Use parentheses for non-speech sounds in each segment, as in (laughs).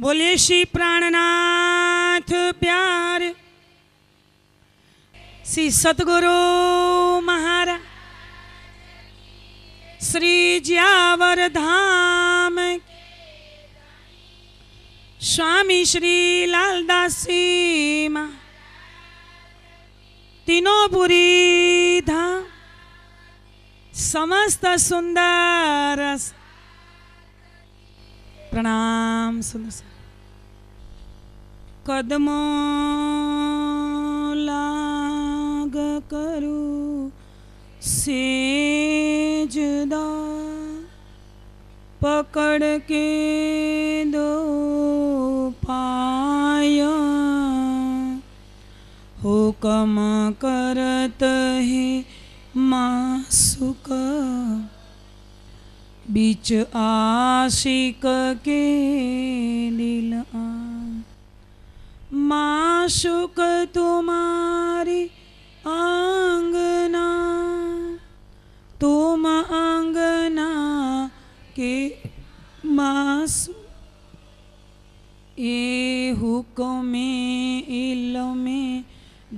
बोलिए श्री प्राणनाथ प्यार श्री सतगुरु महाराज श्री जियावर धाम स्वामी श्री लालदास सीमा तीनों बुरी धाम समस्त सुंदर प्रणाम सुंदर सा कदम लाग करूं सेजदा पकड़ के दो पाया हुक्म करत है मासुका बीच आशिक के आ माशुक तुम्हारी आंगना तुम आंगना के मास ए हुकमे इल में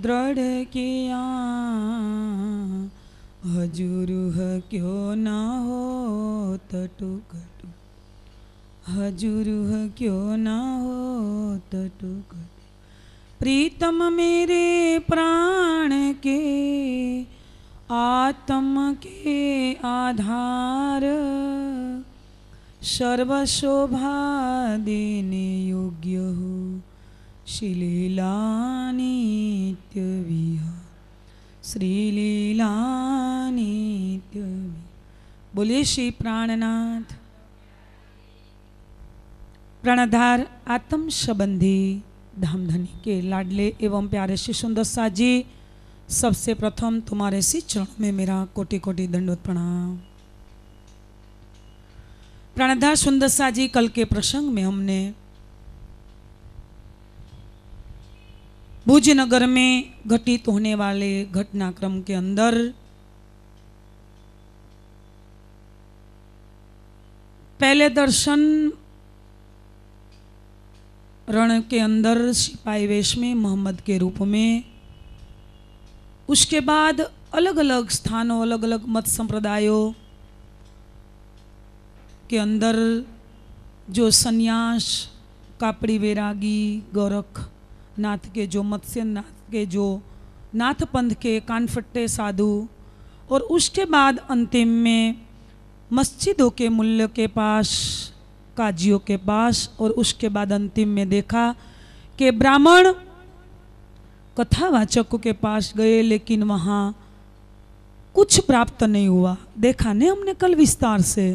दृढ़ किया हजूरुह क्यों ना हो तटु कटु हजूरुह क्यों ना हो तटु कटु प्रीतम मेरे प्राण के आत्म के आधार सर्वशोभा देने योग्य हो शिलीला नित्य विहार श्रीलीला नित्य बोलिए श्री प्राणनाथ प्रणधार आत्म संबंधी धामधनी के लाडले एवं प्यारे श्री सुंदर सा जी सबसे प्रथम तुम्हारे श्री चरण में मेरा कोटि कोटि दंडोत प्रणाम प्रणधार सुंदर सा जी कल के प्रसंग में हमने भुज नगर में घटित होने वाले घटनाक्रम के अंदर पहले दर्शन रण के अंदर सिपाही वेश में मोहम्मद के रूप में उसके बाद अलग अलग स्थानों अलग अलग मत संप्रदायों के अंदर जो सन्यास कापड़ी वैरागी गोरख नाथ के जो मत्स्य नाथ के जो नाथ पंथ के कानफट्टे साधु और उसके बाद अंतिम में मस्जिदों के मूल्य के पास काजियों के पास और उसके बाद अंतिम में देखा कि ब्राह्मण कथावाचकों के पास गए लेकिन वहाँ कुछ प्राप्त नहीं हुआ देखा ने हमने कल विस्तार से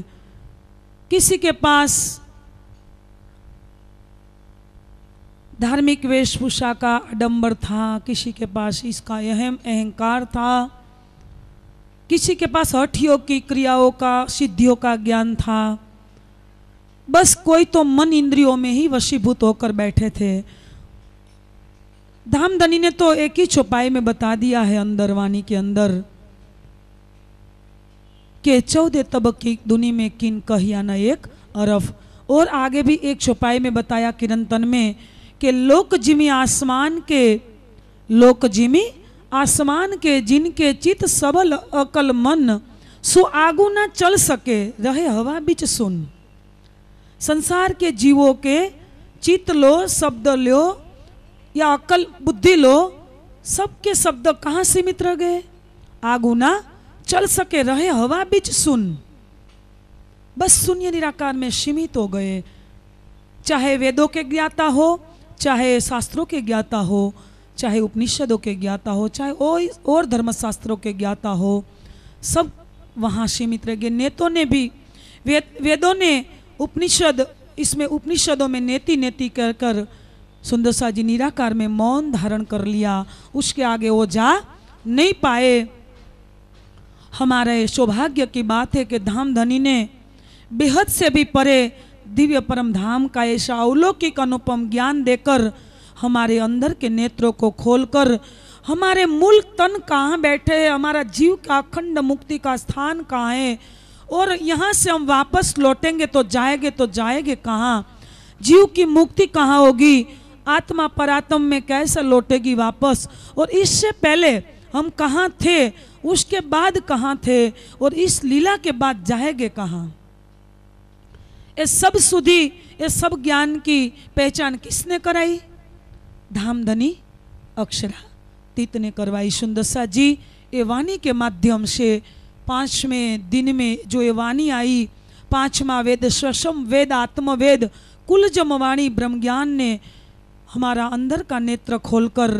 किसी के पास धार्मिक वेशभूषा का अडम्बर था किसी के पास इसका अहम अहंकार था किसी के पास हठियों की क्रियाओं का सिद्धियों का ज्ञान था बस कोई तो मन इंद्रियों में ही वशीभूत होकर बैठे थे धामधनी ने तो एक ही छुपाई में बता दिया है अंदर वाणी के अंदर के चौदह की दुनिया में किन कहिया न एक अरफ और आगे भी एक छुपाई में बताया किरंतन में कि लोक जिमी आसमान के लोक जिमी आसमान के जिनके चित सबल अकल मन सो आगू ना चल सके रहे हवा बीच सुन संसार के जीवों के चित लो शब्द लो या अकल बुद्धि लो सबके शब्द कहाँ सीमित रह गए आगू ना चल सके रहे हवा बीच सुन बस शून्य निराकार में सीमित हो गए चाहे वेदों के ज्ञाता हो चाहे शास्त्रों के ज्ञाता हो चाहे उपनिषदों के ज्ञाता हो चाहे और धर्मशास्त्रों के ज्ञाता हो सब वहाँ सीमित रह गए नेतों ने भी वेद वेदों ने उपनिषद इसमें उपनिषदों में नेति नेति कर कर सुंदरसा जी निराकार में मौन धारण कर लिया उसके आगे वो जा नहीं पाए हमारे सौभाग्य की बात है कि धाम धनी ने बेहद से भी परे दिव्य परम धाम का ऐसा अवलौकिक अनुपम ज्ञान देकर हमारे अंदर के नेत्रों को खोलकर हमारे मूल तन कहाँ बैठे हैं हमारा जीव का अखंड मुक्ति का स्थान कहाँ है और यहाँ से हम वापस लौटेंगे तो जाएंगे तो जाएंगे कहाँ जीव की मुक्ति कहाँ होगी आत्मा परात्म में कैसे लौटेगी वापस और इससे पहले हम कहाँ थे उसके बाद कहाँ थे और इस लीला के बाद जाएंगे कहाँ ये सब सुधी ये सब ज्ञान की पहचान किसने कराई धामधनी अक्षरा तीत ने करवाई सुंदरसा जी ये वाणी के माध्यम से पाँचवें दिन में जो ये वाणी आई पांचवा वेद स्वसम वेद आत्मवेद कुल वाणी ब्रह्म ज्ञान ने हमारा अंदर का नेत्र खोलकर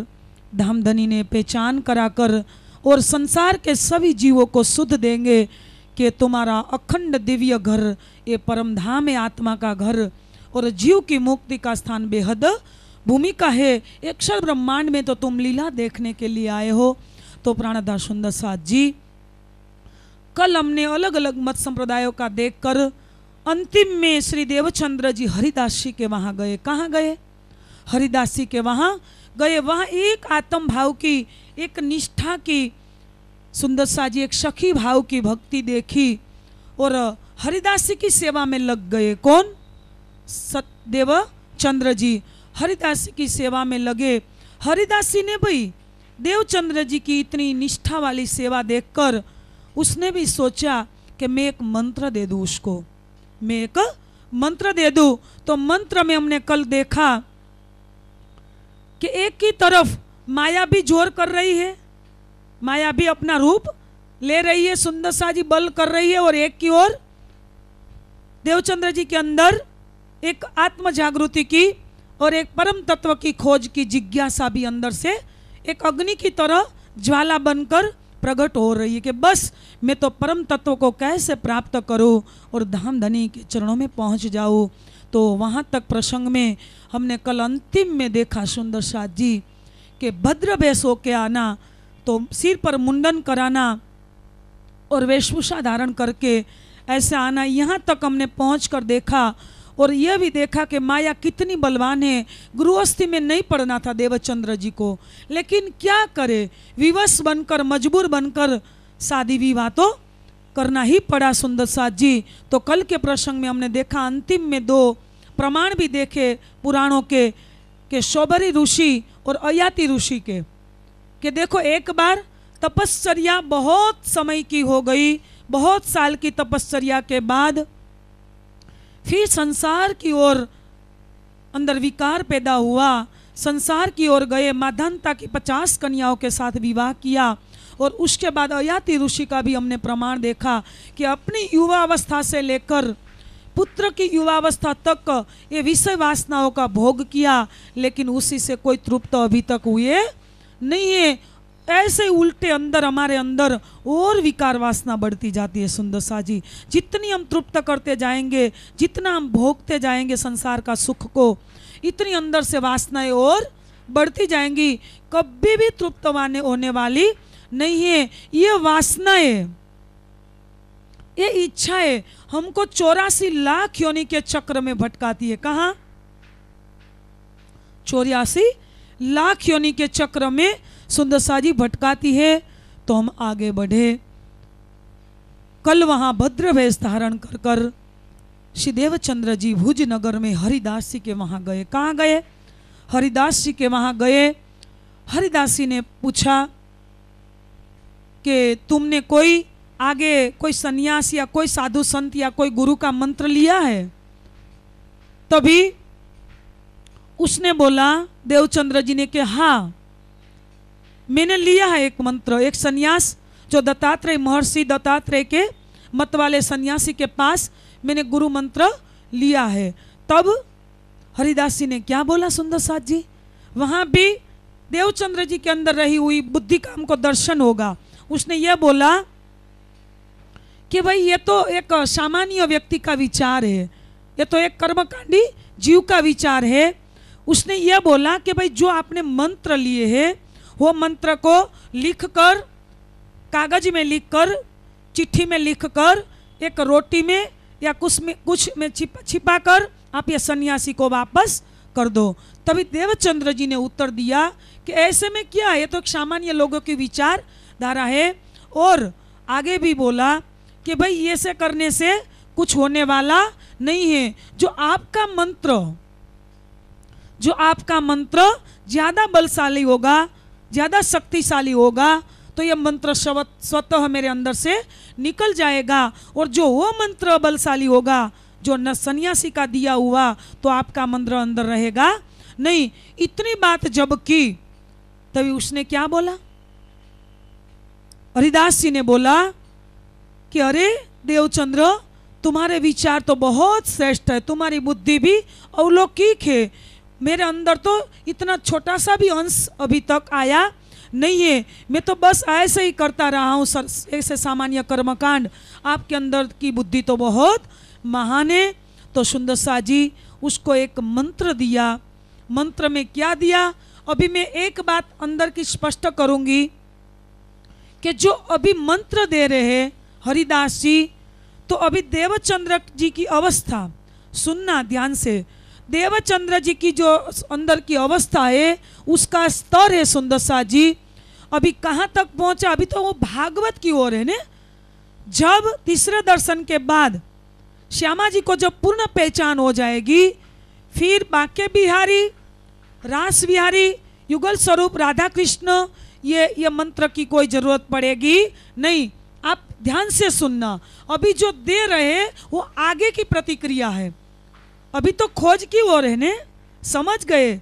धामधनी ने पहचान कराकर और संसार के सभी जीवों को शुद्ध देंगे कि तुम्हारा अखंड दिव्य घर ये परम धाम है आत्मा का घर और जीव की मुक्ति का स्थान बेहद भूमिका है एक क्षण ब्रह्मांड में तो तुम लीला देखने के लिए आए हो तो प्राणदा सुंदर साथ जी कल हमने अलग अलग मत संप्रदायों का देखकर अंतिम में श्री देवचंद्र जी हरिदास जी के वहाँ गए कहाँ गए हरिदास जी के वहाँ गए वहाँ एक आत्म भाव की एक निष्ठा की सुंदर साह जी एक सखी भाव की भक्ति देखी और हरिदास जी की सेवा में लग गए कौन सतदेव चंद्र जी हरिदास की सेवा में लगे हरिदास जी ने भाई देवचंद्र जी की इतनी निष्ठा वाली सेवा देखकर उसने भी सोचा कि मैं एक मंत्र दे दूँ उसको मैं एक मंत्र दे दूँ तो मंत्र में हमने कल देखा कि एक की तरफ माया भी जोर कर रही है माया भी अपना रूप ले रही है सुंदर सा जी बल कर रही है और एक की ओर देवचंद्र जी के अंदर एक आत्म जागृति की और एक परम तत्व की खोज की जिज्ञासा भी अंदर से एक अग्नि की तरह ज्वाला बनकर प्रकट हो रही है कि बस मैं तो परम तत्व को कैसे प्राप्त करूं और धाम धनी के चरणों में पहुंच जाऊं तो वहाँ तक प्रसंग में हमने कल अंतिम में देखा सुंदर शाह जी के भद्र हो होके आना तो सिर पर मुंडन कराना और वेशभूषा धारण करके ऐसे आना यहाँ तक हमने पहुँच कर देखा और यह भी देखा कि माया कितनी बलवान है गृहस्थी में नहीं पढ़ना था देवचंद्र जी को लेकिन क्या करे विवश बनकर मजबूर बनकर शादी विवाह तो करना ही पड़ा सुंदर साथ जी तो कल के प्रसंग में हमने देखा अंतिम में दो प्रमाण भी देखे पुराणों के के शोबरी ऋषि और अयाति ऋषि के कि देखो एक बार तपश्चर्या बहुत समय की हो गई बहुत साल की तपश्चर्या के बाद फिर संसार की ओर अंदर विकार पैदा हुआ संसार की ओर गए माधनता की पचास कन्याओं के साथ विवाह किया और उसके बाद अयाति ऋषि का भी हमने प्रमाण देखा कि अपनी युवावस्था से लेकर पुत्र की युवावस्था तक ये विषय वासनाओं का भोग किया लेकिन उसी से कोई तृप्त अभी तक हुए नहीं है ऐसे उल्टे अंदर हमारे अंदर और विकार वासना बढ़ती जाती है सुंदर सा जी जितनी हम तृप्त करते जाएंगे जितना हम भोगते जाएंगे संसार का सुख को इतनी अंदर से वासनाएं और बढ़ती जाएंगी कभी भी तृप्त वाने होने वाली नहीं है ये वासनाएं ये इच्छाएं हमको चौरासी लाख योनि के चक्र में भटकाती है कहा चौरासी लाख योनि के चक्र में सुंदर साजी भटकाती है तो हम आगे बढ़े कल वहाँ भद्र वेश धारण कर कर श्रीदेव चंद्र जी भुज नगर में हरिदास जी के वहाँ गए कहाँ गए हरिदास जी के वहाँ गए हरिदास जी ने पूछा कि तुमने कोई आगे कोई सन्यास या कोई साधु संत या कोई गुरु का मंत्र लिया है तभी उसने बोला देवचंद्र जी ने कि हाँ मैंने लिया है एक मंत्र एक सन्यास जो दत्तात्रेय महर्षि दत्तात्रेय के मत वाले सन्यासी के पास मैंने गुरु मंत्र लिया है तब हरिदास जी ने क्या बोला सुंदर साथ जी वहाँ भी देवचंद्र जी के अंदर रही हुई बुद्धि काम को दर्शन होगा उसने यह बोला कि भाई ये तो एक सामान्य व्यक्ति का विचार है ये तो एक कर्मकांडी जीव का विचार है उसने यह बोला कि भाई जो आपने मंत्र लिए हैं वो मंत्र को लिख कर कागज में लिख कर चिट्ठी में लिख कर एक रोटी में या कुछ में कुछ में छिप छिपा कर आप ये सन्यासी को वापस कर दो तभी देवचंद्र जी ने उत्तर दिया कि ऐसे में क्या है तो सामान्य लोगों की विचारधारा है और आगे भी बोला कि भाई ये से करने से कुछ होने वाला नहीं है जो आपका मंत्र जो आपका मंत्र ज़्यादा बलशाली होगा ज़्यादा शक्तिशाली होगा तो यह मंत्र स्वतः मेरे अंदर से निकल जाएगा और जो वो मंत्र बलशाली होगा जो न सन्यासी का दिया हुआ तो आपका मंत्र अंदर रहेगा नहीं इतनी बात जब की तभी उसने क्या बोला हरिदास जी ने बोला कि अरे देवचंद्र तुम्हारे विचार तो बहुत श्रेष्ठ है तुम्हारी बुद्धि भी अवलौकिक है मेरे अंदर तो इतना छोटा सा भी अंश अभी तक आया नहीं है मैं तो बस ऐसे ही करता रहा हूँ ऐसे सामान्य कर्मकांड आपके अंदर की बुद्धि तो बहुत महान है तो सुंदर शाह जी उसको एक मंत्र दिया मंत्र में क्या दिया अभी मैं एक बात अंदर की स्पष्ट करूँगी कि जो अभी मंत्र दे रहे हैं हरिदास जी तो अभी देवचंद्र जी की अवस्था सुनना ध्यान से देवचंद्र जी की जो अंदर की अवस्था है उसका स्तर है सुंदर शाह जी अभी कहाँ तक पहुँचा अभी तो वो भागवत की ओर है ने जब तीसरे दर्शन के बाद श्यामा जी को जब पूर्ण पहचान हो जाएगी फिर बाके बिहारी रास बिहारी युगल स्वरूप राधा कृष्ण ये ये मंत्र की कोई ज़रूरत पड़ेगी नहीं आप ध्यान से सुनना अभी जो दे रहे वो आगे की प्रतिक्रिया है अभी तो खोज की ओर है ने समझ गए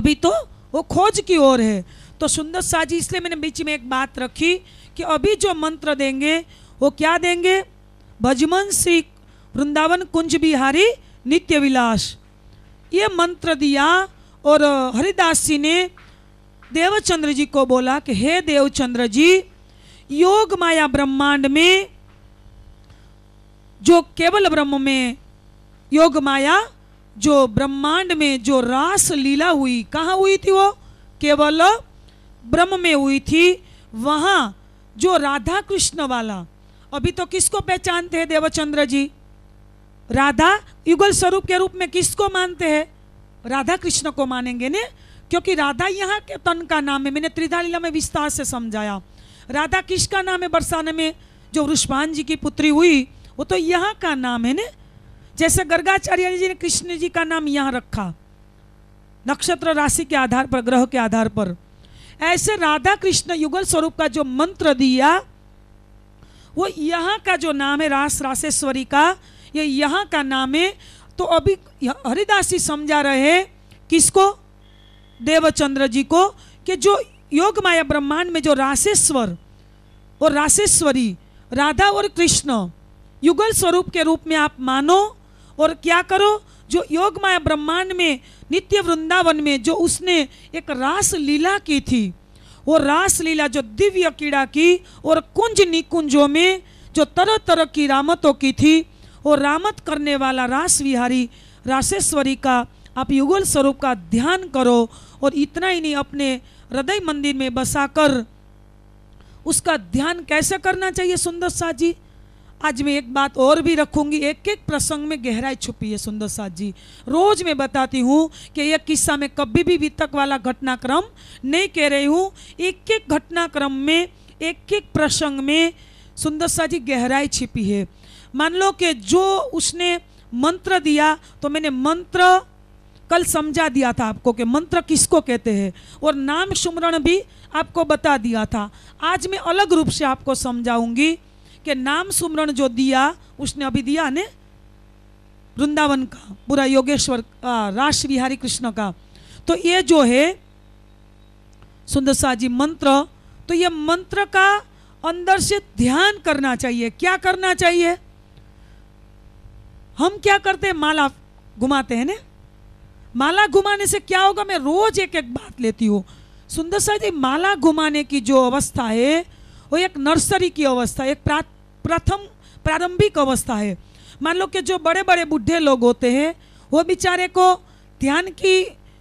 अभी तो वो खोज की ओर है तो सुंदर शाह जी इसलिए मैंने बीच में एक बात रखी कि अभी जो मंत्र देंगे वो क्या देंगे भजमन श्री वृंदावन कुंज बिहारी नित्य विलास ये मंत्र दिया और हरिदास जी ने देवचंद्र जी को बोला कि हे देवचंद्र जी योग माया ब्रह्मांड में जो केवल ब्रह्म में योग माया जो ब्रह्मांड में जो रास लीला हुई कहाँ हुई थी वो केवल ब्रह्म में हुई थी वहाँ जो राधा कृष्ण वाला अभी तो किसको पहचानते हैं देवचंद्र जी राधा युगल स्वरूप के रूप में किसको मानते हैं राधा कृष्ण को मानेंगे ने क्योंकि राधा यहाँ के तन का नाम है मैंने त्रिधा लीला में विस्तार से समझाया राधा किसका नाम है बरसाने में जो वृष्भान जी की पुत्री हुई वो तो यहाँ का नाम है ना जैसे गर्गाचार्य जी ने कृष्ण जी का नाम यहाँ रखा नक्षत्र राशि के आधार पर ग्रह के आधार पर ऐसे राधा कृष्ण युगल स्वरूप का जो मंत्र दिया वो यहाँ का जो नाम है रास राशेश्वरी का ये यह यहाँ का नाम है तो अभी हरिदास जी समझा रहे हैं किसको देवचंद्र जी को कि जो योग माया ब्रह्मांड में जो राशेश्वर और राशेश्वरी राधा और कृष्ण युगल स्वरूप के रूप में आप मानो और क्या करो जो योग माया ब्रह्मांड में नित्य वृंदावन में जो उसने एक रास लीला की थी वो रास लीला जो दिव्य कीड़ा की और कुंज निकुंजों में जो तरह तरह की रामतों की थी वो रामत करने वाला रास विहारी राशेश्वरी का आप युगल स्वरूप का ध्यान करो और इतना ही नहीं अपने हृदय मंदिर में बसाकर उसका ध्यान कैसे करना चाहिए सुंदर शाह जी आज मैं एक बात और भी रखूंगी एक एक प्रसंग में गहराई छुपी है सुंदर साथ जी रोज मैं बताती हूँ कि यह किस्सा में कभी भी वितक वाला घटनाक्रम नहीं कह रही हूँ एक एक घटनाक्रम में एक एक प्रसंग में सुंदर सा जी गहराई छिपी है मान लो कि जो उसने मंत्र दिया तो मैंने मंत्र कल समझा दिया था आपको कि मंत्र किसको कहते हैं और नाम सुमरण भी आपको बता दिया था आज मैं अलग रूप से आपको समझाऊंगी कि नाम सुमरण जो दिया उसने अभी दिया ने वृंदावन का पूरा योगेश्वर राष्ट्र हरि कृष्ण का तो ये जो है सुंदर शाह जी मंत्र तो ये मंत्र का अंदर से ध्यान करना चाहिए क्या करना चाहिए हम क्या करते हैं माला घुमाते हैं ना माला घुमाने से क्या होगा मैं रोज एक एक बात लेती हूँ सुंदर शाह जी माला घुमाने की जो अवस्था है वो एक नर्सरी की अवस्था एक प्रथम प्रारंभिक अवस्था है मान लो कि जो बड़े बड़े बुढ़े लोग होते हैं वो बेचारे को ध्यान की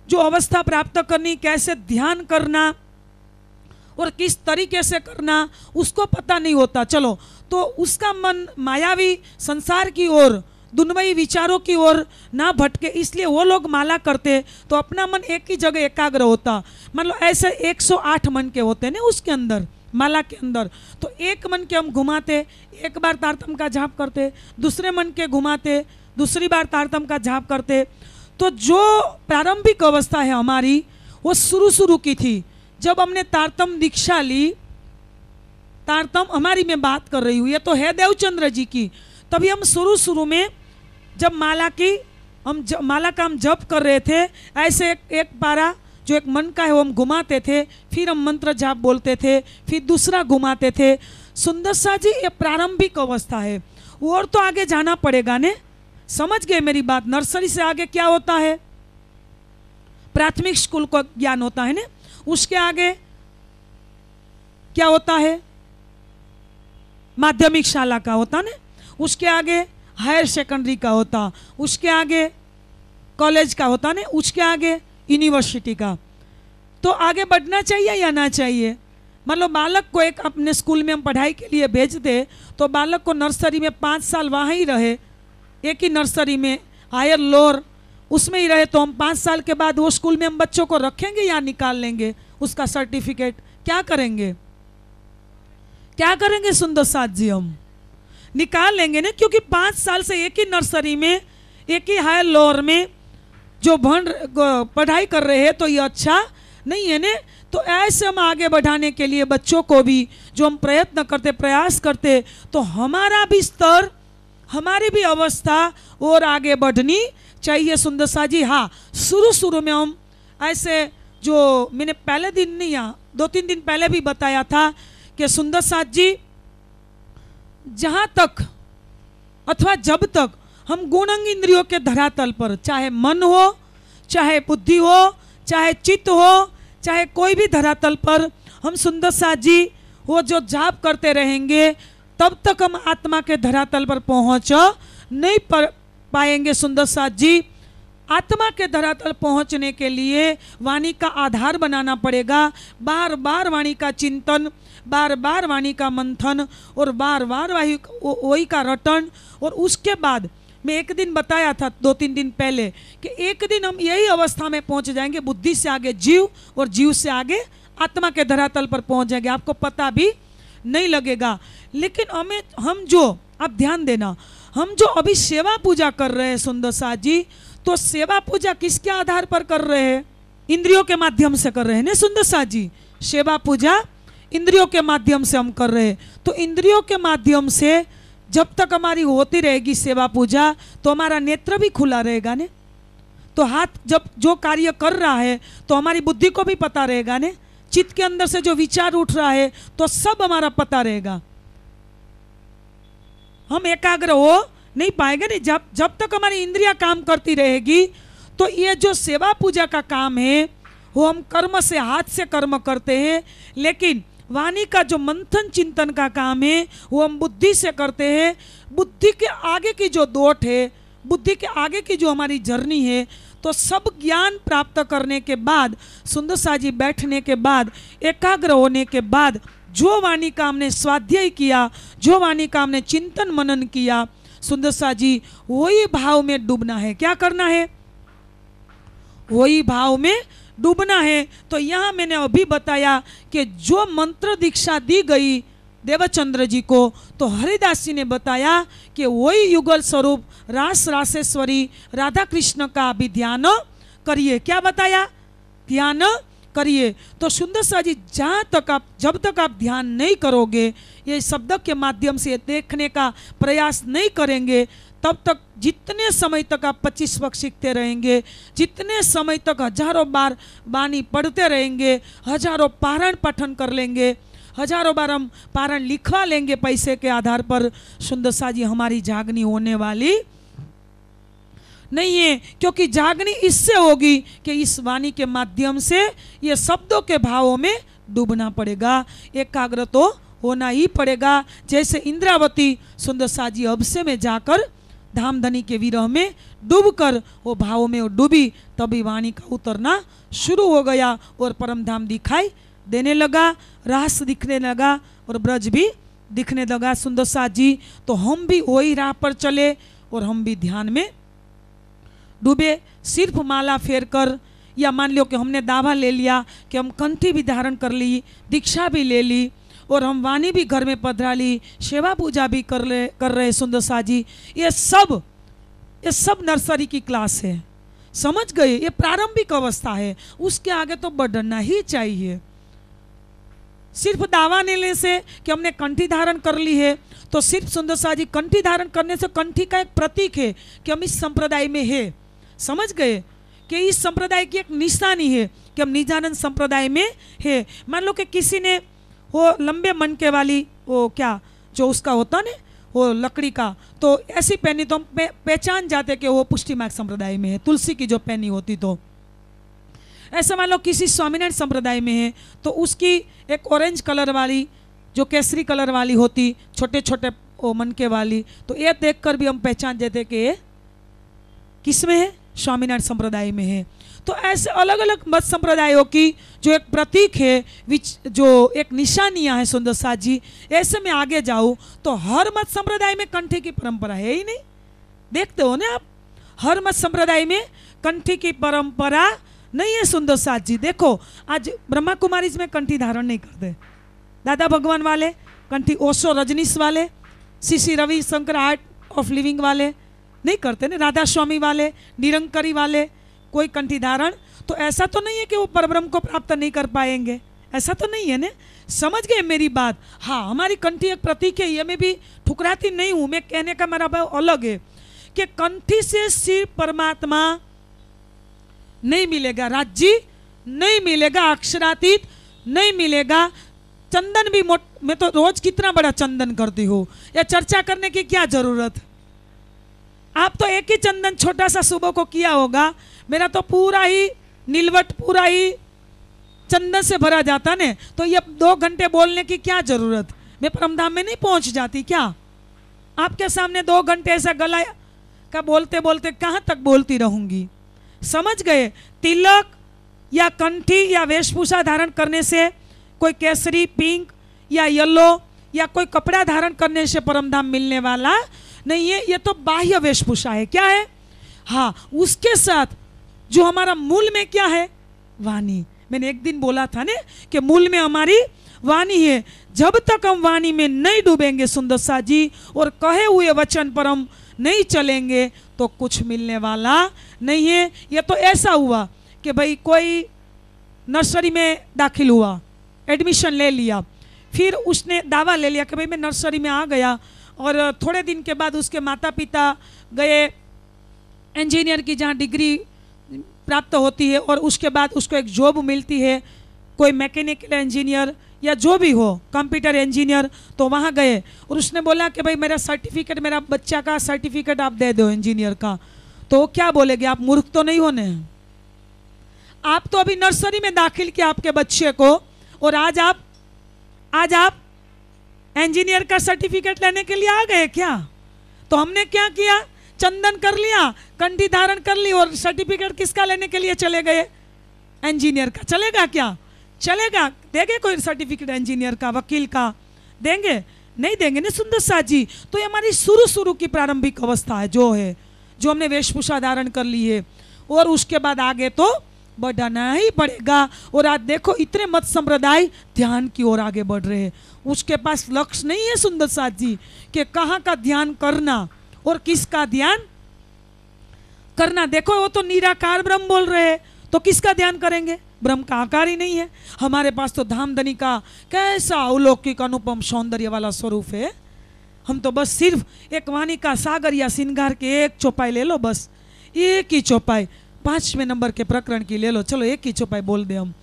जो अवस्था प्राप्त करनी कैसे ध्यान करना और किस तरीके से करना उसको पता नहीं होता चलो तो उसका मन मायावी संसार की ओर दुनवई विचारों की ओर ना भटके इसलिए वो लोग माला करते तो अपना मन एक ही जगह एकाग्र होता मान लो ऐसे 108 मन के होते हैं ना उसके अंदर माला के अंदर तो एक मन के हम घुमाते एक बार तारतम का झाप करते दूसरे मन के घुमाते दूसरी बार तारतम का झाप करते तो जो प्रारंभिक अवस्था है हमारी वो शुरू शुरू की थी जब हमने तारतम दीक्षा ली तारतम हमारी मैं बात कर रही हूँ ये तो है देवचंद्र जी की तभी हम शुरू शुरू में जब माला की हम माला का हम जप कर रहे थे ऐसे एक, एक पारा जो एक मन का है वो हम घुमाते थे फिर हम मंत्र जाप बोलते थे फिर दूसरा घुमाते थे सुंदर शाह जी ये प्रारंभिक अवस्था है और तो आगे जाना पड़ेगा ने समझ गए मेरी बात नर्सरी से आगे क्या होता है प्राथमिक स्कूल का ज्ञान होता है ना उसके आगे क्या होता है माध्यमिक शाला का होता ने उसके आगे हायर सेकेंडरी का होता उसके आगे कॉलेज का होता ने उसके आगे यूनिवर्सिटी का तो आगे बढ़ना चाहिए या ना चाहिए मान लो बालक को एक अपने स्कूल में हम पढ़ाई के लिए भेज दे तो बालक को नर्सरी में पाँच साल वहाँ ही रहे एक ही नर्सरी में हायर लोअर उसमें ही रहे तो हम पाँच साल के बाद वो स्कूल में हम बच्चों को रखेंगे या निकाल लेंगे उसका सर्टिफिकेट क्या करेंगे क्या करेंगे सुंदर साथ जी हम निकाल लेंगे ना क्योंकि पाँच साल से एक ही नर्सरी में एक ही हायर लोअर में जो भंड पढ़ाई कर रहे हैं तो ये अच्छा नहीं है ने तो ऐसे हम आगे बढ़ाने के लिए बच्चों को भी जो हम प्रयत्न करते प्रयास करते तो हमारा भी स्तर हमारी भी अवस्था और आगे बढ़नी चाहिए सुंदर सा जी हाँ शुरू शुरू में हम ऐसे जो मैंने पहले दिन नहीं यहाँ दो तीन दिन पहले भी बताया था कि सुंदर साथ जी जहाँ तक अथवा जब तक हम गुणंग इंद्रियों के धरातल पर चाहे मन हो चाहे बुद्धि हो चाहे चित्त हो चाहे कोई भी धरातल पर हम सुंदर सा जी वो जो जाप करते रहेंगे तब तक हम आत्मा के धरातल पर पहुँच नहीं पर पाएंगे सुंदर सा जी आत्मा के धरातल पहुंचने के लिए वाणी का आधार बनाना पड़ेगा बार बार वाणी का चिंतन बार बार वाणी का मंथन और बार बार वही वही का रटन और उसके बाद मैं एक दिन बताया था दो तीन दिन पहले कि एक दिन हम यही अवस्था में पहुंच जाएंगे बुद्धि से आगे जीव और जीव से आगे आत्मा के धरातल पर पहुंच जाएंगे आपको पता भी नहीं लगेगा लेकिन हमें हम जो आप ध्यान देना हम जो अभी सेवा पूजा कर रहे हैं सुंदर शाह जी तो सेवा पूजा किसके आधार पर कर रहे हैं इंद्रियों के माध्यम से कर रहे हैं ना सुंदर शाह जी सेवा पूजा इंद्रियों के माध्यम से हम कर रहे हैं तो इंद्रियों के माध्यम से जब तक हमारी होती रहेगी सेवा पूजा तो हमारा नेत्र भी खुला रहेगा ने तो हाथ जब जो कार्य कर रहा है तो हमारी बुद्धि को भी पता रहेगा ने चित्त के अंदर से जो विचार उठ रहा है तो सब हमारा पता रहेगा हम एकाग्र हो नहीं पाएंगे नहीं जब जब तक हमारी इंद्रिया काम करती रहेगी तो ये जो सेवा पूजा का काम है वो हम कर्म से हाथ से कर्म करते हैं लेकिन वाणी का जो मंथन चिंतन का काम है वो हम बुद्धि से करते हैं बुद्धि के आगे की जो दोट है बुद्धि के आगे की जो हमारी जर्नी है तो सब ज्ञान प्राप्त करने के बाद सुंदर साजी बैठने के बाद एकाग्र होने के बाद जो वाणी का हमने स्वाध्याय किया जो वाणी का हमने चिंतन मनन किया सुंदर साजी वही भाव में डूबना है क्या करना है वही भाव में डूबना है तो यहाँ मैंने अभी बताया कि जो मंत्र दीक्षा दी गई देवचंद्र जी को तो हरिदास जी ने बताया कि वही युगल स्वरूप रास रासेश्वरी राधा कृष्ण का भी ध्यान करिए क्या बताया ध्यान करिए तो सुंदर शाह जी जहाँ तक आप जब तक आप ध्यान नहीं करोगे ये शब्द के माध्यम से देखने का प्रयास नहीं करेंगे तब तक जितने समय तक आप पच्चीस वक्त सीखते रहेंगे जितने समय तक हजारों बार वाणी पढ़ते रहेंगे हजारों पारण पठन कर लेंगे हजारों बार हम पारण लिखवा लेंगे पैसे के आधार पर सुंदरसा जी हमारी जागनी होने वाली नहीं है क्योंकि जागनी इससे होगी कि इस वाणी के माध्यम से ये शब्दों के भावों में डूबना पड़ेगा एकाग्र तो होना ही पड़ेगा जैसे इंद्रावती सुंदरसा जी अब से में जाकर धामधनी के विरह में डूब कर वो भाव में वो डूबी तभी वाणी का उतरना शुरू हो गया और परम धाम दिखाई देने लगा रास दिखने लगा और ब्रज भी दिखने लगा सुंदर सा जी तो हम भी वही राह पर चले और हम भी ध्यान में डूबे सिर्फ माला फेर कर या मान लो कि हमने दावा ले लिया कि हम कंठी भी धारण कर ली दीक्षा भी ले ली और हम वाणी भी घर में पधरा ली सेवा पूजा भी कर ले कर रहे सुंदर शाह जी ये सब ये सब नर्सरी की क्लास है समझ गए ये प्रारंभिक अवस्था है उसके आगे तो बढ़ना ही चाहिए सिर्फ दावा लेने से कि हमने कंठी धारण कर ली है तो सिर्फ सुंदर शाह जी कंठी धारण करने से कंठी का एक प्रतीक है कि हम इस संप्रदाय में है समझ गए कि इस संप्रदाय की एक निशानी है कि हम निजानंद संप्रदाय में है मान लो कि किसी ने वो लंबे मन के वाली वो क्या जो उसका होता ना वो लकड़ी का तो ऐसी पहनी तो हम पे, पहचान जाते कि वो पुष्टिमाग संप्रदाय में है तुलसी की जो पहनी होती तो ऐसा मान लो किसी स्वामीनारायण संप्रदाय में है तो उसकी एक ऑरेंज कलर वाली जो केसरी कलर वाली होती छोटे छोटे मनके वाली तो ये देखकर भी हम पहचान जाते कि ये किस में है स्वामीनारायण संप्रदाय में है तो ऐसे अलग अलग मत संप्रदायों की जो एक प्रतीक है विच जो एक निशानियाँ हैं सुंदर साह जी ऐसे में आगे जाऊँ तो हर मत संप्रदाय में कंठे की परंपरा है ही नहीं देखते हो ना आप हर मत संप्रदाय में कंठी की परंपरा नहीं है सुंदर साथ जी देखो आज ब्रह्मा कुमारी में कंठी धारण नहीं करते दादा भगवान वाले कंठी ओशो रजनीश वाले सी रविशंकर आर्ट ऑफ लिविंग वाले नहीं करते ना राधा स्वामी वाले निरंकरी वाले कोई कंठी धारण तो ऐसा तो नहीं है कि वो परब्रह्म को प्राप्त नहीं कर पाएंगे ऐसा तो नहीं है ना समझ गए मेरी बात हाँ हमारी कंठी एक प्रतीक है ये मैं भी ठुकराती नहीं हूँ मैं कहने का मेरा भाव अलग है कि कंठी से सिर्फ परमात्मा नहीं मिलेगा राज्य नहीं मिलेगा अक्षरातीत नहीं मिलेगा चंदन भी मोट मैं तो रोज कितना बड़ा चंदन करती हूँ या चर्चा करने की क्या जरूरत आप तो एक ही चंदन छोटा सा सुबह को किया होगा मेरा तो पूरा ही नीलवट पूरा ही चंदन से भरा जाता ने तो ये दो घंटे बोलने की क्या जरूरत मैं परमधाम में नहीं पहुंच जाती क्या आपके सामने दो घंटे ऐसा गला का बोलते बोलते कहाँ तक बोलती रहूंगी समझ गए तिलक या कंठी या वेशभूषा धारण करने से कोई केसरी पिंक या येलो या कोई कपड़ा धारण करने से परमधाम मिलने वाला नहीं है ये तो बाह्य वेशभूषा है क्या है हाँ उसके साथ जो हमारा मूल में क्या है वाणी मैंने एक दिन बोला था ने कि मूल में हमारी वाणी है जब तक हम वाणी में नहीं डूबेंगे सुंदर सा जी और कहे हुए वचन पर हम नहीं चलेंगे तो कुछ मिलने वाला नहीं है यह तो ऐसा हुआ कि भाई कोई नर्सरी में दाखिल हुआ एडमिशन ले लिया फिर उसने दावा ले लिया कि भाई मैं नर्सरी में आ गया और थोड़े दिन के बाद उसके माता पिता गए इंजीनियर की जहाँ डिग्री प्राप्त होती है और उसके बाद उसको एक जॉब मिलती है कोई मैकेनिकल इंजीनियर या जो भी हो कंप्यूटर इंजीनियर तो वहाँ गए और उसने बोला कि भाई मेरा सर्टिफिकेट मेरा बच्चा का सर्टिफिकेट आप दे दो इंजीनियर का तो क्या बोलेगे आप मूर्ख तो नहीं होने आप तो अभी नर्सरी में दाखिल किया आपके बच्चे को और आज आप आज आप इंजीनियर का सर्टिफिकेट लेने के लिए आ गए क्या तो हमने क्या किया चंदन कर लिया कंठी धारण कर ली और सर्टिफिकेट किसका लेने के लिए चले गए इंजीनियर का चलेगा क्या चलेगा देंगे कोई सर्टिफिकेट इंजीनियर का वकील का देंगे नहीं देंगे ना सुंदर शाह जी तो ये हमारी शुरू शुरू की प्रारंभिक अवस्था है जो है जो हमने वेशभूषा धारण कर ली है और उसके बाद आगे तो बढ़ाना ही पड़ेगा और आज देखो इतने मत संप्रदाय ध्यान की ओर आगे बढ़ रहे हैं उसके पास लक्ष्य नहीं है सुंदर साथ जी कि कहाँ का ध्यान करना और किसका ध्यान करना देखो वो तो निराकार ब्रह्म बोल रहे हैं तो किसका ध्यान करेंगे ब्रह्म का आकार ही नहीं है हमारे पास तो धामधनी का कैसा अलौकिक अनुपम सौंदर्य वाला स्वरूप है हम तो बस सिर्फ एक वाणी का सागर या सिंगार के एक चौपाई ले लो बस एक ही चौपाई पांचवें नंबर के प्रकरण की ले लो चलो एक ही चौपाई बोल दे हम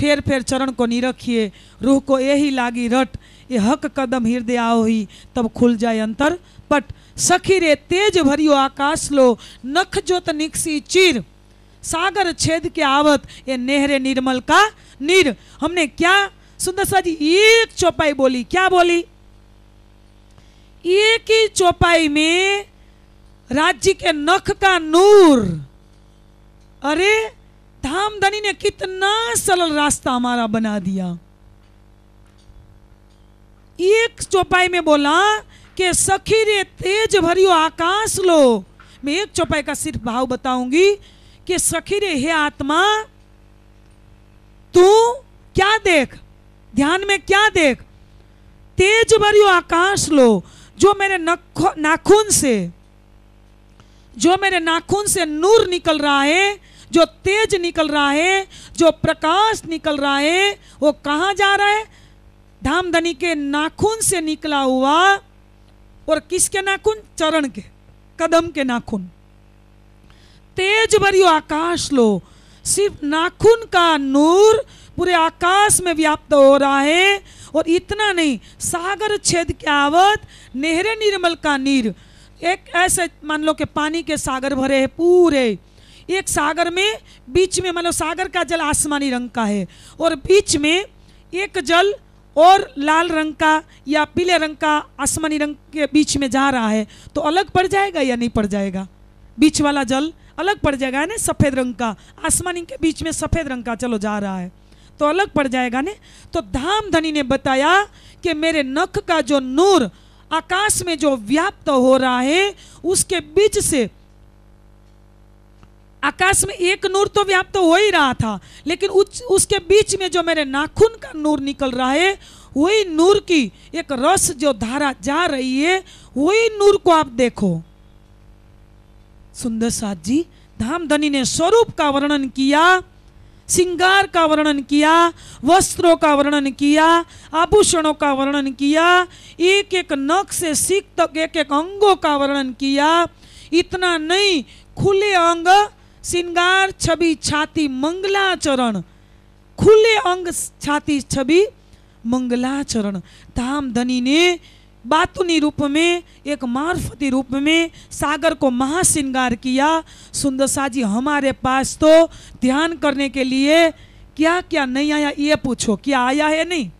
फेर फेर चरण को निरखिए रूह को यही लागी रट ये हक कदम हृदय आओ ही तब खुल जाए अंतर पट सखी रे तेज भरियो आकाश लो नख जोत निकसी चीर सागर छेद के आवत ये नेहरे निर्मल का नीर हमने क्या सुंदर सा जी एक चौपाई बोली क्या बोली एक ही चौपाई में राज्य के नख का नूर अरे धामधनी ने कितना सरल रास्ता हमारा बना दिया एक चौपाई में बोला के सखी रे तेज भरियो आकाश लो मैं एक चौपाई का सिर्फ भाव बताऊंगी कि सखी रे हे आत्मा तू क्या देख ध्यान में क्या देख तेज भरियो आकाश लो जो मेरे नाखून से जो मेरे नाखून से नूर निकल रहा है जो तेज निकल रहा है जो प्रकाश निकल रहा है वो कहाँ जा रहा है धामधनी के नाखून से निकला हुआ और किसके नाखून चरण के कदम के नाखून तेज भरियो आकाश लो सिर्फ नाखून का नूर पूरे आकाश में व्याप्त हो रहा है और इतना नहीं सागर छेद के आवत नेहरे निर्मल का नीर एक ऐसे मान लो कि पानी के सागर भरे है पूरे एक सागर में बीच में मान लो सागर का जल आसमानी रंग का है और बीच में एक जल और लाल रंग का या पीले रंग का आसमानी रंग के बीच में जा रहा है तो अलग पड़ जाएगा या नहीं पड़ जाएगा बीच वाला जल अलग पड़ जाएगा ना सफ़ेद रंग का आसमानी के बीच में सफ़ेद रंग का चलो जा रहा है तो अलग पड़ जाएगा ने तो धाम धनी ने बताया कि मेरे नख का जो नूर आकाश में जो व्याप्त हो रहा है उसके बीच से आकाश में एक नूर तो व्याप्त तो हो ही रहा था लेकिन उस उसके बीच में जो मेरे नाखून का नूर निकल रहा है वही नूर की एक रस जो धारा जा रही है वही नूर को आप देखो सुंदर साथ जी धाम धनी ने स्वरूप का वर्णन किया सिंगार का वर्णन किया वस्त्रों का वर्णन किया आभूषणों का वर्णन किया एक एक नख से सीख तक एक एक अंगों का वर्णन किया इतना नहीं खुले अंग सिंगार छवि छाती मंगलाचरण खुले अंग छाती छवि मंगलाचरण धाम धनी ने बातुनी रूप में एक मार्फती रूप में सागर को महासिंगार किया सुंदर जी हमारे पास तो ध्यान करने के लिए क्या क्या नहीं आया ये पूछो क्या आया है नहीं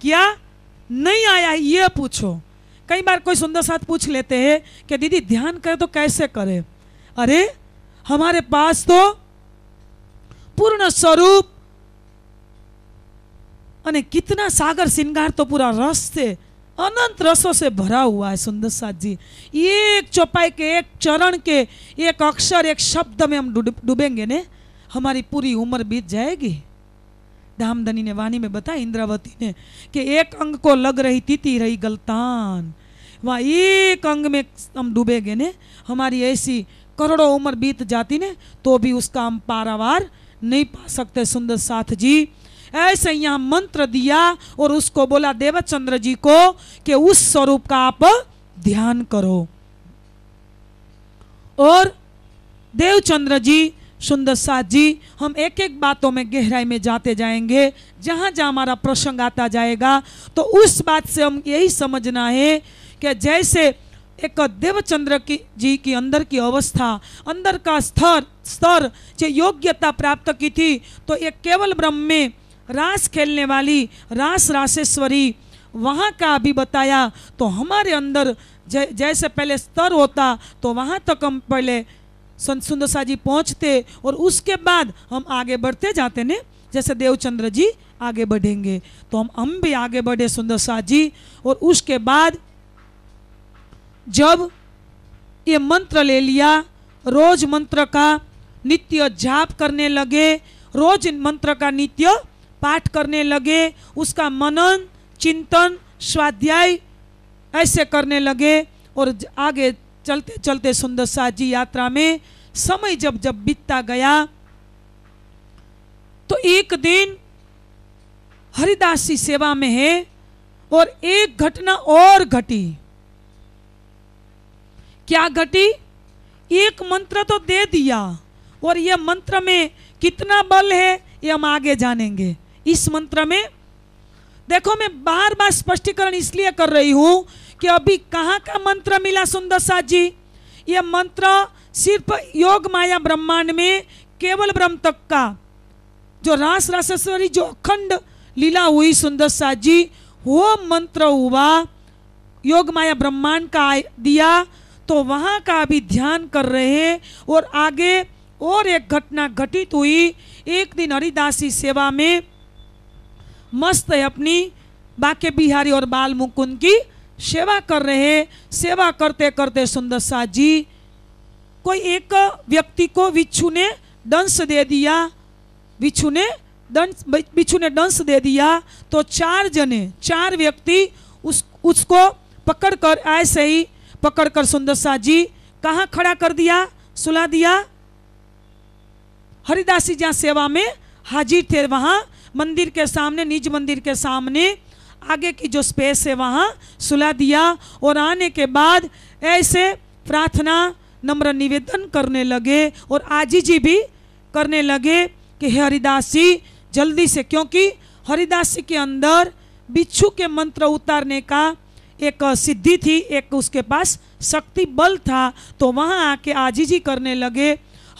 क्या नहीं आया है ये पूछो कई बार कोई सुंदर साथ पूछ लेते हैं कि दीदी ध्यान करे तो कैसे करे अरे हमारे पास तो पूर्ण स्वरूप અને कितना सागर सिंगार तो पूरा रस से अनंत रसों से भरा हुआ है सुंदर साथ जी एक चौपाई के एक चरण के एक अक्षर एक शब्द में हम डूबेंगे ने हमारी पूरी उम्र बीत जाएगी धामधनी ने वाणी में बताया इंद्रावती ने कि एक अंग को लग रही तीती रही गलतान वहाँ एक अंग में हम डूबेंगे ने हमारी ऐसी करोड़ों उम्र बीत जाती ने तो भी उसका हम पारावार नहीं पा सकते सुंदर साथ जी ऐसे यहाँ मंत्र दिया और उसको बोला देवचंद्र जी को कि उस स्वरूप का आप ध्यान करो और देवचंद्र जी सुंदर साथ जी हम एक एक बातों में गहराई में जाते जाएंगे जहां जहां हमारा प्रसंग आता जाएगा तो उस बात से हम यही समझना है कि जैसे एक देवचंद्र की जी की अंदर की अवस्था अंदर का स्तर स्तर जो योग्यता प्राप्त की थी तो ये केवल ब्रह्म में रास खेलने वाली रास रासेश्वरी वहाँ का भी बताया तो हमारे अंदर जै, जैसे पहले स्तर होता तो वहाँ तक हम पहले संत सुंदरसा जी पहुँचते और उसके बाद हम आगे बढ़ते जाते ने जैसे देवचंद्र जी आगे बढ़ेंगे तो हम हम भी आगे बढ़े सुंदर शाह जी और उसके बाद जब ये मंत्र ले लिया रोज मंत्र का नित्य जाप करने लगे रोज मंत्र का नित्य पाठ करने लगे उसका मनन चिंतन स्वाध्याय ऐसे करने लगे और आगे चलते चलते सुंदर शाह जी यात्रा में समय जब जब बीतता गया तो एक दिन हरिदास जी सेवा में है और एक घटना और घटी क्या घटी एक मंत्र तो दे दिया और यह मंत्र में कितना बल है ये हम आगे जानेंगे इस मंत्र में देखो मैं बार बार स्पष्टीकरण इसलिए कर रही हूँ कि अभी कहाँ का मंत्र मिला सुंदर साथ जी यह मंत्र सिर्फ योग माया ब्रह्मांड में केवल ब्रह्म तक का जो रास राशेश्वरी जो अखंड लीला हुई सुंदर साथ जी वो मंत्र हुआ योग माया ब्रह्मांड का दिया तो वहाँ का भी ध्यान कर रहे हैं और आगे और एक घटना घटित हुई एक दिन हरिदासी सेवा में मस्त है अपनी बाके बिहारी और बाल मुकुंद की सेवा कर रहे हैं सेवा करते करते सुंदर शाह जी कोई एक व्यक्ति को बिच्छू ने दंश दे दिया बिच्छू ने दंश बिच्छू ने दंश दे दिया तो चार जने चार व्यक्ति उस उसको पकड़ कर ऐसे ही पकड़कर सुंदर शाह जी कहाँ खड़ा कर दिया सुला दिया हरिदासी जहाँ सेवा में हाजिर थे वहाँ मंदिर के सामने निज मंदिर के सामने आगे की जो स्पेस है वहाँ सुला दिया और आने के बाद ऐसे प्रार्थना नम्र निवेदन करने लगे और आजी जी भी करने लगे कि हे हरिदास जी जल्दी से क्योंकि हरिदास जी के अंदर बिच्छू के मंत्र उतारने का एक सिद्धि थी एक उसके पास शक्ति बल था तो वहाँ आके आजीजी करने लगे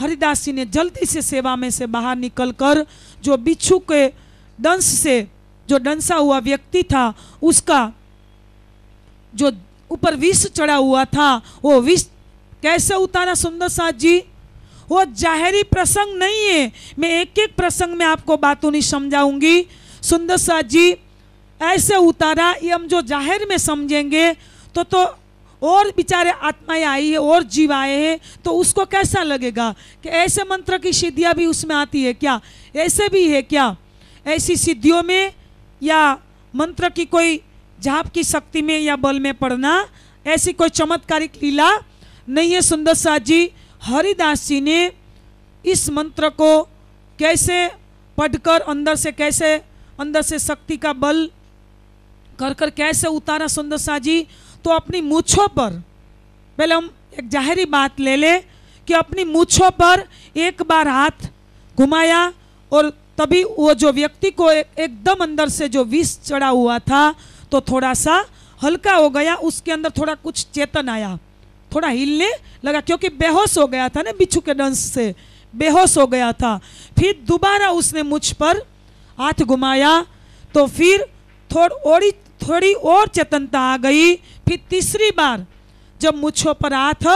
हरिदास जी ने जल्दी से सेवा में से बाहर निकलकर जो बिच्छू के दंश से जो डंसा हुआ व्यक्ति था उसका जो ऊपर विष चढ़ा हुआ था वो विष कैसे उतारा सुंदर साहद जी वो जाहरी प्रसंग नहीं है मैं एक एक प्रसंग में आपको बातों नहीं समझाऊंगी सुंदर साहद जी ऐसे उतारा ये हम जो जाहिर में समझेंगे तो तो और बेचारे आत्माएं आई है और जीव आए हैं तो उसको कैसा लगेगा कि ऐसे मंत्र की सिद्धियाँ भी उसमें आती है क्या ऐसे भी है क्या ऐसी सिद्धियों में या मंत्र की कोई झाप की शक्ति में या बल में पड़ना ऐसी कोई चमत्कारिक लीला नहीं है सुंदर साह जी हरिदास जी ने इस मंत्र को कैसे पढ़कर अंदर से कैसे अंदर से शक्ति का बल कर कर कैसे उतारा सुंदर शाह जी तो अपनी मूछों पर पहले हम एक जाहरी बात ले ले कि अपनी मूछों पर एक बार हाथ घुमाया और तभी वो जो व्यक्ति को एकदम अंदर से जो विष चढ़ा हुआ था तो थोड़ा सा हल्का हो गया उसके अंदर थोड़ा कुछ चेतन आया थोड़ा हिलने लगा क्योंकि बेहोश हो गया था ना बिच्छू के डंस से बेहोश हो गया था फिर दोबारा उसने मुझ पर हाथ घुमाया तो फिर थोड़ी थोड़ी और चेतनता आ गई फिर तीसरी बार जब मुझों पर हाथ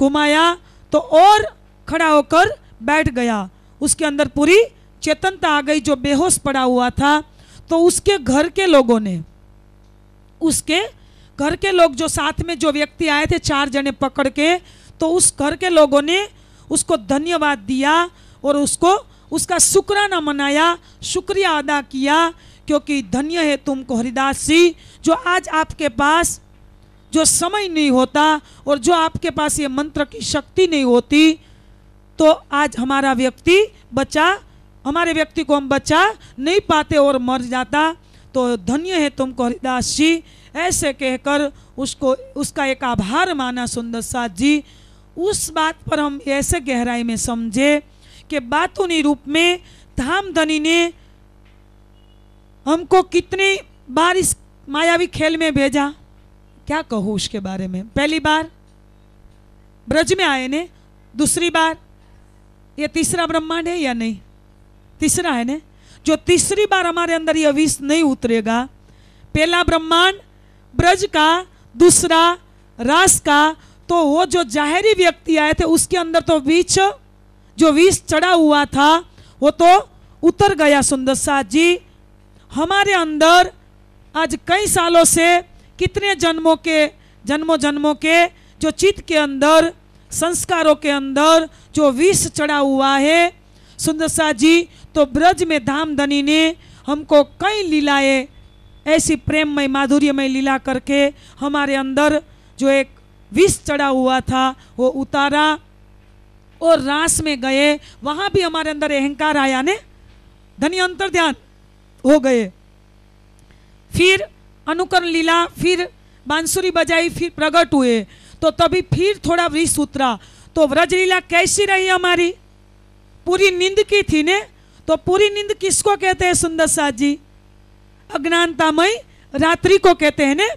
घुमाया तो और खड़ा होकर बैठ गया उसके अंदर पूरी चेतनता आ गई जो बेहोश पड़ा हुआ था तो उसके घर के लोगों ने उसके घर के लोग जो साथ में जो व्यक्ति आए थे चार जने पकड़ के तो उस घर के लोगों ने उसको धन्यवाद दिया और उसको उसका शुक्राना मनाया शुक्रिया अदा किया क्योंकि धन्य है तुमको हरिदास जी जो आज आपके पास जो समय नहीं होता और जो आपके पास ये मंत्र की शक्ति नहीं होती तो आज हमारा व्यक्ति बचा हमारे व्यक्ति को हम बचा नहीं पाते और मर जाता तो धन्य है तुमको हरिदास जी ऐसे कहकर उसको उसका एक आभार माना सुंदर सा जी उस बात पर हम ऐसे गहराई में समझे कि बातों रूप में धाम धनी ने हमको कितनी बार इस मायावी खेल में भेजा क्या कहूँ उसके बारे में पहली बार ब्रज में आए ने दूसरी बार ये तीसरा ब्रह्मांड है या नहीं तीसरा है ने जो तीसरी बार हमारे अंदर यह विष नहीं उतरेगा पहला ब्रह्मांड ब्रज का दूसरा रास का तो वो जो जाहरी व्यक्ति आए थे उसके अंदर तो बीच जो विष चढ़ा हुआ था वो तो उतर गया सुंदर साह जी हमारे अंदर आज कई सालों से कितने जन्मों के जन्मों जन्मों के जो चित्त के अंदर संस्कारों के अंदर जो विष चढ़ा हुआ है सुंदर शाह जी तो ब्रज में धाम धनी ने हमको कई लीलाएं ऐसी प्रेममय माधुर्यमय लीला करके हमारे अंदर जो एक विष चढ़ा हुआ था वो उतारा और रास में गए वहाँ भी हमारे अंदर अहंकार आया ने धनी अंतर ध्यान हो गए फिर अनुकरण लीला फिर बांसुरी बजाई फिर प्रकट हुए तो तभी फिर थोड़ा वृष उतरा तो व्रज लीला कैसी रही हमारी पूरी नींद की थी ने तो पूरी नींद किसको कहते हैं सुंदर साहद जी अज्ञानतामय रात्रि को कहते हैं ने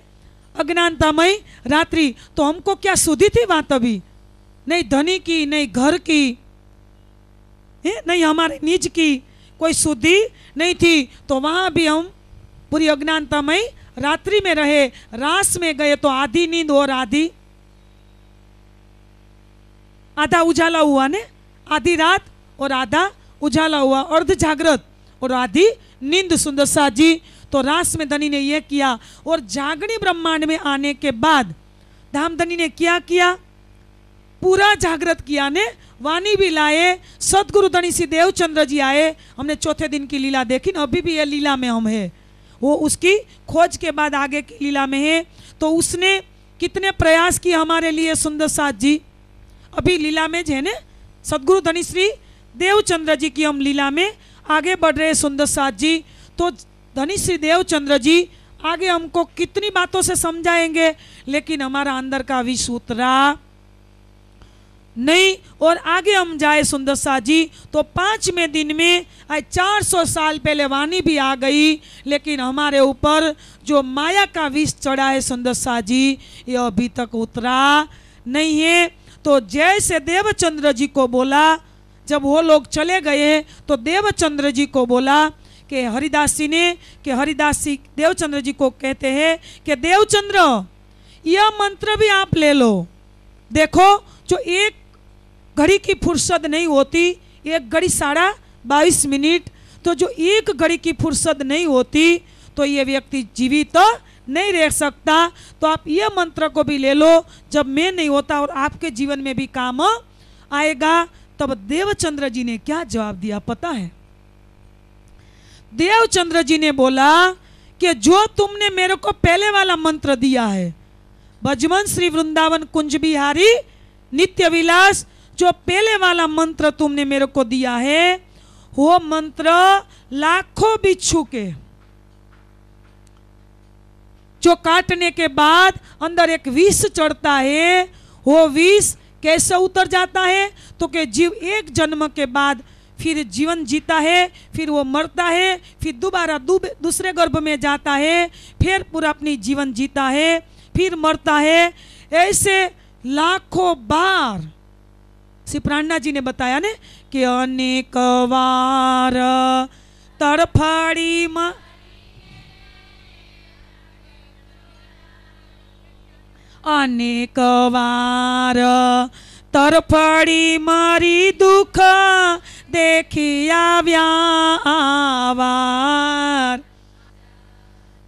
अज्ञानतामय रात्रि तो हमको क्या सुधी थी वहां तभी नहीं धनी की नहीं घर की नहीं हमारे निज की कोई शुद्धि नहीं थी तो वहाँ भी हम पूरी अज्ञानता में रात्रि में रहे रास में गए तो आधी नींद और आधी आधा उजाला हुआ ने आधी रात और आधा उजाला हुआ अर्ध जागृत और आधी नींद सुंदर सा जी तो रास में धनी ने यह किया और जागणी ब्रह्मांड में आने के बाद धाम धनी ने क्या किया पूरा जागृत किया ने वाणी भी लाए सदगुरु धनी सिंह देवचंद्र जी आए हमने चौथे दिन की लीला देखी ना अभी भी ये लीला में हम है वो उसकी खोज के बाद आगे की लीला में है तो उसने कितने प्रयास किए हमारे लिए सुंदर साथ जी अभी लीला में जो है ना सदगुरु धनी श्री देवचंद्र जी की हम लीला में आगे बढ़ रहे सुंदर साथ जी तो धनी श्री देवचंद्र जी आगे हमको कितनी बातों से समझाएंगे लेकिन हमारा अंदर का विष उतरा नहीं और आगे हम जाए सुंदर शाह जी तो पाँचवें दिन में चार सौ साल पहले वानी भी आ गई लेकिन हमारे ऊपर जो माया का विष चढ़ा है सुंदर शाह जी ये अभी तक उतरा नहीं है तो जैसे देवचंद्र जी को बोला जब वो लोग चले गए तो देवचंद्र जी को बोला कि हरिदास जी ने कि हरिदास जी देवचंद्र जी को कहते हैं कि देवचंद्र यह मंत्र भी आप ले लो देखो जो एक घड़ी की फुर्सत नहीं होती एक घड़ी साढ़ा बाईस मिनट तो जो एक घड़ी की फुर्सत नहीं होती तो ये व्यक्ति जीवित तो नहीं रह सकता तो आप ये मंत्र को भी ले लो जब मैं नहीं होता और आपके जीवन में भी काम आएगा तब देवचंद्र जी ने क्या जवाब दिया पता है देवचंद्र जी ने बोला कि जो तुमने मेरे को पहले वाला मंत्र दिया है भजमन श्री वृंदावन कुंज बिहारी नित्य विलास जो पहले वाला मंत्र तुमने मेरे को दिया है वो मंत्र लाखों बिच्छू के जो काटने के बाद अंदर एक विष चढ़ता है वो विष कैसे उतर जाता है तो के जीव एक जन्म के बाद फिर जीवन जीता है फिर वो मरता है फिर दोबारा दूसरे गर्भ में जाता है फिर पूरा अपनी जीवन जीता है फिर मरता है ऐसे लाखों बार सिप्रान्ना जी ने बताया ने कि अनेक वार तरफाड़ी म અનેક વાર તરફડી મારી દુઃખ દેખી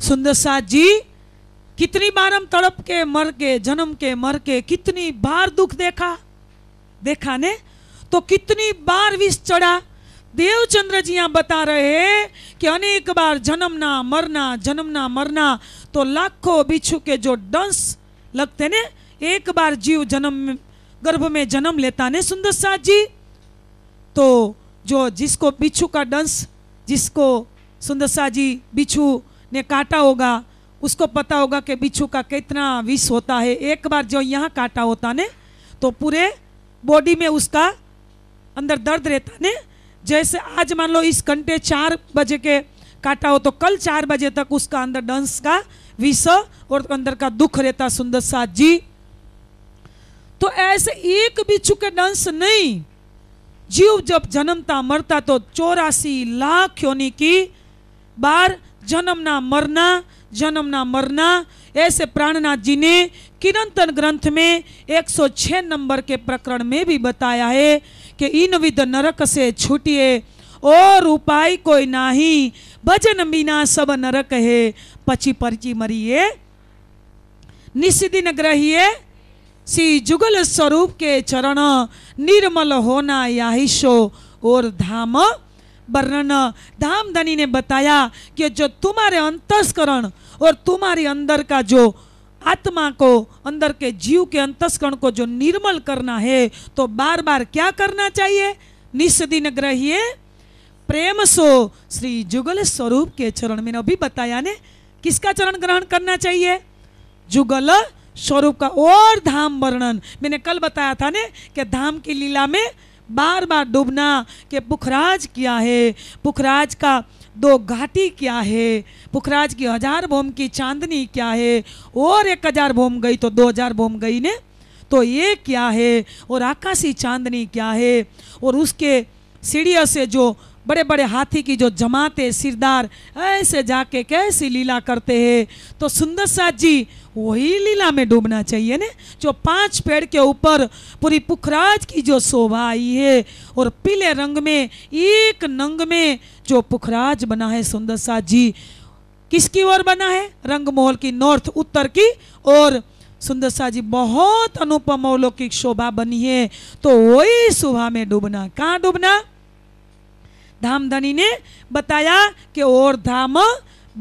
सुंदर साथ जी कितनी बार हम तड़प के मर के जन्म के मर के कितनी बार दुख देखा देखा ने तो कितनी बार विष चढ़ा देवचंद्र जी यहाँ बता रहे हैं कि अनेक बार जन्मना मरना जन्मना मरना तो लाखों बिच्छू के जो डंस लगते ने एक बार जीव जन्म गर्भ में जन्म लेता ने सुंदर साथ जी तो जो जिसको बिच्छू का डंस जिसको सुंदर साह जी बिच्छू ने काटा होगा उसको पता होगा कि बिच्छू का कितना विष होता है एक बार जो यहाँ काटा होता ने तो पूरे बॉडी में उसका अंदर दर्द रहता है जैसे आज मान लो इस घंटे चार बजे के काटा हो तो कल चार बजे तक उसका अंदर डंस का विष और अंदर का दुख रहता सुंदर साथ जी तो ऐसे एक बिच्छू के डंस नहीं जीव जब जन्मता मरता तो चौरासी लाख योनि की बार जन्म ना मरना जन्म ना मरना ऐसे प्राणनाथ जी ने किरंतन ग्रंथ में 106 नंबर के प्रकरण में भी बताया है कि इन विद नरक से छुटिए और उपाय कोई नाही भजन बिना सब नरक है पची पर्ची मरिए निशिदिन ग्रहिए सी जुगल स्वरूप के चरण निर्मल होना याहिशो और धाम वर्णन धाम धनी ने बताया कि जो तुम्हारे अंतस्करण और तुम्हारे अंदर का जो आत्मा को अंदर के जीव के अंतस्करण को जो निर्मल करना है तो बार बार क्या करना चाहिए निस्दिन ग्रहिए प्रेम सो श्री जुगल स्वरूप के चरण मैंने अभी बताया ने किसका चरण ग्रहण करना चाहिए जुगल स्वरूप का और धाम वर्णन मैंने कल बताया था ने कि धाम की लीला में बार बार डूबना के पुखराज किया है पुखराज का दो घाटी क्या है पुखराज की हजार भोम की चांदनी क्या है और एक हजार भोम गई तो दो हजार भोम गई ने तो ये क्या है और आकाशी चांदनी क्या है और उसके सीढ़ियों से जो बड़े बड़े हाथी की जो जमाते सिरदार ऐसे जाके कैसी लीला करते हैं तो सुंदर साथ जी वही लीला में डूबना चाहिए ने जो पांच पेड़ के ऊपर पूरी पुखराज की जो शोभा आई है और पीले रंग में एक नंग में जो पुखराज बना है सुंदर सा जी किसकी ओर बना है रंगमहल की नॉर्थ उत्तर की और सुंदर सा जी बहुत अनुपम अवलौकिक शोभा बनी है तो वही शोभा में डूबना कहाँ डूबना धामधनी ने बताया कि और धाम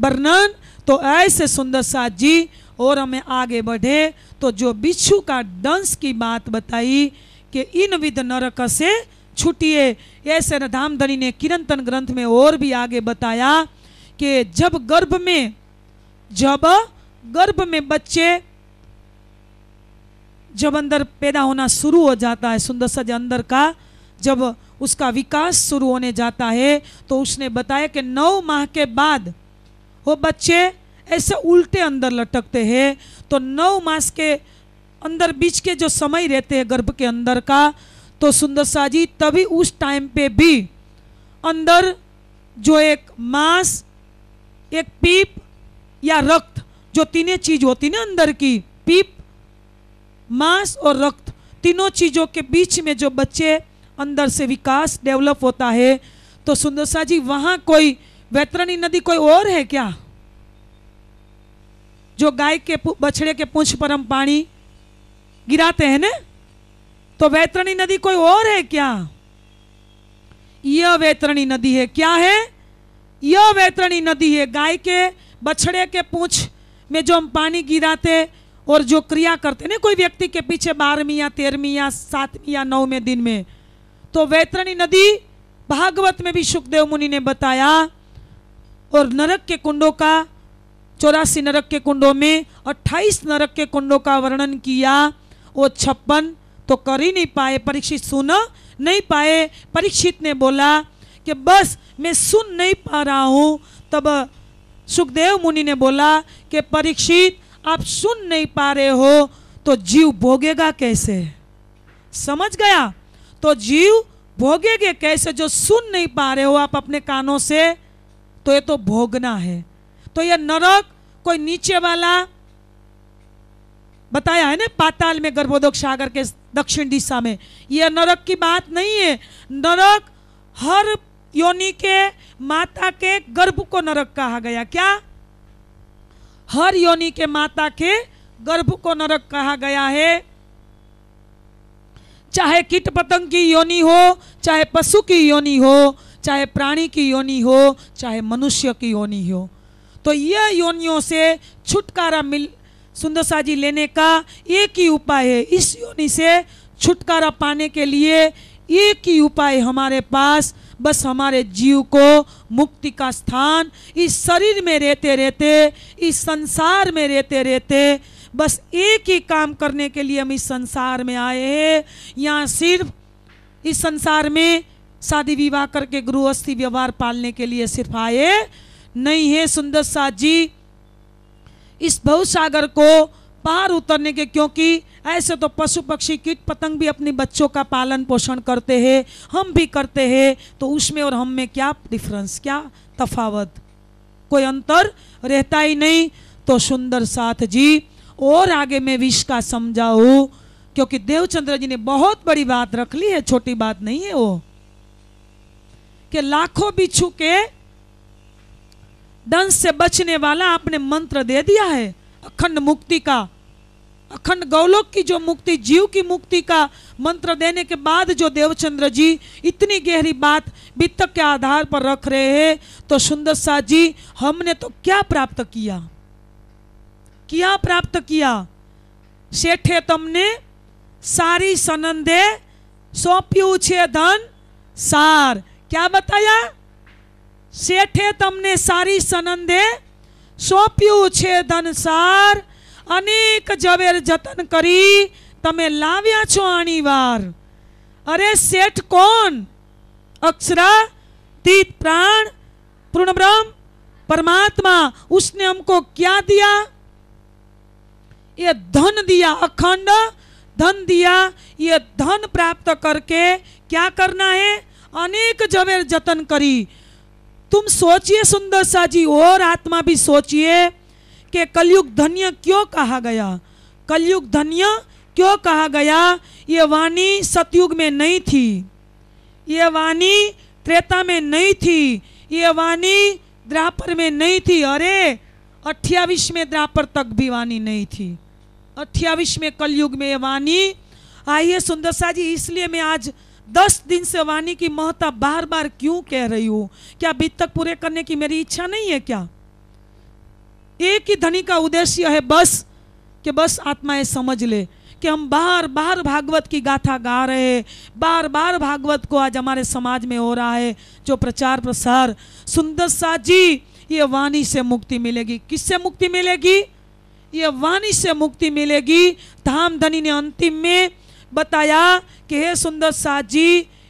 वर्णन तो ऐसे सुंदर सा जी और हमें आगे बढ़े तो जो बिच्छू का दंश की बात बताई कि इन विध नरक से छुटिए ऐसे धामधनी ने किरंतन ग्रंथ में और भी आगे बताया कि जब गर्भ में जब गर्भ में बच्चे जब अंदर पैदा होना शुरू हो जाता है सुंदर सज अंदर का जब उसका विकास शुरू होने जाता है तो उसने बताया कि नौ माह के बाद वो बच्चे ऐसे उल्टे अंदर लटकते हैं तो नौ मास के अंदर बीच के जो समय रहते हैं गर्भ के अंदर का तो सुंदर साजी तभी उस टाइम पे भी अंदर जो एक मांस एक पीप या रक्त जो तीनों चीज होती ना अंदर की पीप मांस और रक्त तीनों चीज़ों के बीच में जो बच्चे अंदर से विकास डेवलप होता है तो सुंदरसा जी वहाँ कोई वैतरणी नदी कोई और है क्या जो गाय के बछड़े के पूछ पर हम पानी गिराते हैं ना तो वैतरणी नदी कोई और है क्या यह वैतरणी नदी है क्या है यह वैतरणी नदी है गाय के बछड़े के पूछ में जो हम पानी गिराते और जो क्रिया करते ना कोई व्यक्ति के पीछे बारहवीं या तेरहवीं या सातवीं या नौवें दिन में तो वैतरणी नदी भागवत में भी सुखदेव मुनि ने बताया और नरक के कुंडों का चौरासी नरक के कुंडों में अट्ठाईस नरक के कुंडों का वर्णन किया वो छप्पन तो कर ही नहीं पाए परीक्षित सुन नहीं पाए परीक्षित ने बोला कि बस मैं सुन नहीं पा रहा हूँ तब सुखदेव मुनि ने बोला कि परीक्षित आप सुन नहीं पा रहे हो तो जीव भोगेगा कैसे समझ गया तो जीव भोगेगे कैसे जो सुन नहीं पा रहे हो आप अपने कानों से तो ये तो भोगना है तो यह नरक कोई नीचे वाला बताया है ना पाताल में गर्भोदक सागर के दक्षिण दिशा में यह नरक की बात नहीं है नरक हर योनि के माता के गर्भ को नरक कहा गया क्या हर योनि के माता के गर्भ को नरक कहा गया है चाहे कीट पतंग की योनि हो चाहे पशु की योनि हो चाहे प्राणी की योनि हो चाहे मनुष्य की योनि हो तो यह योनियों से छुटकारा मिल सुंदरसाजी जी लेने का एक ही उपाय है इस योनि से छुटकारा पाने के लिए एक ही उपाय हमारे पास बस हमारे जीव को मुक्ति का स्थान इस शरीर में रहते रहते इस संसार में रहते रहते बस एक ही काम करने के लिए हम इस संसार में आए हैं यहाँ सिर्फ इस संसार में शादी विवाह करके गृहस्थी व्यवहार पालने के लिए सिर्फ आए नहीं है सुंदर साथ जी इस भवसागर को पार उतरने के क्योंकि ऐसे तो पशु पक्षी कीट पतंग भी अपने बच्चों का पालन पोषण करते हैं हम भी करते हैं तो उसमें और हम में क्या डिफरेंस क्या तफावत कोई अंतर रहता ही नहीं तो सुंदर साथ जी और आगे मैं विष का समझाऊ क्योंकि देवचंद्र जी ने बहुत बड़ी बात रख ली है छोटी बात नहीं है वो कि लाखों बिच्छू के दंश से बचने वाला आपने मंत्र दे दिया है अखंड मुक्ति का अखंड गौलोक की जो मुक्ति जीव की मुक्ति का मंत्र देने के बाद जो देवचंद्र जी इतनी गहरी बात वित्तक के आधार पर रख रहे हैं तो सुंदर शाह जी हमने तो क्या प्राप्त किया क्या प्राप्त किया सेठे तमने सारी सनंदे सौंप्यू धन सार क्या बताया शेठे तमने सारी सनंदे सौंपू छे धनसार अनेक जवेर जतन करी ते लाव्या छो आनीवार अरे शेठ कौन अक्षरा तीत प्राण पूर्णब्रह्म परमात्मा उसने हमको क्या दिया ये धन दिया अखंड धन दिया ये धन प्राप्त करके क्या करना है अनेक जवेर जतन करी तुम सोचिए सुंदर सा जी और आत्मा भी सोचिए कि कलयुग धन्य क्यों कहा गया कलयुग धन्य क्यों कहा गया ये वाणी सतयुग में नहीं थी ये वाणी त्रेता में नहीं थी ये वाणी द्रापर में नहीं थी अरे अट्ठाईस में द्रापर तक भी वाणी नहीं थी अट्ठाईस में कलयुग में ये वाणी आइए सुंदर सा जी इसलिए मैं आज दस दिन से वाणी की महत्ता बार बार क्यों कह रही हूं क्या बीत तक पूरे करने की मेरी इच्छा नहीं है क्या एक ही धनी का उद्देश्य है बस कि बस आत्माएं समझ ले कि हम बार बार भागवत की गाथा गा रहे हैं बार बार भागवत को आज हमारे समाज में हो रहा है जो प्रचार प्रसार सुंदर सा जी ये वाणी से मुक्ति मिलेगी किससे मुक्ति मिलेगी ये वाणी से मुक्ति मिलेगी धाम धनी ने अंतिम में बताया सुंदर હે जी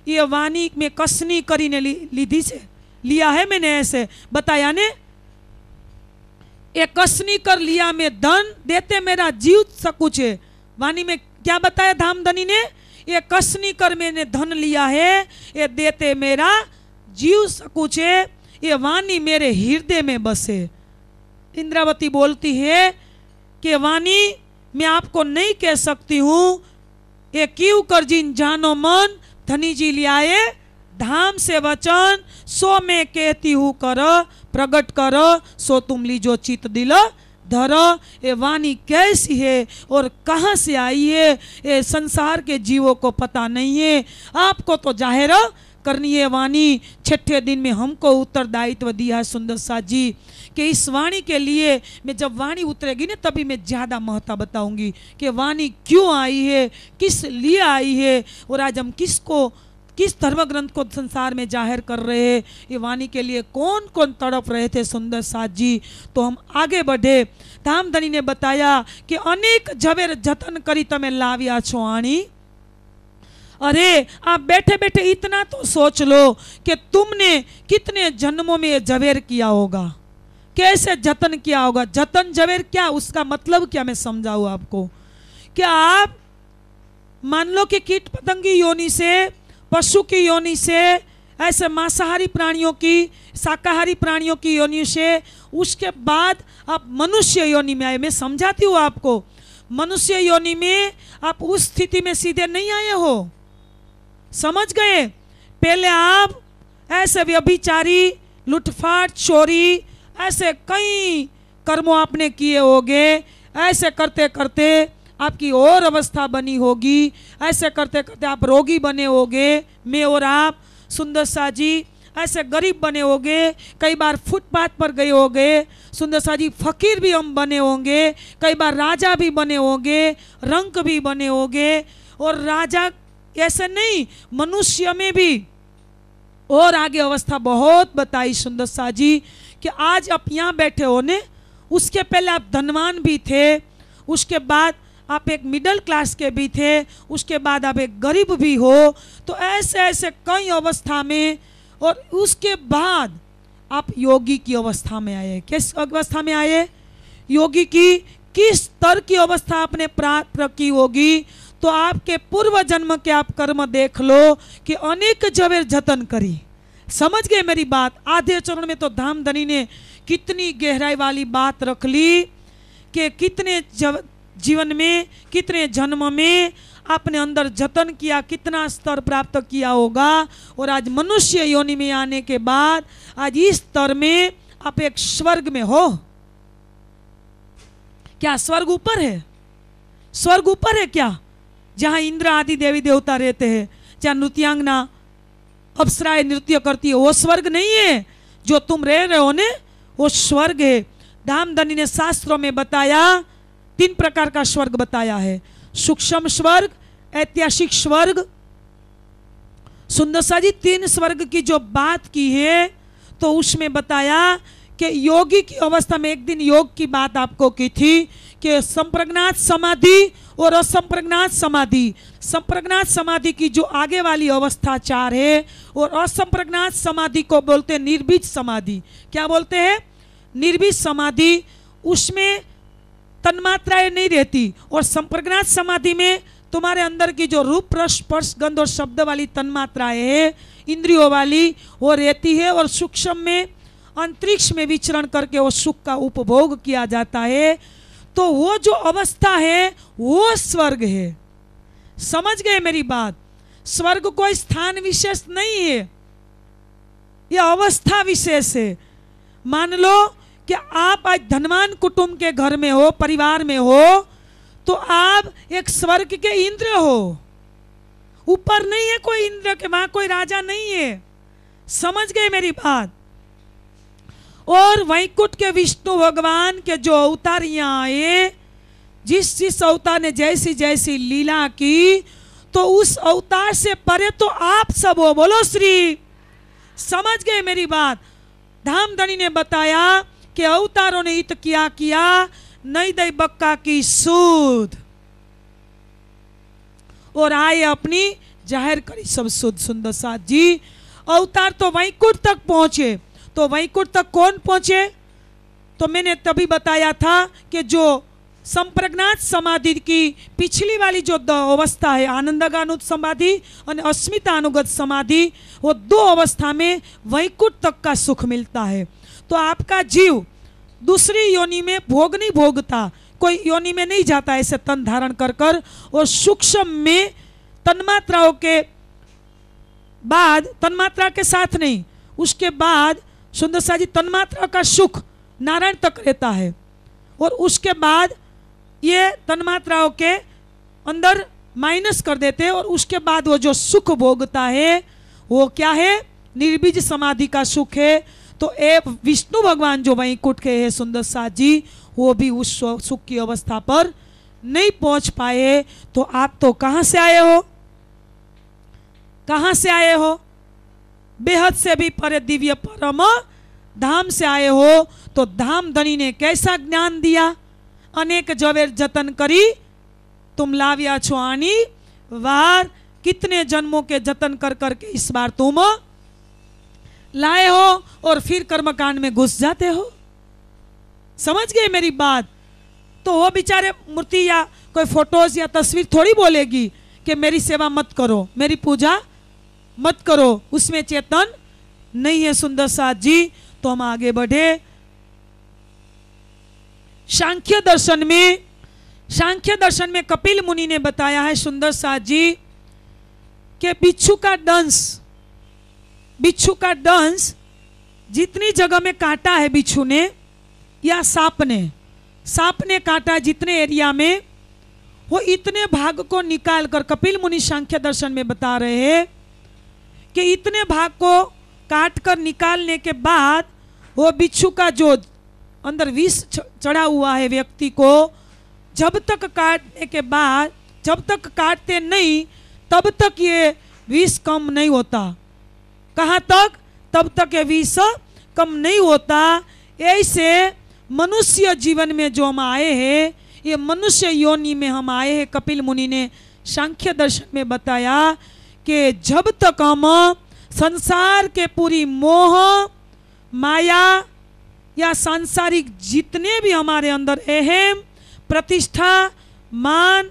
ये वाणी में कसनी करी ने लीधी से लिया है मैंने ऐसे बताया ने कसनी कर लिया मैं धन देते मेरा जीव सकू छे वाणी में क्या बताया धाम धनी ने ये कसनी कर मैंने धन लिया है ये देते मेरा जीव सकू छे ये वाणी मेरे हृदय में बसे इंद्रावती बोलती है कि वाणी मैं आपको नहीं कह सकती हूँ ये कर जिन जानो मन धनी जी લિયાએ धाम से वचन सो मैं कहती हूँ कर प्रगट कर सो तुम लीजो चित दिल धर ये वाणी कैसी है और कहाँ से आई है ये संसार के जीवों को पता नहीं है आपको तो जाहिर करनी है वाणी छठे दिन में हमको उत्तरदायित्व दिया है सुंदर सा जी कि इस वाणी के लिए मैं जब वाणी उतरेगी ना तभी मैं ज़्यादा महत्व बताऊंगी कि वाणी क्यों आई है किस लिए आई है और आज हम किसको किस धर्म ग्रंथ को संसार में जाहिर कर रहे हैं ये वाणी के लिए कौन कौन तड़प रहे थे सुंदर साथ जी तो हम आगे बढ़े धामधनी ने बताया कि अनेक झबेर जतन करी तमें लाविया छो आणी अरे आप बैठे बैठे इतना तो सोच लो कि तुमने कितने जन्मों में ये जवेर किया होगा कैसे जतन किया होगा जतन जवेर क्या उसका मतलब क्या मैं समझाऊ आपको क्या आप मान लो कि कीट पतंगी योनि से पशु की योनि से ऐसे मांसाहारी प्राणियों की शाकाहारी प्राणियों की योनि से उसके बाद आप मनुष्य योनि में आए मैं समझाती हूँ आपको मनुष्य योनि में आप उस स्थिति में सीधे नहीं आए हो समझ गए पहले आप ऐसे व्यभिचारी लुटफाट चोरी ऐसे कई कर्म आपने किए होंगे ऐसे करते करते आपकी और अवस्था बनी होगी ऐसे करते करते आप रोगी बने होंगे मैं और आप सुंदर शाह जी ऐसे गरीब बने होंगे कई बार फुटपाथ पर गए होंगे सुंदर शाह जी फकीर भी हम बने होंगे कई बार राजा भी बने होंगे रंक भी बने होंगे और राजा ऐसे नहीं मनुष्य में भी और आगे अवस्था बहुत बताई सुंदर शाह जी कि आज आप यहाँ बैठे होने उसके पहले आप धनवान भी थे उसके बाद आप एक मिडिल क्लास के भी थे उसके बाद आप एक गरीब भी हो तो ऐसे ऐसे कई अवस्था में और उसके बाद आप योगी की अवस्था में आए किस अवस्था में आए योगी की किस स्तर की अवस्था आपने प्राप्त की होगी तो आपके पूर्व जन्म के आप कर्म देख लो कि अनेक जवेर जतन करी समझ गए मेरी बात आधे चरण में तो धाम धनी ने कितनी गहराई वाली बात रख ली कि कितने जीवन में कितने जन्म में आपने अंदर जतन किया कितना स्तर प्राप्त किया होगा और आज मनुष्य योनि में आने के बाद आज इस स्तर में आप एक स्वर्ग में हो क्या स्वर्ग ऊपर है स्वर्ग ऊपर है क्या जहां इंद्र आदि देवी देवता रहते हैं जहाँ नृत्यांगना अप्सराएं नृत्य करती है वो स्वर्ग नहीं है जो तुम रह रहे हो ने वो स्वर्ग है धामधनी ने शास्त्रों में बताया तीन प्रकार का स्वर्ग बताया है सूक्ष्म स्वर्ग ऐतिहासिक स्वर्ग सुंदर सा जी तीन स्वर्ग की जो बात की है तो उसमें बताया कि योगी की अवस्था में एक दिन योग की बात आपको की थी कि संप्रज्ञात समाधि और असंप्रज्ञात समाधि संप्रज्ञात समाधि की जो आगे वाली अवस्था चार है और असंप्रज्ञात समाधि को बोलते हैं निर्बीज समाधि क्या बोलते हैं निर्बीज समाधि उसमें तन्मात्राएं नहीं रहती और संप्रज्ञात समाधि में तुम्हारे अंदर की जो रूप स्पर्श गंध और शब्द वाली तन्मात्राएं है इंद्रियों वाली वो रहती है और सूक्ष्म में अंतरिक्ष में विचरण करके वो सुख का उपभोग किया जाता है तो वो जो अवस्था है वो स्वर्ग है समझ गए मेरी बात स्वर्ग कोई स्थान विशेष नहीं है यह अवस्था विशेष है मान लो कि आप आज धनवान कुटुंब के घर में हो परिवार में हो तो आप एक स्वर्ग के इंद्र हो ऊपर नहीं है कोई इंद्र के वहां कोई राजा नहीं है समझ गए मेरी बात और वैकुट के विष्णु भगवान के जो अवतार यहाँ आए जिस जिस अवतार ने जैसी जैसी लीला की तो उस अवतार से परे तो आप सब हो बोलो श्री समझ गए मेरी बात धामधनी ने बताया कि अवतारों ने इत किया किया नहीं दई बक्का की सूद और आए अपनी जाहिर करी सब सुध सुंदर साथ जी अवतार तो वहीं कुट तक पहुंचे तो वैकुंठ तक कौन पहुंचे तो मैंने तभी बताया था कि जो संप्रज्ञात समाधि की पिछली वाली जो अवस्था है आनंदगानुत समाधि और अस्मितानुगत समाधि वो दो अवस्था में वैकुंठ तक का सुख मिलता है तो आपका जीव दूसरी योनि में भोग नहीं भोगता कोई योनि में नहीं जाता ऐसे तन धारण कर कर और सूक्ष्म में तन्मात्राओं के बाद तन्मात्रा के साथ नहीं उसके बाद सुंदर शाह जी तन्मात्रा का सुख नारायण तक रहता है और उसके बाद ये तन्मात्राओं के अंदर माइनस कर देते हैं और उसके बाद वो जो सुख भोगता है वो क्या है निर्बीज समाधि का सुख है तो ए विष्णु भगवान जो वहीं कुट के हैं सुंदर शाह जी वो भी उस सुख की अवस्था पर नहीं पहुंच पाए तो आप तो कहाँ से आए हो कहाँ से आए हो बेहद से भी परे दिव्य परम धाम से आए हो तो धाम धनी ने कैसा ज्ञान दिया अनेक जवेर जतन करी तुम लाविया छो आनी वार कितने जन्मों के जतन कर करके इस बार तुम लाए हो और फिर कर्मकांड में घुस जाते हो समझ गए मेरी बात तो वो बेचारे मूर्ति या कोई फोटोज या तस्वीर थोड़ी बोलेगी कि मेरी सेवा मत करो मेरी पूजा मत करो उसमें चेतन नहीं है सुंदर साथ जी तो हम आगे बढ़े सांख्य दर्शन में सांख्य दर्शन में कपिल मुनि ने बताया है सुंदर साथ जी के बिच्छू का दंश बिच्छू का दंश जितनी जगह में काटा है बिच्छू ने या सांप ने सांप ने काटा जितने एरिया में वो इतने भाग को निकाल कर कपिल मुनि सांख्य दर्शन में बता रहे हैं कि इतने भाग को काट कर निकालने के बाद वो बिच्छू का जो अंदर विष चढ़ा हुआ है व्यक्ति को जब तक काटने के बाद जब तक काटते नहीं तब तक ये विष कम नहीं होता कहाँ तक तब तक ये विष कम नहीं होता ऐसे मनुष्य जीवन में जो हम आए हैं ये मनुष्य योनि में हम आए हैं कपिल मुनि ने सांख्य दर्शन में बताया कि जब तक हम संसार के पूरी मोह माया या सांसारिक जितने भी हमारे अंदर अहम प्रतिष्ठा मान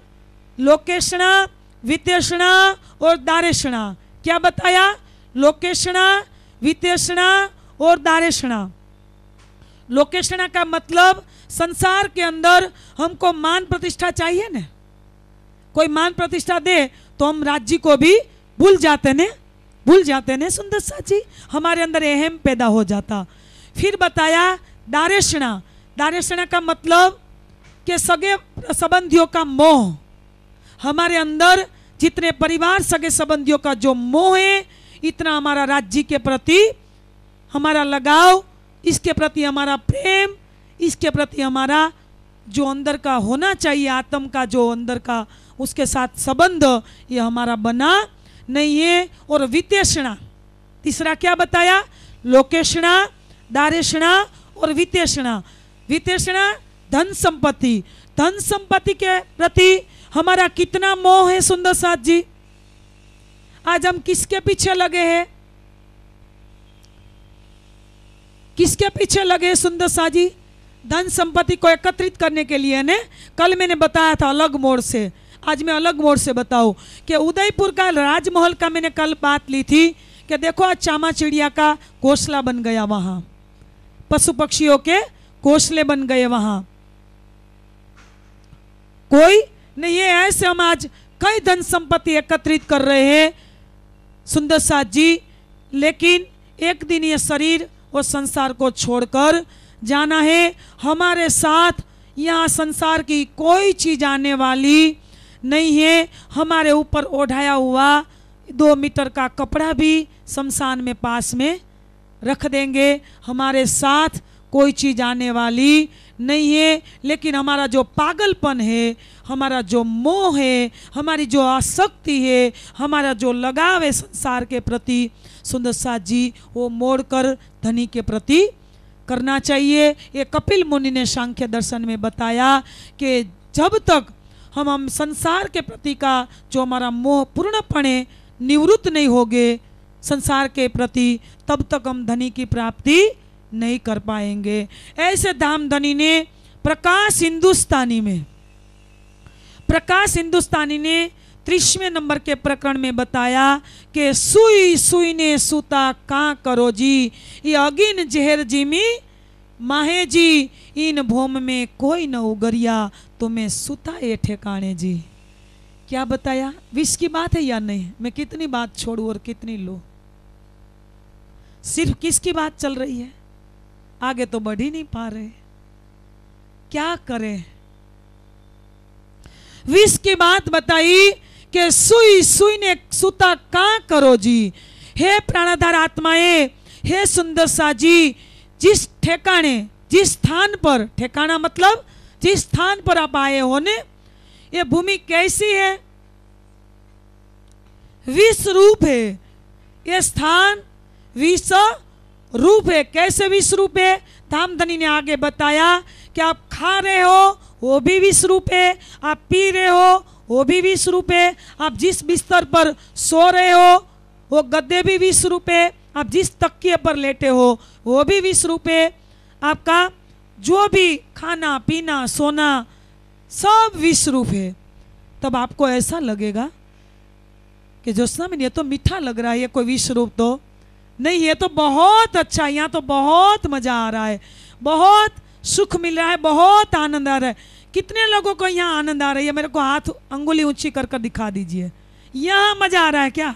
लोकेशणा वितेषणा और दारेषणा क्या बताया लोकेशणा वितेषणा और दारेषणा लोकेशणा का मतलब संसार के अंदर हमको मान प्रतिष्ठा चाहिए ना कोई मान प्रतिष्ठा दे तो हम राज्य को भी भूल जाते ने भूल जाते ने सुंदर साची हमारे अंदर अहम पैदा हो जाता फिर बताया दारेषणा दारेषणा का मतलब के सगे संबंधियों का मोह हमारे अंदर जितने परिवार सगे संबंधियों का जो मोह है इतना हमारा राज्य के प्रति हमारा लगाव इसके प्रति हमारा प्रेम इसके प्रति हमारा जो अंदर का होना चाहिए आत्म का जो अंदर का उसके साथ संबंध ये हमारा बना नहीं है और वितेषणा तीसरा क्या बताया लोकेशणा दारेषणा और वितेषणा वितेषणा धन संपत्ति धन संपत्ति के प्रति हमारा कितना मोह है सुंदर साथ जी आज हम किसके पीछे लगे हैं किसके पीछे लगे सुंदर शाह जी धन संपत्ति को एकत्रित करने के लिए ने कल मैंने बताया था अलग मोड़ से आज मैं अलग मोड़ से बताऊँ कि उदयपुर का राजमहल का मैंने कल बात ली थी कि देखो आज चामा चिड़िया का घोसला बन गया वहाँ पशु पक्षियों के घोसले बन गए वहाँ कोई नहीं है ऐसे हम आज कई धन संपत्ति एकत्रित कर रहे हैं सुंदर साथ जी लेकिन एक दिन ये शरीर और संसार को छोड़कर जाना है हमारे साथ यहाँ संसार की कोई चीज आने वाली नहीं है हमारे ऊपर ओढ़ाया हुआ दो मीटर का कपड़ा भी शमशान में पास में रख देंगे हमारे साथ कोई चीज़ आने वाली नहीं है लेकिन हमारा जो पागलपन है हमारा जो मोह है हमारी जो आसक्ति है हमारा जो लगाव है संसार के प्रति सुंदर साथ जी वो मोड़ कर धनी के प्रति करना चाहिए ये कपिल मुनि ने सांख्य दर्शन में बताया कि जब तक हम हम संसार के प्रति का जो हमारा मोह पूर्णपणे निवृत्त नहीं होगे संसार के प्रति तब तक हम धनी की प्राप्ति नहीं कर पाएंगे ऐसे धाम धनी ने प्रकाश हिंदुस्तानी में प्रकाश हिंदुस्तानी ने त्रीसवें नंबर के प्रकरण में बताया कि सुई सुई ने सूता का करो जी ये अगिन जहर जिमी माहे जी इन भोम में कोई न उगरिया तो मैं सुता ए ठेकाने जी क्या बताया विष की बात है या नहीं मैं कितनी बात छोड़ू और कितनी लो सिर्फ किसकी बात चल रही है आगे तो बढ़ ही नहीं पा रहे क्या करें विष की बात बताई कि सुई सुई ने सुता का करो जी हे प्राणाधार आत्माएं हे सुंदर सा जी जिस ठिकाने जिस स्थान पर ठिकाना मतलब जिस स्थान पर आप आए होने ये भूमि कैसी है विष रूप है ये स्थान विष रूप है कैसे विष रूप है धामधनी ने आगे बताया कि आप खा रहे हो वो भी विष रूप है आप पी रहे हो वो भी विष रूप है आप जिस बिस्तर पर सो रहे हो वो गद्दे भी विष रूप है आप जिस तकिए पर लेटे हो वो भी बीस रुपये आपका जो भी खाना पीना सोना सब बीस रुपये तब आपको ऐसा लगेगा कि जोस्ना में ये तो मीठा लग रहा है ये कोई बीस रूप तो नहीं ये तो बहुत अच्छा यहाँ तो बहुत मज़ा आ रहा है बहुत सुख मिल रहा है बहुत आनंद आ रहा है कितने लोगों को यहाँ आनंद आ रहा है मेरे को हाथ अंगुली ऊंची कर कर दिखा दीजिए यहाँ मज़ा आ रहा है क्या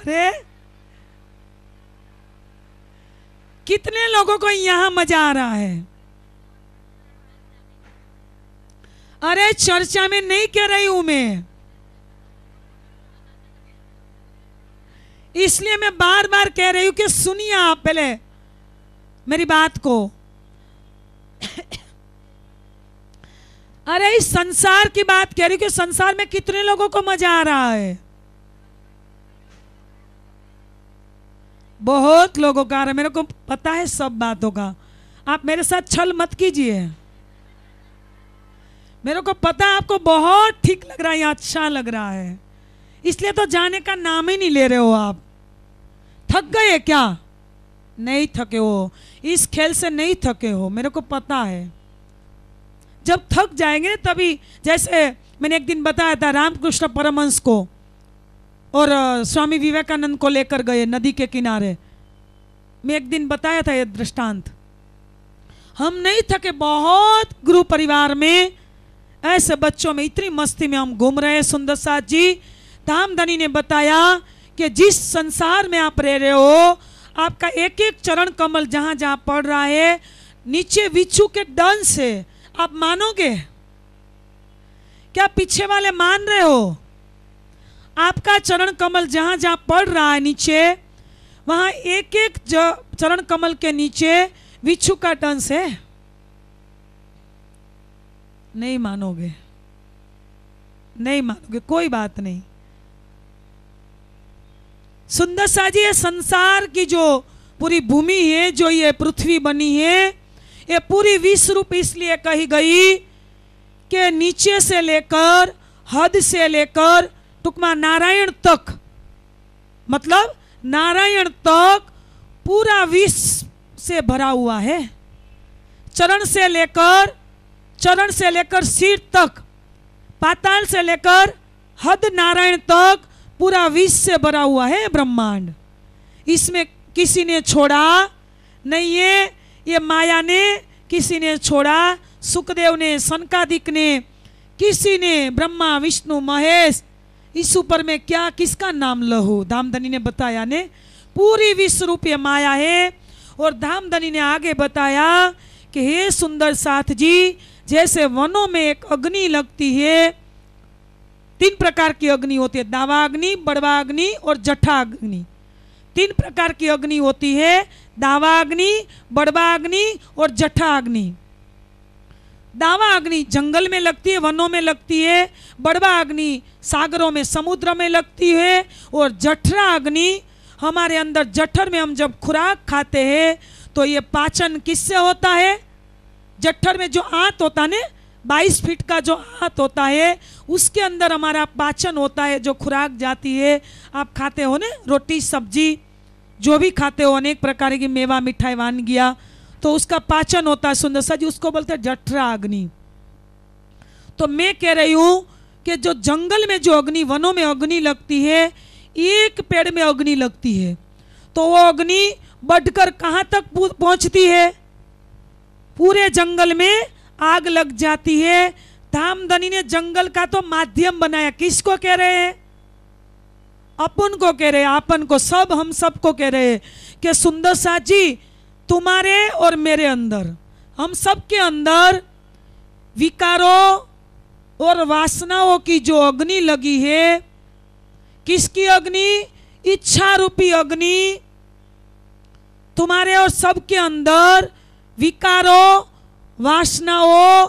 अरे कितने लोगों को यहां मजा आ रहा है अरे चर्चा में नहीं कह रही हूं मैं इसलिए मैं बार बार कह रही हूं कि सुनिए आप पहले मेरी बात को अरे इस संसार की बात कह रही हूं कि संसार में कितने लोगों को मजा आ रहा है बहुत लोगों का आ रहा है मेरे को पता है सब बातों का आप मेरे साथ छल मत कीजिए मेरे को पता है आपको बहुत ठीक लग रहा है या अच्छा लग रहा है इसलिए तो जाने का नाम ही नहीं ले रहे हो आप थक गए क्या नहीं थके हो इस खेल से नहीं थके हो मेरे को पता है जब थक जाएंगे तभी जैसे मैंने एक दिन बताया था रामकृष्ण परमंश को और स्वामी विवेकानंद को लेकर गए नदी के किनारे मैं एक दिन बताया था यह दृष्टांत हम नहीं थके बहुत गुरु परिवार में ऐसे बच्चों में इतनी मस्ती में हम घूम रहे सुंदर साथ जी धामधनी ने बताया कि जिस संसार में आप रह रहे हो आपका एक एक चरण कमल जहां जहां पड़ रहा है नीचे विच्छू के डंस है आप मानोगे क्या पीछे वाले मान रहे हो आपका चरण कमल जहां जहां पड़ रहा है नीचे वहां एक एक चरण कमल के नीचे विच्छू का टंस है नहीं मानोगे नहीं मानोगे कोई बात नहीं सुंदर साजी ये संसार की जो पूरी भूमि है जो ये पृथ्वी बनी है ये पूरी विश्व रूप इसलिए कही गई कि नीचे से लेकर हद से लेकर में नारायण तक मतलब नारायण तक पूरा विश्व से भरा हुआ है चरण से लेकर चरण से लेकर सिर तक पाताल से लेकर हद नारायण तक पूरा विश्व से भरा हुआ है ब्रह्मांड इसमें किसी ने छोड़ा नहीं है ये माया ने किसी ने छोड़ा सुखदेव ने सनकादिक ने किसी ने ब्रह्मा विष्णु महेश इस ऊपर में क्या किसका नाम लहू धामधनी ने बताया ने पूरी विश्व रूपये माया है और धामधनी ने आगे बताया कि हे सुंदर साथ जी जैसे वनों में एक अग्नि लगती है तीन प्रकार की अग्नि होती है दावा अग्नि बड़वा अग्नि और जठा अग्नि तीन प्रकार की अग्नि होती है दावा अग्नि बड़वा अग्नि और जठा अग्नि दावा अग्नि जंगल में लगती है वनों में लगती है बड़वा अग्नि सागरों में समुद्र में लगती है और जठरा अग्नि हमारे अंदर जठर में हम जब खुराक खाते हैं तो ये पाचन किससे होता है जठर में जो आंत होता है बाईस फीट का जो आंत होता है उसके अंदर हमारा पाचन होता है जो खुराक जाती है आप खाते हो ना रोटी सब्जी जो भी खाते हो अनेक प्रकार की मेवा मिठाई गया तो उसका पाचन होता है सुंदर सा जी उसको बोलते हैं जठरा अग्नि तो मैं कह रही हूं कि जो जंगल में जो अग्नि वनों में अग्नि लगती है एक पेड़ में अग्नि लगती है तो वो अग्नि बढ़कर कहां तक पहुंचती है पूरे जंगल में आग लग जाती है धामधनी ने जंगल का तो माध्यम बनाया किसको कह रहे हैं अपन को कह रहे हैं आपन को सब हम सबको कह रहे हैं कि सुंदर साह जी तुम्हारे और मेरे अंदर हम सबके अंदर विकारों और वासनाओं की जो अग्नि लगी है किसकी अग्नि इच्छा रूपी अग्नि तुम्हारे और सबके अंदर विकारों वासनाओं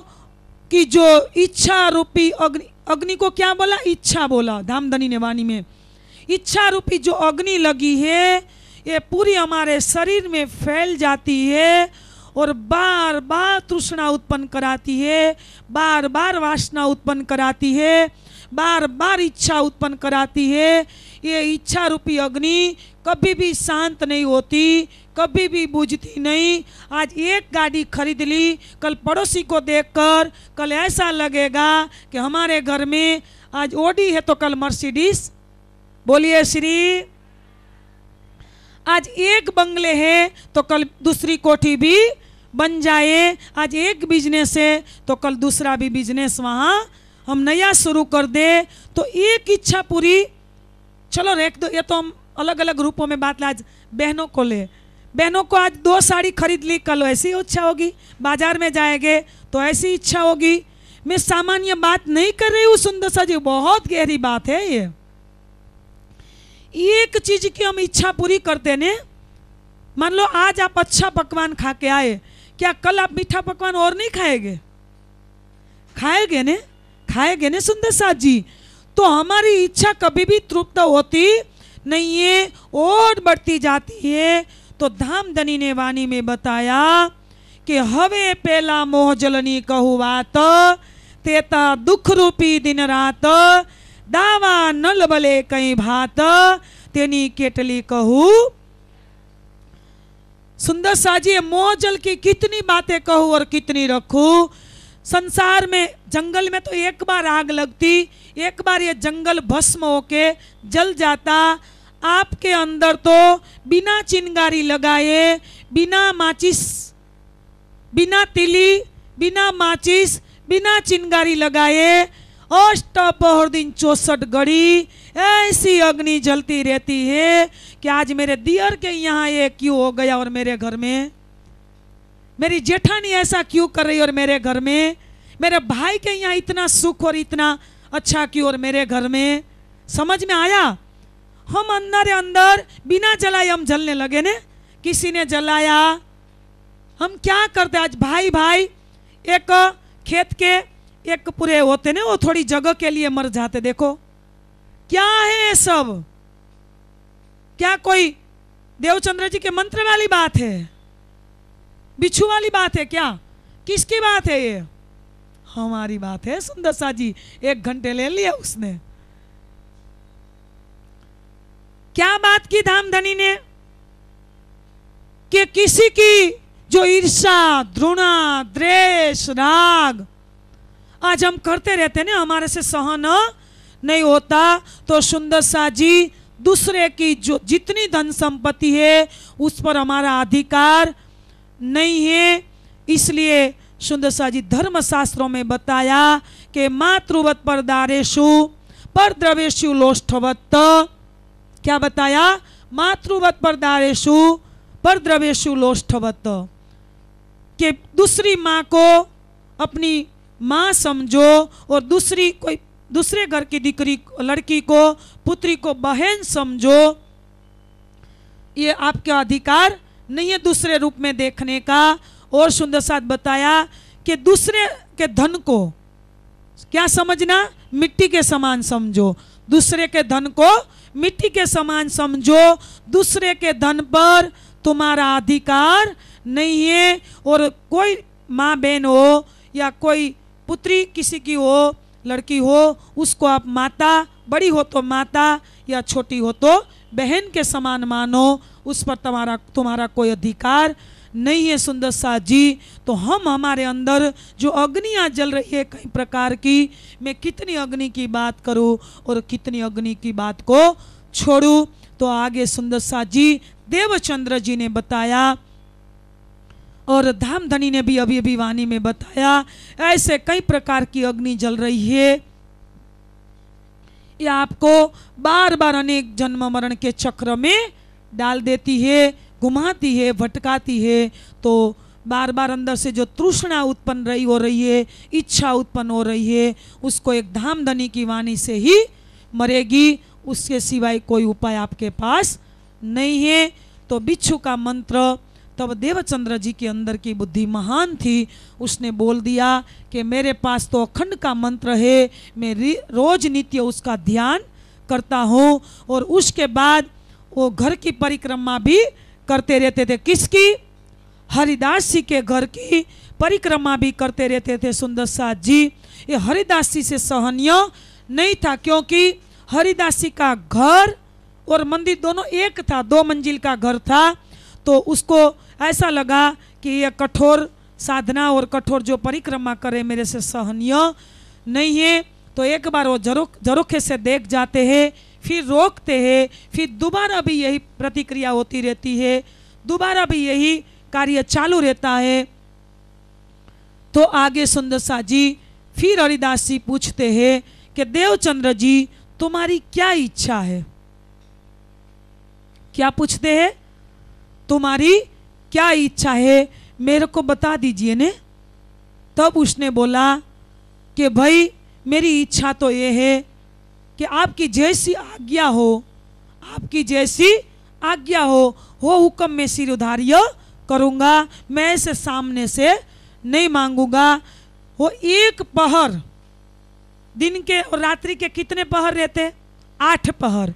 की जो इच्छा रूपी अग्नि अग्नि को क्या बोला इच्छा बोला धामधनी ने वाणी में इच्छा रूपी जो अग्नि लगी है ये पूरी हमारे शरीर में फैल जाती है और बार बार तृष्णा उत्पन्न कराती है बार बार वासना उत्पन्न कराती है बार बार इच्छा उत्पन्न कराती है ये इच्छा रूपी अग्नि कभी भी शांत नहीं होती कभी भी बुझती नहीं आज एक गाड़ी खरीद ली कल पड़ोसी को देखकर कल ऐसा लगेगा कि हमारे घर में आज ओडी है तो कल मर्सिडीज बोलिए श्री आज एक बंगले है तो कल दूसरी कोठी भी बन जाए आज एक बिजनेस है तो कल दूसरा भी बिजनेस वहाँ हम नया शुरू कर दे तो एक इच्छा पूरी चलो एक दो ये तो हम अलग अलग रूपों में बात आज बहनों को ले बहनों को आज दो साड़ी खरीद ली कल ऐसी इच्छा होगी बाजार में जाएंगे तो ऐसी इच्छा होगी मैं सामान्य बात नहीं कर रही हूँ सुंदर सा जी बहुत गहरी बात है ये एक चीज की हम इच्छा पूरी कर देने मान लो आज आप अच्छा पकवान खा के आए क्या कल आप मीठा पकवान और नहीं खाएंगे खाएंगे ने खाएंगे ने सुंदर साथ जी तो हमारी इच्छा कभी भी तृप्त होती नहीं है और बढ़ती जाती है तो धाम धनी ने वाणी में बताया कि हवे पहला मोह जलनी कहू तेता दुख रूपी दिन रात दावा नल बले कई भात तेनी केटली कहू सुंदर साजी मोजल की कितनी बातें कहू और कितनी रखू संसार में जंगल में तो एक बार आग लगती एक बार ये जंगल भस्म होके जल जाता आपके अंदर तो बिना चिनगारी लगाए बिना माचिस बिना तिली बिना माचिस बिना चिनगारी लगाए अष्टपहर दिन चौसठ घड़ी ऐसी अग्नि जलती रहती है कि आज मेरे दियर के यहाँ ये क्यों हो गया और मेरे घर में मेरी जेठानी ऐसा क्यों कर रही और मेरे घर में मेरे भाई के यहाँ इतना सुख और इतना अच्छा क्यों और मेरे घर में समझ में आया हम अंदर अंदर बिना जलाए हम जलने लगे ने किसी ने जलाया हम क्या करते आज भाई भाई एक खेत के एक पूरे होते ना वो थोड़ी जगह के लिए मर जाते देखो क्या है सब क्या कोई देवचंद्र जी के मंत्र वाली बात है बिच्छू वाली बात है क्या किसकी बात है ये हमारी बात है सुंदर सा जी एक घंटे ले लिया उसने क्या बात की धाम धनी ने कि किसी की जो ईर्षा द्रोणा द्वेष राग आज हम करते रहते ना हमारे से सहन नहीं होता तो सुंदर जी दूसरे की जो जितनी धन संपत्ति है उस पर हमारा अधिकार नहीं है इसलिए सुंदर जी धर्म शास्त्रों में बताया कि मातृवत पर दारेशु पर द्रवेशु लोष्ठवत क्या बताया मातृवत पर दारेशु पर द्रवेशु लोष्ठवत के दूसरी माँ को अपनी माँ समझो और दूसरी कोई दूसरे घर की दिकरी लड़की को पुत्री को बहन समझो ये आपका अधिकार नहीं है दूसरे रूप में देखने का और सुंदर साथ बताया कि दूसरे के धन को क्या समझना मिट्टी के समान समझो दूसरे के धन को मिट्टी के समान समझो दूसरे के धन पर तुम्हारा अधिकार नहीं है और कोई माँ बहन हो या कोई पुत्री किसी की हो लड़की हो उसको आप माता बड़ी हो तो माता या छोटी हो तो बहन के समान मानो उस पर तुम्हारा तुम्हारा कोई अधिकार नहीं है सुंदर शाह जी तो हम हमारे अंदर जो अग्नियाँ जल रही है कई प्रकार की मैं कितनी अग्नि की बात करूँ और कितनी अग्नि की बात को छोड़ू तो आगे सुंदर शाह जी देवचंद्र जी ने बताया और धाम धनी ने भी अभी अभी वाणी में बताया ऐसे कई प्रकार की अग्नि जल रही है ये आपको बार बार अनेक जन्म मरण के चक्र में डाल देती है घुमाती है भटकाती है तो बार बार अंदर से जो तृष्णा उत्पन्न रही हो रही है इच्छा उत्पन्न हो रही है उसको एक धाम धनी की वाणी से ही मरेगी उसके सिवाय कोई उपाय आपके पास नहीं है तो बिच्छू का मंत्र तब देवचंद्र जी के अंदर की बुद्धि महान थी उसने बोल दिया कि मेरे पास तो अखंड का मंत्र है मैं रोज नित्य उसका ध्यान करता हूँ और उसके बाद वो घर की परिक्रमा भी करते रहते थे किसकी हरिदास जी के घर की परिक्रमा भी करते रहते थे सुंदर साहद जी ये हरिदास जी से सहनीय नहीं था क्योंकि हरिदास जी का घर और मंदिर दोनों एक था दो मंजिल का घर था तो उसको ऐसा लगा कि यह कठोर साधना और कठोर जो परिक्रमा करे मेरे से सहनीय नहीं है तो एक बार वो जरुख जरुखे से देख जाते हैं फिर रोकते हैं फिर दोबारा भी यही प्रतिक्रिया होती रहती है दोबारा भी यही कार्य चालू रहता है तो आगे सुंदर सा जी फिर हरिदास जी पूछते हैं कि देवचंद्र जी तुम्हारी क्या इच्छा है क्या पूछते हैं तुम्हारी क्या इच्छा है मेरे को बता दीजिए ने तब उसने बोला कि भाई मेरी इच्छा तो ये है कि आपकी जैसी आज्ञा हो आपकी जैसी आज्ञा हो वो हुक्म में सिर उधार्य करूँगा मैं इसे सामने से नहीं मांगूंगा वो एक पहर दिन के और रात्रि के कितने पहर रहते आठ पहर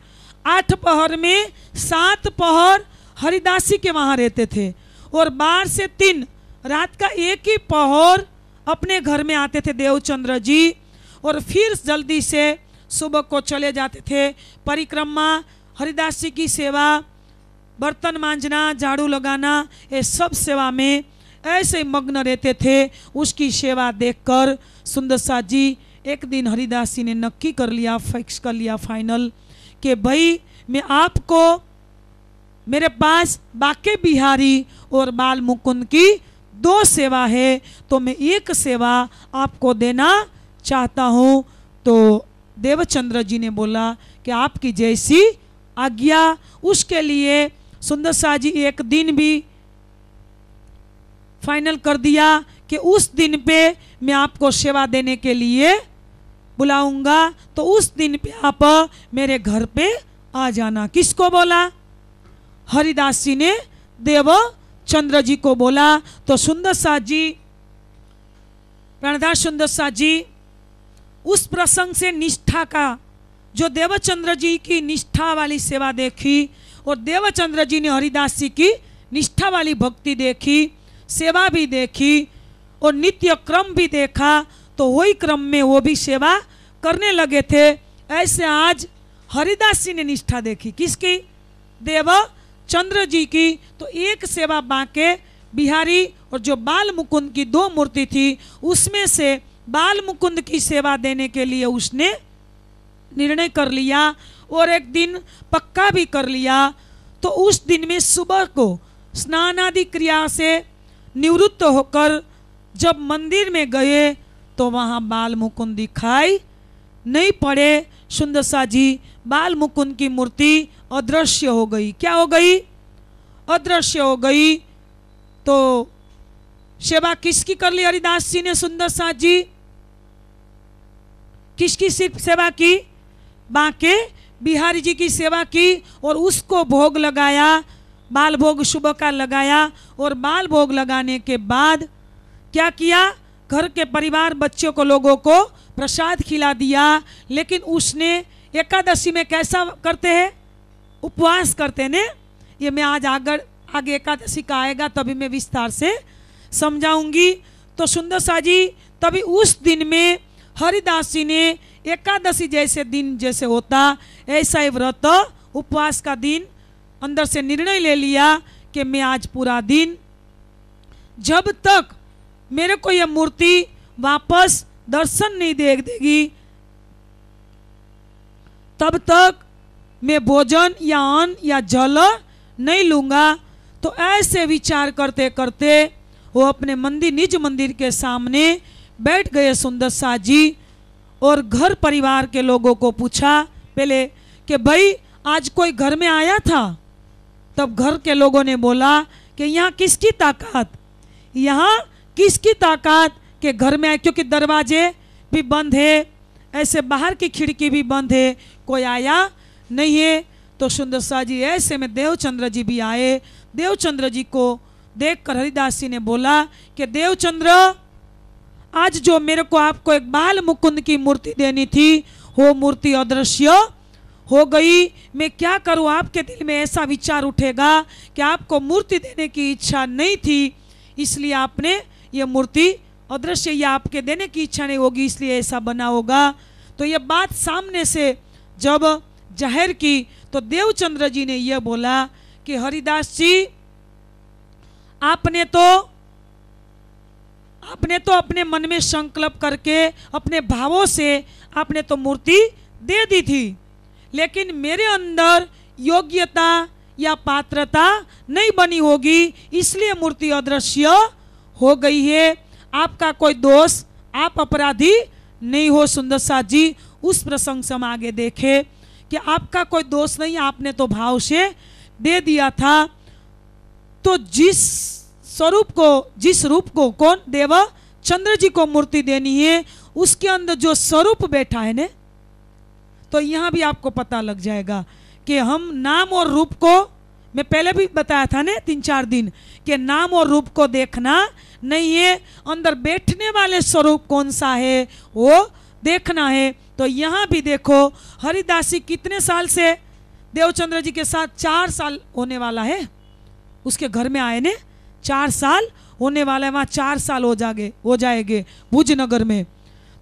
आठ पहर में सात पहर हरिदासी के वहाँ रहते थे और बार से तीन रात का एक ही पहर अपने घर में आते थे देवचंद्र जी और फिर जल्दी से सुबह को चले जाते थे परिक्रमा हरिदास जी की सेवा बर्तन मांजना झाड़ू लगाना ये सब सेवा में ऐसे मग्न रहते थे उसकी सेवा देखकर सुंदरसा जी एक दिन हरिदास जी ने नक्की कर लिया फिक्स कर लिया फाइनल कि भाई मैं आपको मेरे पास बाके बिहारी और बाल मुकुंद की दो सेवा है तो मैं एक सेवा आपको देना चाहता हूँ तो देवचंद्र जी ने बोला कि आपकी जैसी आज्ञा उसके लिए सुंदर शाह जी एक दिन भी फाइनल कर दिया कि उस दिन पे मैं आपको सेवा देने के लिए बुलाऊंगा तो उस दिन पे आप मेरे घर पे आ जाना किसको बोला हरिदास जी ने देव चंद्र जी को बोला तो सुंदर साथ जी प्रणदास सुंदर साथ जी उस प्रसंग से निष्ठा का जो देवचंद्र जी की निष्ठा वाली सेवा देखी और देवचंद्र जी ने हरिदास जी की निष्ठा वाली भक्ति देखी सेवा भी देखी और नित्य क्रम भी देखा तो वही क्रम में वो भी सेवा करने लगे थे ऐसे आज हरिदास जी ने निष्ठा देखी किसकी देव चंद्र जी की तो एक सेवा बांके बिहारी और जो बाल मुकुंद की दो मूर्ति थी उसमें से बाल मुकुंद की सेवा देने के लिए उसने निर्णय कर लिया और एक दिन पक्का भी कर लिया तो उस दिन में सुबह को स्नान आदि क्रिया से निवृत्त होकर जब मंदिर में गए तो वहाँ बाल मुकुंद दिखाई नहीं पड़े सुंदरसा जी बाल मुकुंद की मूर्ति अदृश्य हो गई क्या हो गई अदृश्य हो गई तो सेवा किसकी कर ली हरिदास जी ने सुंदर साथ जी किसकी सिर्फ सेवा की बाके बिहारी जी की सेवा की और उसको भोग लगाया बाल भोग सुबह का लगाया और बाल भोग लगाने के बाद क्या किया घर के परिवार बच्चों को लोगों को प्रसाद खिला दिया लेकिन उसने एकादशी में कैसा करते हैं उपवास करते ने ये मैं आज अगर आगे एकादशी का आएगा तभी मैं विस्तार से समझाऊंगी तो सुंदर जी तभी उस दिन में हरिदास जी ने एकादशी जैसे दिन जैसे होता ऐसा ही व्रत उपवास का दिन अंदर से निर्णय ले लिया कि मैं आज पूरा दिन जब तक मेरे को यह मूर्ति वापस दर्शन नहीं देख देगी तब तक मैं भोजन या अन्न या जल नहीं लूँगा तो ऐसे विचार करते करते वो अपने मंदिर निज मंदिर के सामने बैठ गए सुंदर शाह जी और घर परिवार के लोगों को पूछा पहले कि भाई आज कोई घर में आया था तब घर के लोगों ने बोला कि यहाँ किसकी ताकत यहाँ किसकी ताकत के घर में आए क्योंकि दरवाजे भी बंद है ऐसे बाहर की खिड़की भी बंद है कोई आया नहीं है तो सुंदर शाह जी ऐसे में देवचंद्र जी भी आए देवचंद्र जी को देखकर हरिदास जी ने बोला कि देवचंद्र आज जो मेरे को आपको एक बाल मुकुंद की मूर्ति देनी थी वो मूर्ति अदृश्य हो गई मैं क्या करूं आपके दिल में ऐसा विचार उठेगा कि आपको मूर्ति देने की इच्छा नहीं थी इसलिए आपने ये मूर्ति अदृश्य या आपके देने की इच्छा नहीं होगी इसलिए ऐसा बना होगा तो यह बात सामने से जब जाहिर की तो देवचंद्र जी ने यह बोला कि हरिदास जी आपने तो आपने तो अपने मन में संकल्प करके अपने भावों से आपने तो मूर्ति दे दी थी लेकिन मेरे अंदर योग्यता या पात्रता नहीं बनी होगी इसलिए मूर्ति अदृश्य हो गई है आपका कोई दोष आप अपराधी नहीं हो सुंदर सा जी उस प्रसंग से हम आगे देखे कि आपका कोई दोष नहीं आपने तो भाव से दे दिया था तो जिस स्वरूप को जिस रूप को कौन देव चंद्र जी को मूर्ति देनी है उसके अंदर जो स्वरूप बैठा है ने तो यहां भी आपको पता लग जाएगा कि हम नाम और रूप को मैं पहले भी बताया था ना तीन चार दिन कि नाम और रूप को देखना नहीं है अंदर बैठने वाले स्वरूप कौन सा है वो देखना है तो यहाँ भी देखो हरिदासी कितने साल से देवचंद्र जी के साथ चार साल होने वाला है उसके घर में आए ने चार साल होने वाला है वहाँ चार साल हो जागे हो जाएंगे भुज नगर में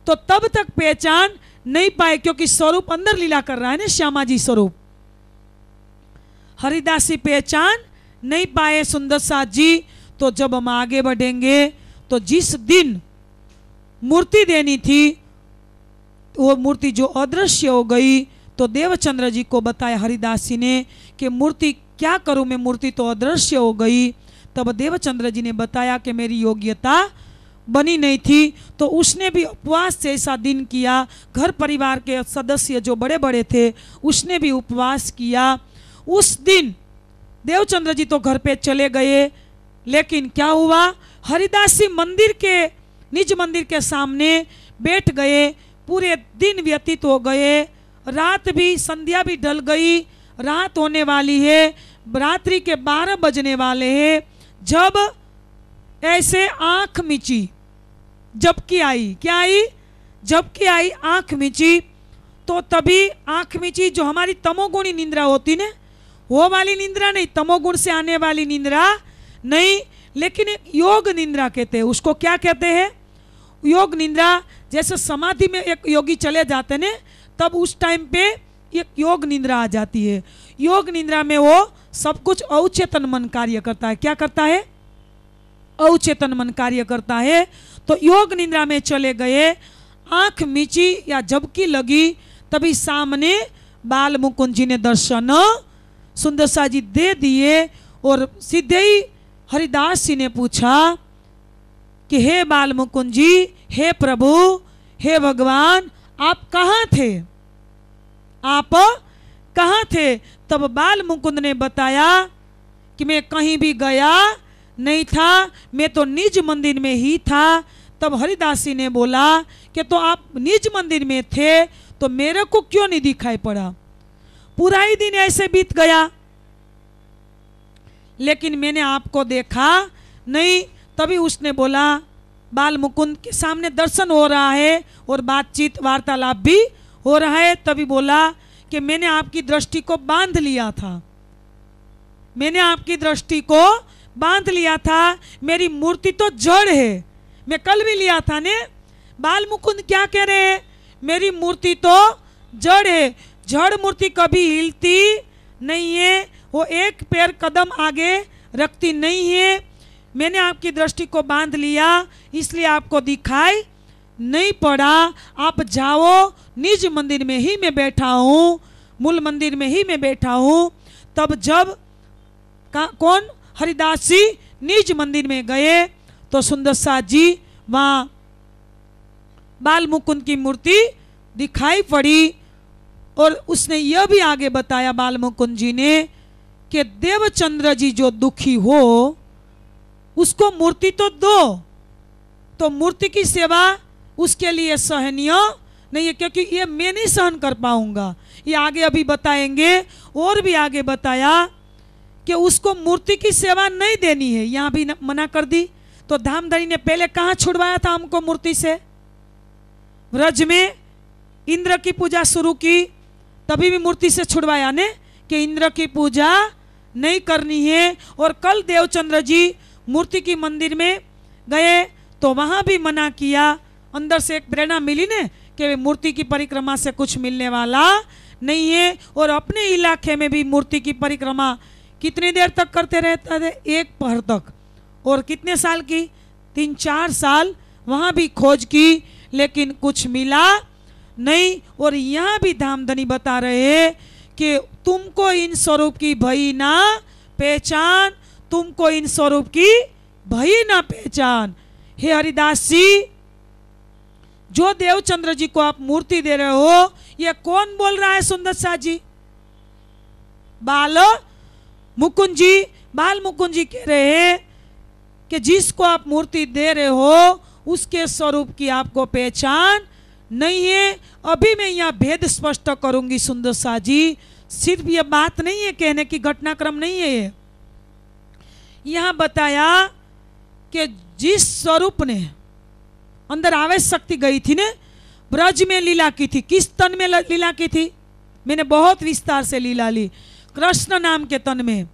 तो तब तक पहचान नहीं पाए क्योंकि स्वरूप अंदर लीला कर रहा है ना श्यामा जी स्वरूप हरिदासी पहचान नहीं पाए सुंदर साथ जी तो जब हम आगे बढ़ेंगे तो जिस दिन मूर्ति देनी थी वो मूर्ति जो अदृश्य हो गई तो देवचंद्र जी को बताया हरिदासी ने कि मूर्ति क्या करूं मैं मूर्ति तो अदृश्य हो गई तब देवचंद्र जी ने बताया कि मेरी योग्यता बनी नहीं थी तो उसने भी उपवास से ऐसा दिन किया घर परिवार के सदस्य जो बड़े बड़े थे उसने भी उपवास किया उस दिन देवचंद्र जी तो घर पे चले गए लेकिन क्या हुआ जी मंदिर के निज मंदिर के सामने बैठ गए पूरे दिन व्यतीत हो गए रात भी संध्या भी ढल गई रात होने वाली है रात्रि के बारह बजने वाले हैं जब ऐसे आंख मिची जबकि आई क्या आई जबकि आई आंख मिची तो तभी आंख मिची जो हमारी तमोगुणी निंद्रा होती ना वो वाली निंद्रा नहीं तमोगुण से आने वाली निंद्रा नहीं लेकिन योग निंद्रा कहते हैं उसको क्या कहते हैं योग निंद्रा जैसे समाधि में एक योगी चले जाते ने तब उस टाइम पे एक योग निंद्रा आ जाती है योग निंद्रा में वो सब कुछ अवचेतन मन कार्य करता है क्या करता है अवचेतन मन कार्य करता है तो योग निंद्रा में चले गए आंख मिची या जबकि लगी तभी सामने बाल मुकुंद जी ने दर्शन सुंदर शाह जी दे दिए और सीधे ही हरिदास जी ने पूछा कि हे बाल मुकुंद जी हे प्रभु हे भगवान आप कहाँ थे आप कहाँ थे तब बाल मुकुंद ने बताया कि मैं कहीं भी गया नहीं था मैं तो निज मंदिर में ही था तब हरिदास जी ने बोला कि तो आप निज मंदिर में थे तो मेरे को क्यों नहीं दिखाई पड़ा पूरा ही दिन ऐसे बीत गया लेकिन मैंने आपको देखा नहीं तभी उसने बोला बाल मुकुंद के सामने दर्शन हो रहा है और बातचीत वार्तालाप भी हो रहा है तभी बोला कि मैंने आपकी दृष्टि को बांध लिया था मैंने आपकी दृष्टि को बांध लिया था मेरी मूर्ति तो जड़ है मैं कल भी लिया था ने बाल मुकुंद क्या कह रहे हैं मेरी मूर्ति तो जड़ है जड़ मूर्ति कभी हिलती नहीं है वो एक पैर कदम आगे रखती नहीं है मैंने आपकी दृष्टि को बांध लिया इसलिए आपको दिखाई नहीं पड़ा आप जाओ निज मंदिर में ही मैं बैठा हूँ मूल मंदिर में ही मैं बैठा हूँ तब जब का कौन हरिदास जी निज मंदिर में गए तो सुंदर शाह जी वहाँ बाल मुकुंद की मूर्ति दिखाई पड़ी और उसने यह भी आगे बताया बाल मुकुंद जी ने कि देवचंद्र जी जो दुखी हो उसको मूर्ति तो दो तो मूर्ति की सेवा उसके लिए सहनीय नहीं है क्योंकि ये मैं नहीं सहन कर पाऊंगा ये आगे अभी बताएंगे और भी आगे बताया कि उसको मूर्ति की सेवा नहीं देनी है यहाँ भी मना कर दी तो धामधनी ने पहले कहाँ छुड़वाया था हमको मूर्ति से व्रज में इंद्र की पूजा शुरू की कभी भी मूर्ति से छुड़वाया ने कि इंद्र की पूजा नहीं करनी है और कल देवचंद्र जी मूर्ति की मंदिर में गए तो वहाँ भी मना किया अंदर से एक प्रेरणा मिली ने कि मूर्ति की परिक्रमा से कुछ मिलने वाला नहीं है और अपने इलाके में भी मूर्ति की परिक्रमा कितनी देर तक करते रहता थे एक पहर तक और कितने साल की तीन चार साल वहाँ भी खोज की लेकिन कुछ मिला नहीं और यहाँ भी धामधनी बता रहे कि तुमको इन स्वरूप की भई ना पहचान तुमको इन स्वरूप की भई ना पहचान हे हरिदास जी जो देवचंद्र जी को आप मूर्ति दे रहे हो ये कौन बोल रहा है सुंदर शाह जी बाल मुकुंद जी बाल मुकुंद जी कह रहे हैं कि जिसको आप मूर्ति दे रहे हो उसके स्वरूप की आपको पहचान नहीं है अभी मैं यहाँ भेद स्पष्ट करूंगी सुंदर शाह जी सिर्फ ये बात नहीं है कहने की घटनाक्रम नहीं है ये यहाँ बताया कि जिस स्वरूप ने अंदर आवेश शक्ति गई थी ने ब्रज में लीला की थी किस तन में लीला की थी मैंने बहुत विस्तार से लीला ली कृष्ण नाम के तन में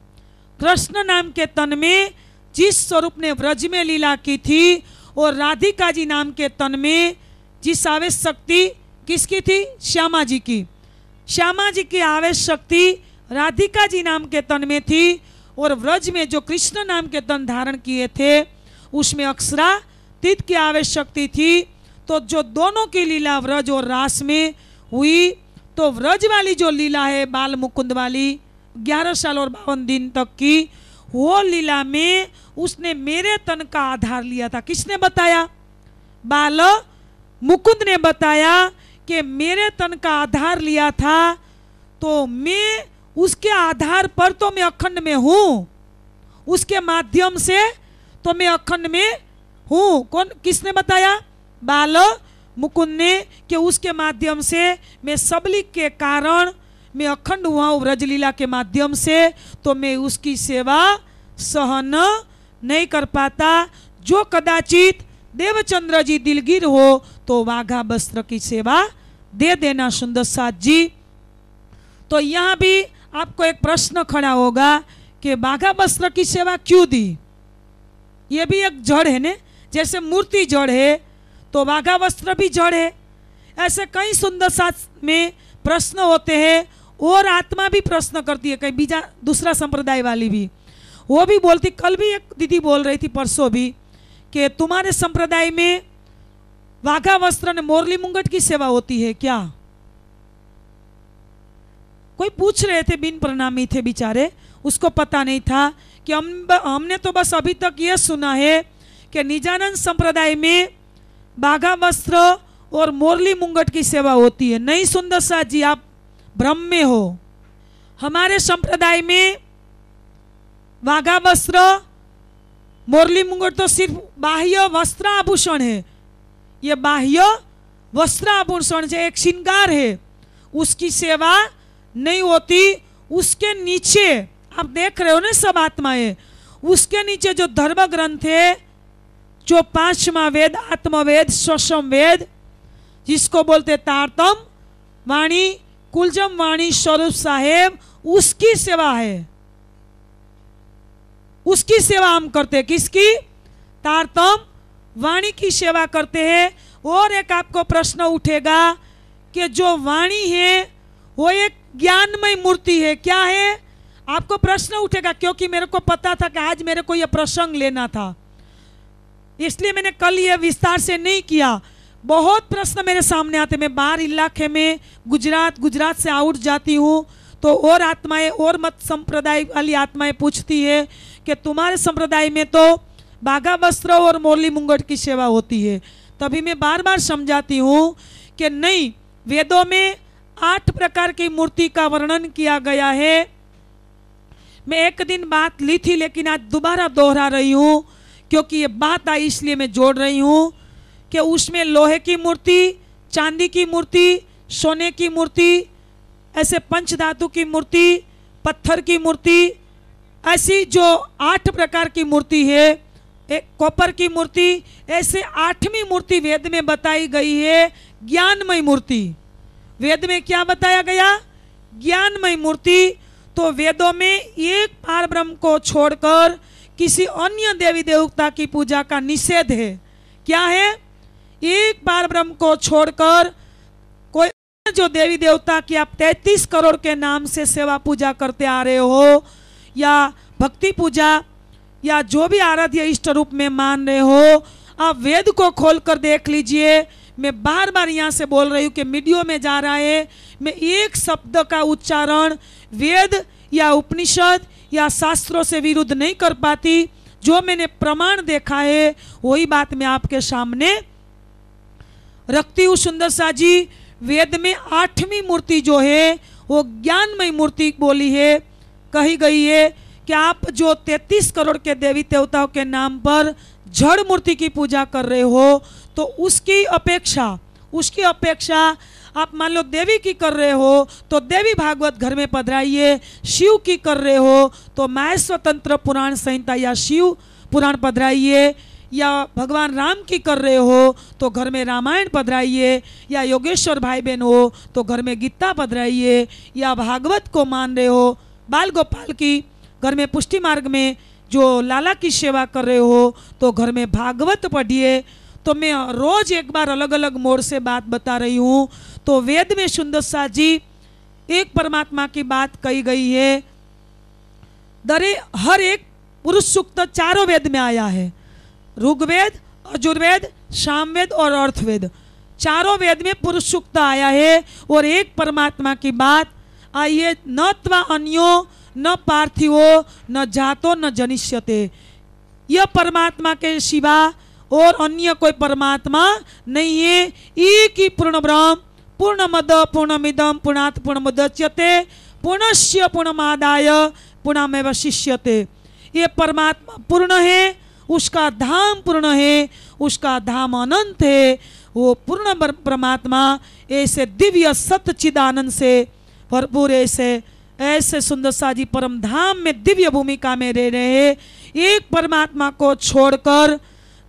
कृष्ण नाम के तन में जिस स्वरूप ने ब्रज में लीला की थी और राधिका जी नाम के तन में जिस आवेश शक्ति किसकी थी श्यामा जी की श्यामा जी की आवेश शक्ति राधिका जी नाम के तन में थी और व्रज में जो कृष्ण नाम के तन धारण किए थे उसमें अक्षरा तीत की आवेश शक्ति थी तो जो दोनों की लीला व्रज और रास में हुई तो व्रज वाली जो लीला है बाल मुकुंद वाली ग्यारह साल और बावन दिन तक की वो लीला में उसने मेरे तन का आधार लिया था किसने बताया बाल मुकुंद ने बताया कि मेरे तन का आधार लिया था तो मैं उसके आधार पर तो मैं अखंड में हूँ उसके माध्यम से तो मैं अखंड में हूँ कौन किसने बताया बाल मुकुंद ने कि उसके माध्यम से मैं सबलिक के कारण मैं अखंड हुआ हूँ व्रजलीला के माध्यम से तो मैं उसकी सेवा सहन नहीं कर पाता जो कदाचित देवचंद्र जी दिलगिर हो तो वाघा वस्त्र की सेवा दे देना सुंदर साथ जी तो यहाँ भी आपको एक प्रश्न खड़ा होगा कि बाघा वस्त्र की सेवा क्यों दी ये भी एक जड़ है ने जैसे मूर्ति जड़ है तो बाघा वस्त्र भी जड़ है ऐसे कई सुंदर साथ में प्रश्न होते हैं और आत्मा भी प्रश्न करती है कहीं बीजा दूसरा संप्रदाय वाली भी वो भी बोलती कल भी एक दीदी बोल रही थी परसों भी कि तुम्हारे संप्रदाय में वाघा वस्त्र मोरली मुंगट की सेवा होती है क्या कोई पूछ रहे थे बिन प्रणामी थे बेचारे उसको पता नहीं था कि हम हमने तो बस अभी तक यह सुना है कि निजानंद संप्रदाय में बाघा वस्त्र और मोरली मुंगट की सेवा होती है नहीं सुंदर शाह जी आप भ्रम में हो हमारे संप्रदाय में वाघा वस्त्र मोरली मुंगट तो सिर्फ बाह्य वस्त्र आभूषण है ये बाह्य आभूषण जो एक श्रृंगार है उसकी सेवा नहीं होती उसके नीचे आप देख रहे हो ना सब आत्माए उसके नीचे जो धर्म ग्रंथ है जो पांचवा वेद आत्मवेद सशम वेद जिसको बोलते तारतम वाणी कुलजम वाणी स्वरूप साहेब उसकी सेवा है उसकी सेवा हम करते किसकी तारतम वाणी की सेवा करते हैं और एक आपको प्रश्न उठेगा कि जो वाणी है वो एक ज्ञानमय मूर्ति है क्या है आपको प्रश्न उठेगा क्योंकि मेरे को पता था कि आज मेरे को यह प्रसंग लेना था इसलिए मैंने कल ये विस्तार से नहीं किया बहुत प्रश्न मेरे सामने आते मैं बाहर इलाके में गुजरात गुजरात से आउट जाती हूँ तो और आत्माएं और मत संप्रदाय वाली आत्माएं पूछती है कि तुम्हारे संप्रदाय में तो बाघा वस्त्र और मोरली मुंगट की सेवा होती है तभी मैं बार बार समझाती हूँ कि नहीं वेदों में आठ प्रकार की मूर्ति का वर्णन किया गया है मैं एक दिन बात ली थी लेकिन आज दोबारा दोहरा रही हूँ क्योंकि ये बात आई इसलिए मैं जोड़ रही हूँ कि उसमें लोहे की मूर्ति चांदी की मूर्ति सोने की मूर्ति ऐसे पंच धातु की मूर्ति पत्थर की मूर्ति ऐसी जो आठ प्रकार की मूर्ति है एक कॉपर की मूर्ति ऐसे आठवीं मूर्ति वेद में बताई गई है ज्ञानमय मूर्ति वेद में क्या बताया गया ज्ञानमय मूर्ति तो वेदों में एक पार ब्रह्म को छोड़कर किसी अन्य देवी देवता की पूजा का निषेध है क्या है एक पार ब्रह्म को छोड़कर कोई जो देवी देवता की आप तैतीस करोड़ के नाम से सेवा पूजा करते आ रहे हो या भक्ति पूजा या जो भी आराध्य इष्ट रूप में मान रहे हो आप वेद को खोल कर देख लीजिए मैं बार बार यहाँ से बोल रही हूँ कि मीडियो में जा रहा है मैं एक शब्द का उच्चारण वेद या उपनिषद या शास्त्रों से विरुद्ध नहीं कर पाती जो मैंने प्रमाण देखा है वही बात मैं आपके सामने रखती हूँ सुंदर शाह जी वेद में आठवीं मूर्ति जो है वो ज्ञानमय मूर्ति बोली है कही गई है कि आप जो 33 करोड़ के देवी देवताओं के नाम पर जड़ मूर्ति की पूजा कर रहे हो तो उसकी अपेक्षा उसकी अपेक्षा आप मान लो देवी की कर रहे हो तो देवी भागवत घर में पधराइए शिव की कर रहे हो तो मैं स्वतंत्र पुराण संहिता या शिव पुराण पधराइए या भगवान राम की कर रहे हो तो घर में रामायण पधराइए या योगेश्वर भाई बहन हो तो घर में गीता पधराइए या भागवत को मान रहे हो बाल गोपाल की घर में पुष्टि मार्ग में जो लाला की सेवा कर रहे हो तो घर में भागवत पढ़िए तो मैं रोज एक बार अलग अलग मोड़ से बात बता रही हूँ तो वेद में सुंदर शाह जी एक परमात्मा की बात कही गई है दरे हर एक पुरुष सूक्त चारों वेद में आया है ऋग्वेद अजुर्वेद सामवेद और अर्थवेद चारों वेद में पुरुष सूक्त आया है और एक परमात्मा की बात आइए न अन्यो न पार्थिवो न जातो न जनिष्यते यह परमात्मा के शिवा और अन्य कोई परमात्मा नहीं है एक ही पूर्ण ब्रह्म पूर्ण मद पूर्ण मिदम पूर्णात पूर्ण मुदच्यते पूर्णश्य पूर्णमादाय पूर्णमेव शिष्यते ये परमात्मा पूर्ण है उसका धाम पूर्ण है उसका धाम अनंत है वो पूर्ण परमात्मा ऐसे दिव्य सत चिदानंद से भरपूर ऐसे ऐसे सुंदर साजी परम धाम में दिव्य भूमिका में रह रहे एक परमात्मा को छोड़कर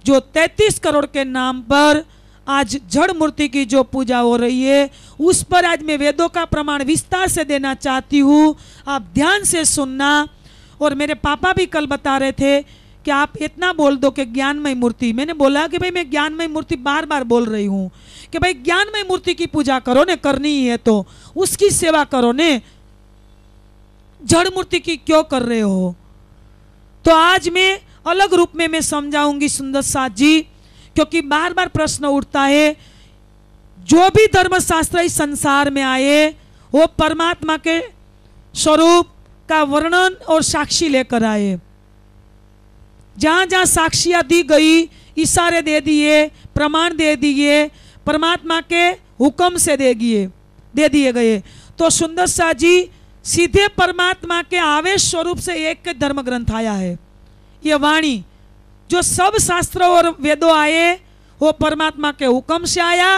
जो 33 करोड़ के नाम पर आज जड़ मूर्ति की जो पूजा हो रही है उस पर आज मैं वेदों का प्रमाण विस्तार से देना चाहती हूँ आप ध्यान से सुनना और मेरे पापा भी कल बता रहे थे कि आप इतना बोल दो कि ज्ञानमय मूर्ति मैंने बोला कि भाई मैं ज्ञानमय मूर्ति बार बार बोल रही हूँ कि भाई ज्ञानमय मूर्ति की पूजा करो ने करनी ही है तो उसकी सेवा करो ने जड़ मूर्ति की क्यों कर रहे हो तो आज मैं अलग रूप में मैं समझाऊंगी सुंदर साथ जी क्योंकि बार बार प्रश्न उठता है जो भी धर्मशास्त्र इस संसार में आए वो परमात्मा के स्वरूप का वर्णन और साक्षी लेकर आए जहां जहां साक्षियां दी गई इशारे दे दिए प्रमाण दे दिए परमात्मा के हुक्म से दे दिए दे दिए गए तो सुंदर शाह जी सीधे परमात्मा के आवेश स्वरूप से एक धर्म ग्रंथ आया है ये वाणी जो सब शास्त्र और वेदों आए वो परमात्मा के हुक्म से आया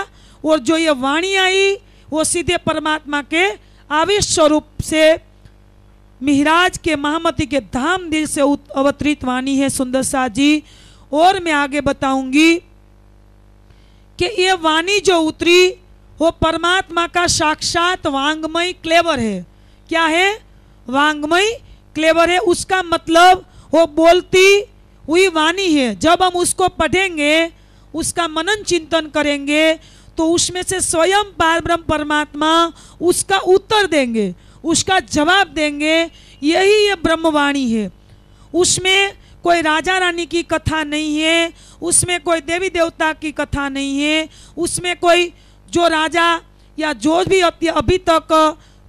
और जो ये वाणी आई वो सीधे परमात्मा के आवेश स्वरूप से मिहराज के महामती के धाम दिल से अवतरित वाणी है सुंदर शाह जी और मैं आगे बताऊंगी कि ये वाणी जो उतरी वो परमात्मा का साक्षात वांगमय क्लेवर है क्या है वांगमय क्लेवर है उसका मतलब वो बोलती हुई वाणी है जब हम उसको पढ़ेंगे उसका मनन चिंतन करेंगे तो उसमें से स्वयं पारब्रह्म परमात्मा उसका उत्तर देंगे उसका जवाब देंगे यही ये ब्रह्मवाणी है उसमें कोई राजा रानी की कथा नहीं है उसमें कोई देवी देवता की कथा नहीं है उसमें कोई जो राजा या जो भी अभी तक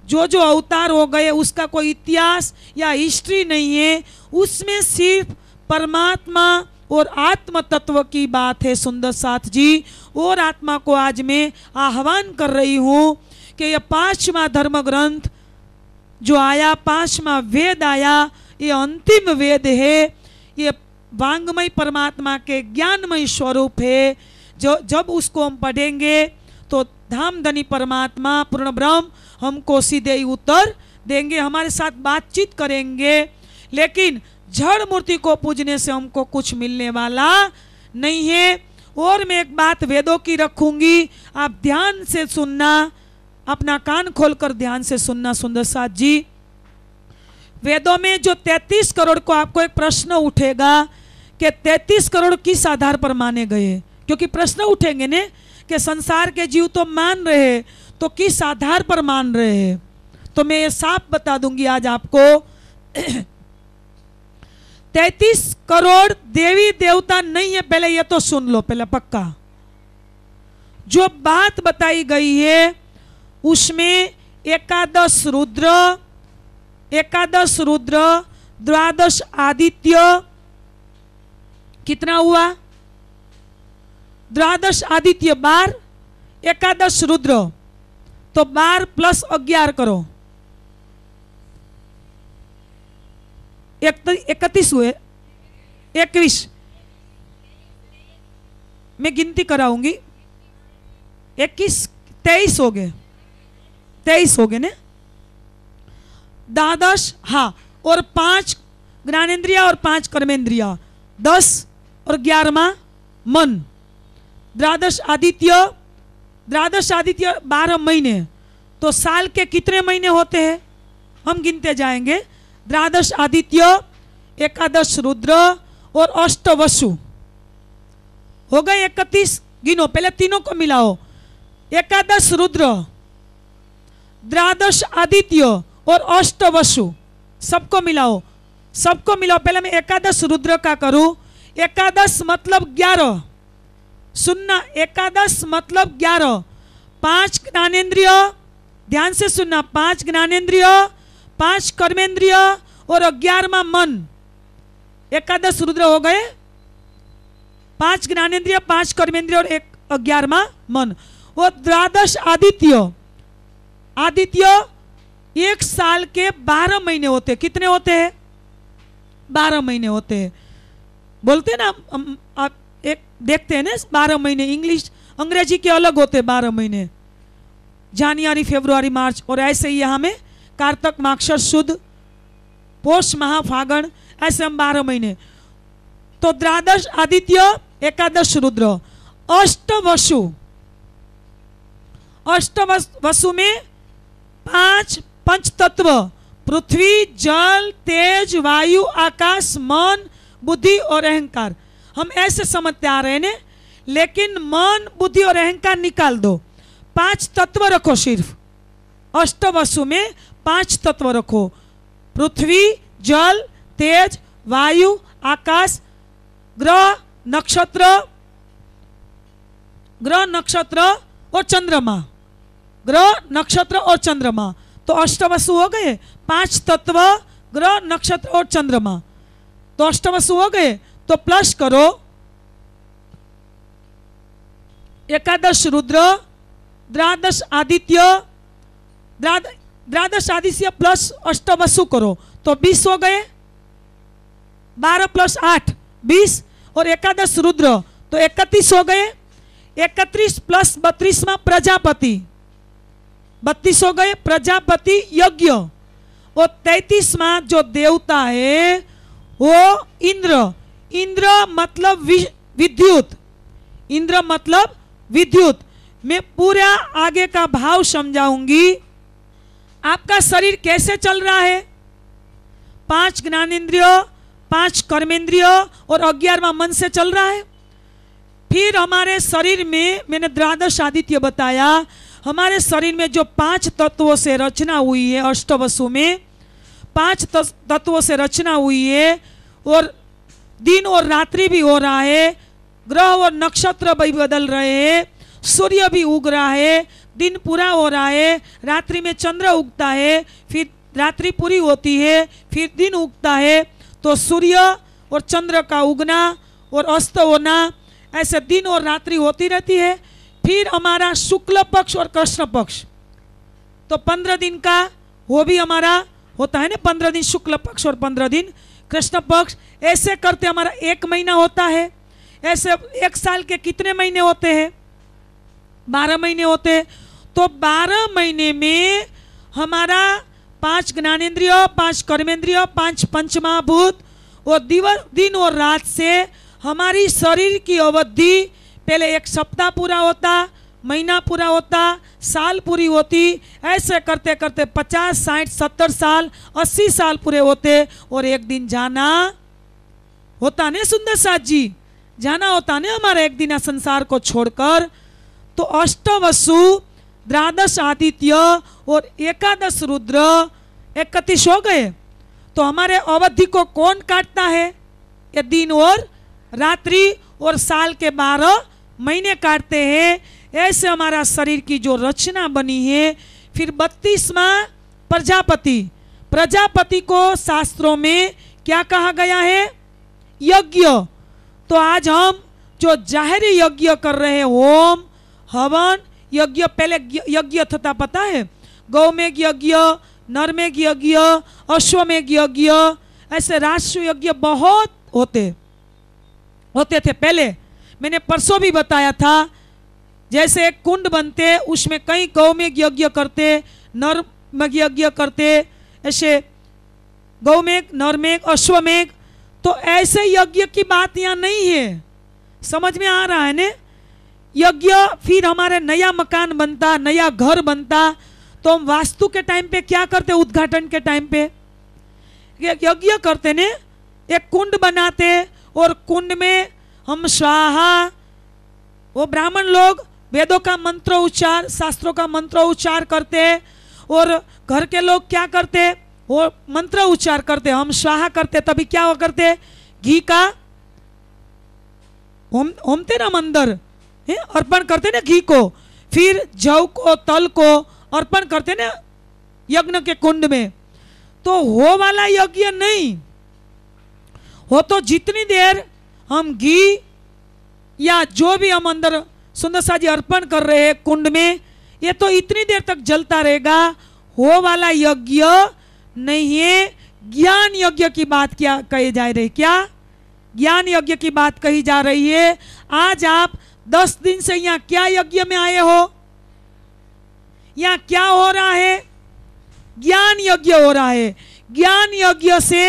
जो जो अवतार हो गए उसका कोई इतिहास या हिस्ट्री नहीं है उसमें सिर्फ परमात्मा और आत्म तत्व की बात है सुंदर साथ जी और आत्मा को आज मैं आह्वान कर रही हूँ कि यह पांचवा धर्म ग्रंथ जो आया पांचवा वेद आया ये अंतिम वेद है ये वांगमय परमात्मा के ज्ञानमय स्वरूप है जो जब उसको हम पढ़ेंगे तो धाम धनी परमात्मा पूर्ण ब्रह्म हम कोसी दे उत्तर देंगे हमारे साथ बातचीत करेंगे लेकिन जड़ मूर्ति को पूजने से हमको कुछ मिलने वाला नहीं है और मैं एक बात वेदों की रखूंगी आप ध्यान से सुनना अपना कान खोलकर ध्यान से सुनना सुंदर साथ जी वेदों में जो 33 करोड़ को आपको एक प्रश्न उठेगा कि 33 करोड़ किस आधार पर माने गए क्योंकि प्रश्न उठेंगे ने कि संसार के जीव तो मान रहे तो किस आधार पर मान रहे हैं तो मैं ये साफ बता दूंगी आज आपको (clears throat) तैतीस करोड़ देवी देवता नहीं है पहले ये तो सुन लो पहले पक्का जो बात बताई गई है उसमें एकादश रुद्र एकादश रुद्र द्वादश आदित्य कितना हुआ द्वादश आदित्य बार एकादश रुद्र तो बार प्लस અગિયાર करो एकतीस तो हुए एक मैं गिनती कराऊंगी इक्कीस तेईस हो गए तेईस हो गए ने द्वादश हाँ और पांच ज्ञानेन्द्रिया और पांच कर्मेंद्रिया दस और ग्यारह मन द्वादश आदित्य द्वादश आदित्य बारह महीने तो साल के कितने महीने होते हैं हम गिनते जाएंगे द्वादश आदित्य एकादश रुद्र और अष्टवसु हो गए इकतीस गिनो पहले तीनों को मिलाओ एकादश रुद्र द्वादश आदित्य और अष्टवसु सबको मिलाओ सबको मिलाओ पहले मैं एकादश रुद्र का करूं एकादश मतलब ग्यारह सुनना एकादश मतलब ग्यारह पांच ज्ञानेन्द्रिय ध्यान से सुनना पांच ज्ञानेन्द्रिय पांच कर्मेंद्रिय और ग्यारहवा मन एकादश रुद्र हो गए पांच ज्ञानेन्द्रिय पांच कर्मेंद्रिय और एक ग्यारहवा मन और द्वादश आदित्य आदित्य एक साल के बारह महीने होते कितने होते हैं बारह महीने होते हैं बोलते ना देखते हैं ना बारह महीने इंग्लिश अंग्रेजी के अलग होते हैं बारह महीने जनवरी फेब्रुआरी मार्च और ऐसे ही यहाँ में कार्तक माक्षर शुद्ध पोष महाफागण ऐसे हम बारह महीने तो द्वादश आदित्य एकादश रुद्र अष्ट वसु अष्ट वसु में पांच पंच तत्व पृथ्वी जल तेज वायु आकाश मन बुद्धि और अहंकार हम ऐसे समझते आ रहे हैं लेकिन मन बुद्धि और अहंकार निकाल दो पांच तत्व रखो सिर्फ अष्ट वसु में पांच तत्व रखो पृथ्वी जल तेज वायु आकाश ग्रह नक्षत्र ग्रह नक्षत्र और चंद्रमा ग्रह नक्षत्र और चंद्रमा तो अष्टवसु हो गए पांच तत्व ग्रह नक्षत्र और चंद्रमा तो अष्टवसु हो गए तो प्लस करो एकादश रुद्र द्वादश आदित्य द्वादश आदित्य प्लस अष्टवसु करो तो बीस हो गए बारह प्लस आठ बीस और एकादश रुद्र तो इकतीस हो गए एकत्रीस प्लस बत्तीस में प्रजापति बत्तीस हो गए प्रजापति यज्ञ और तैतीस में जो देवता है वो इंद्र इंद्र मतलब विद्युत इंद्र मतलब विद्युत मैं पूरा आगे का भाव समझाऊंगी आपका शरीर कैसे चल रहा है पांच इंद्रियो पांच कर्मेंद्रियो और अग्यारवा मन से चल रहा है फिर हमारे शरीर में मैंने द्वादश आदित्य बताया हमारे शरीर में जो पांच तत्वों से रचना हुई है अष्टवसु में पांच तत्वों से रचना हुई है और दिन और रात्रि भी हो रहा है ग्रह और नक्षत्र भी बदल रहे हैं सूर्य भी उग रहा है दिन पूरा हो रहा है रात्रि में चंद्र उगता है फिर रात्रि पूरी होती है फिर दिन उगता है तो सूर्य और चंद्र का उगना और अस्त होना ऐसे दिन और रात्रि होती रहती है फिर हमारा शुक्ल पक्ष और कृष्ण पक्ष तो पंद्रह दिन का वो भी हमारा होता है ना पंद्रह दिन शुक्ल पक्ष और पंद्रह दिन कृष्ण पक्ष ऐसे करते हमारा एक महीना होता है ऐसे एक साल के कितने महीने होते हैं बारह महीने होते हैं तो बारह महीने में हमारा पांच ज्ञानेन्द्रिय पांच कर्मेंद्रिय पांच पंच महाभूत वो दिवस दिन और रात से हमारी शरीर की अवधि पहले एक सप्ताह पूरा होता महीना पूरा होता साल पूरी होती ऐसे करते करते पचास साठ सत्तर साल अस्सी साल पूरे होते और एक दिन जाना होता ने सुंदर साथ जी जाना होता ने हमारा एक दिन संसार को छोड़कर तो अष्टवसु द्वादश आदित्य और एकादश रुद्र इकतीस हो गए तो हमारे अवधि को कौन काटता है ये दिन और रात्रि और साल के बारह महीने काटते हैं ऐसे हमारा शरीर की जो रचना बनी है फिर बत्तीसवा प्रजापति प्रजापति को शास्त्रों में क्या कहा गया है यज्ञ तो आज हम जो जाहरी यज्ञ कर रहे हैं होम हवन यज्ञ पहले यज्ञ थता पता है गौ में यज्ञ नर में यज्ञ अश्व में यज्ञ ऐसे राष्ट्र यज्ञ बहुत होते होते थे पहले मैंने परसों भी बताया था जैसे एक कुंड बनते उसमें कई गौ में यज्ञ करते नर में यज्ञ करते ऐसे गौ नरमेघ अश्वमेघ तो ऐसे यज्ञ की बात यहाँ नहीं है समझ में आ रहा है ने यज्ञ फिर हमारे नया मकान बनता नया घर बनता तो हम वास्तु के टाइम पे क्या करते उद्घाटन के टाइम पे यज्ञ करते ने एक कुंड बनाते और कुंड में हम स्वाहा वो ब्राह्मण लोग वेदों का मंत्रोच्चार शास्त्रों का मंत्रोच्चार करते और घर के लोग क्या करते वो मंत्र उच्चार करते हम स्वाहा करते तभी क्या हो करते घी का होमते ना मंदिर अर्पण करते ना घी को फिर जव को तल को अर्पण करते ना यज्ञ के कुंड में तो हो वाला यज्ञ नहीं हो तो जितनी देर हम घी या जो भी हम अंदर सुंदर सा जी अर्पण कर रहे हैं कुंड में ये तो इतनी देर तक जलता रहेगा हो वाला यज्ञ नहीं है ज्ञान यज्ञ की बात क्या कही जा रही क्या ज्ञान यज्ञ की बात कही जा रही है आज आप दस दिन से यहाँ क्या यज्ञ में आए हो यहाँ क्या हो रहा है ज्ञान यज्ञ हो रहा है ज्ञान यज्ञ से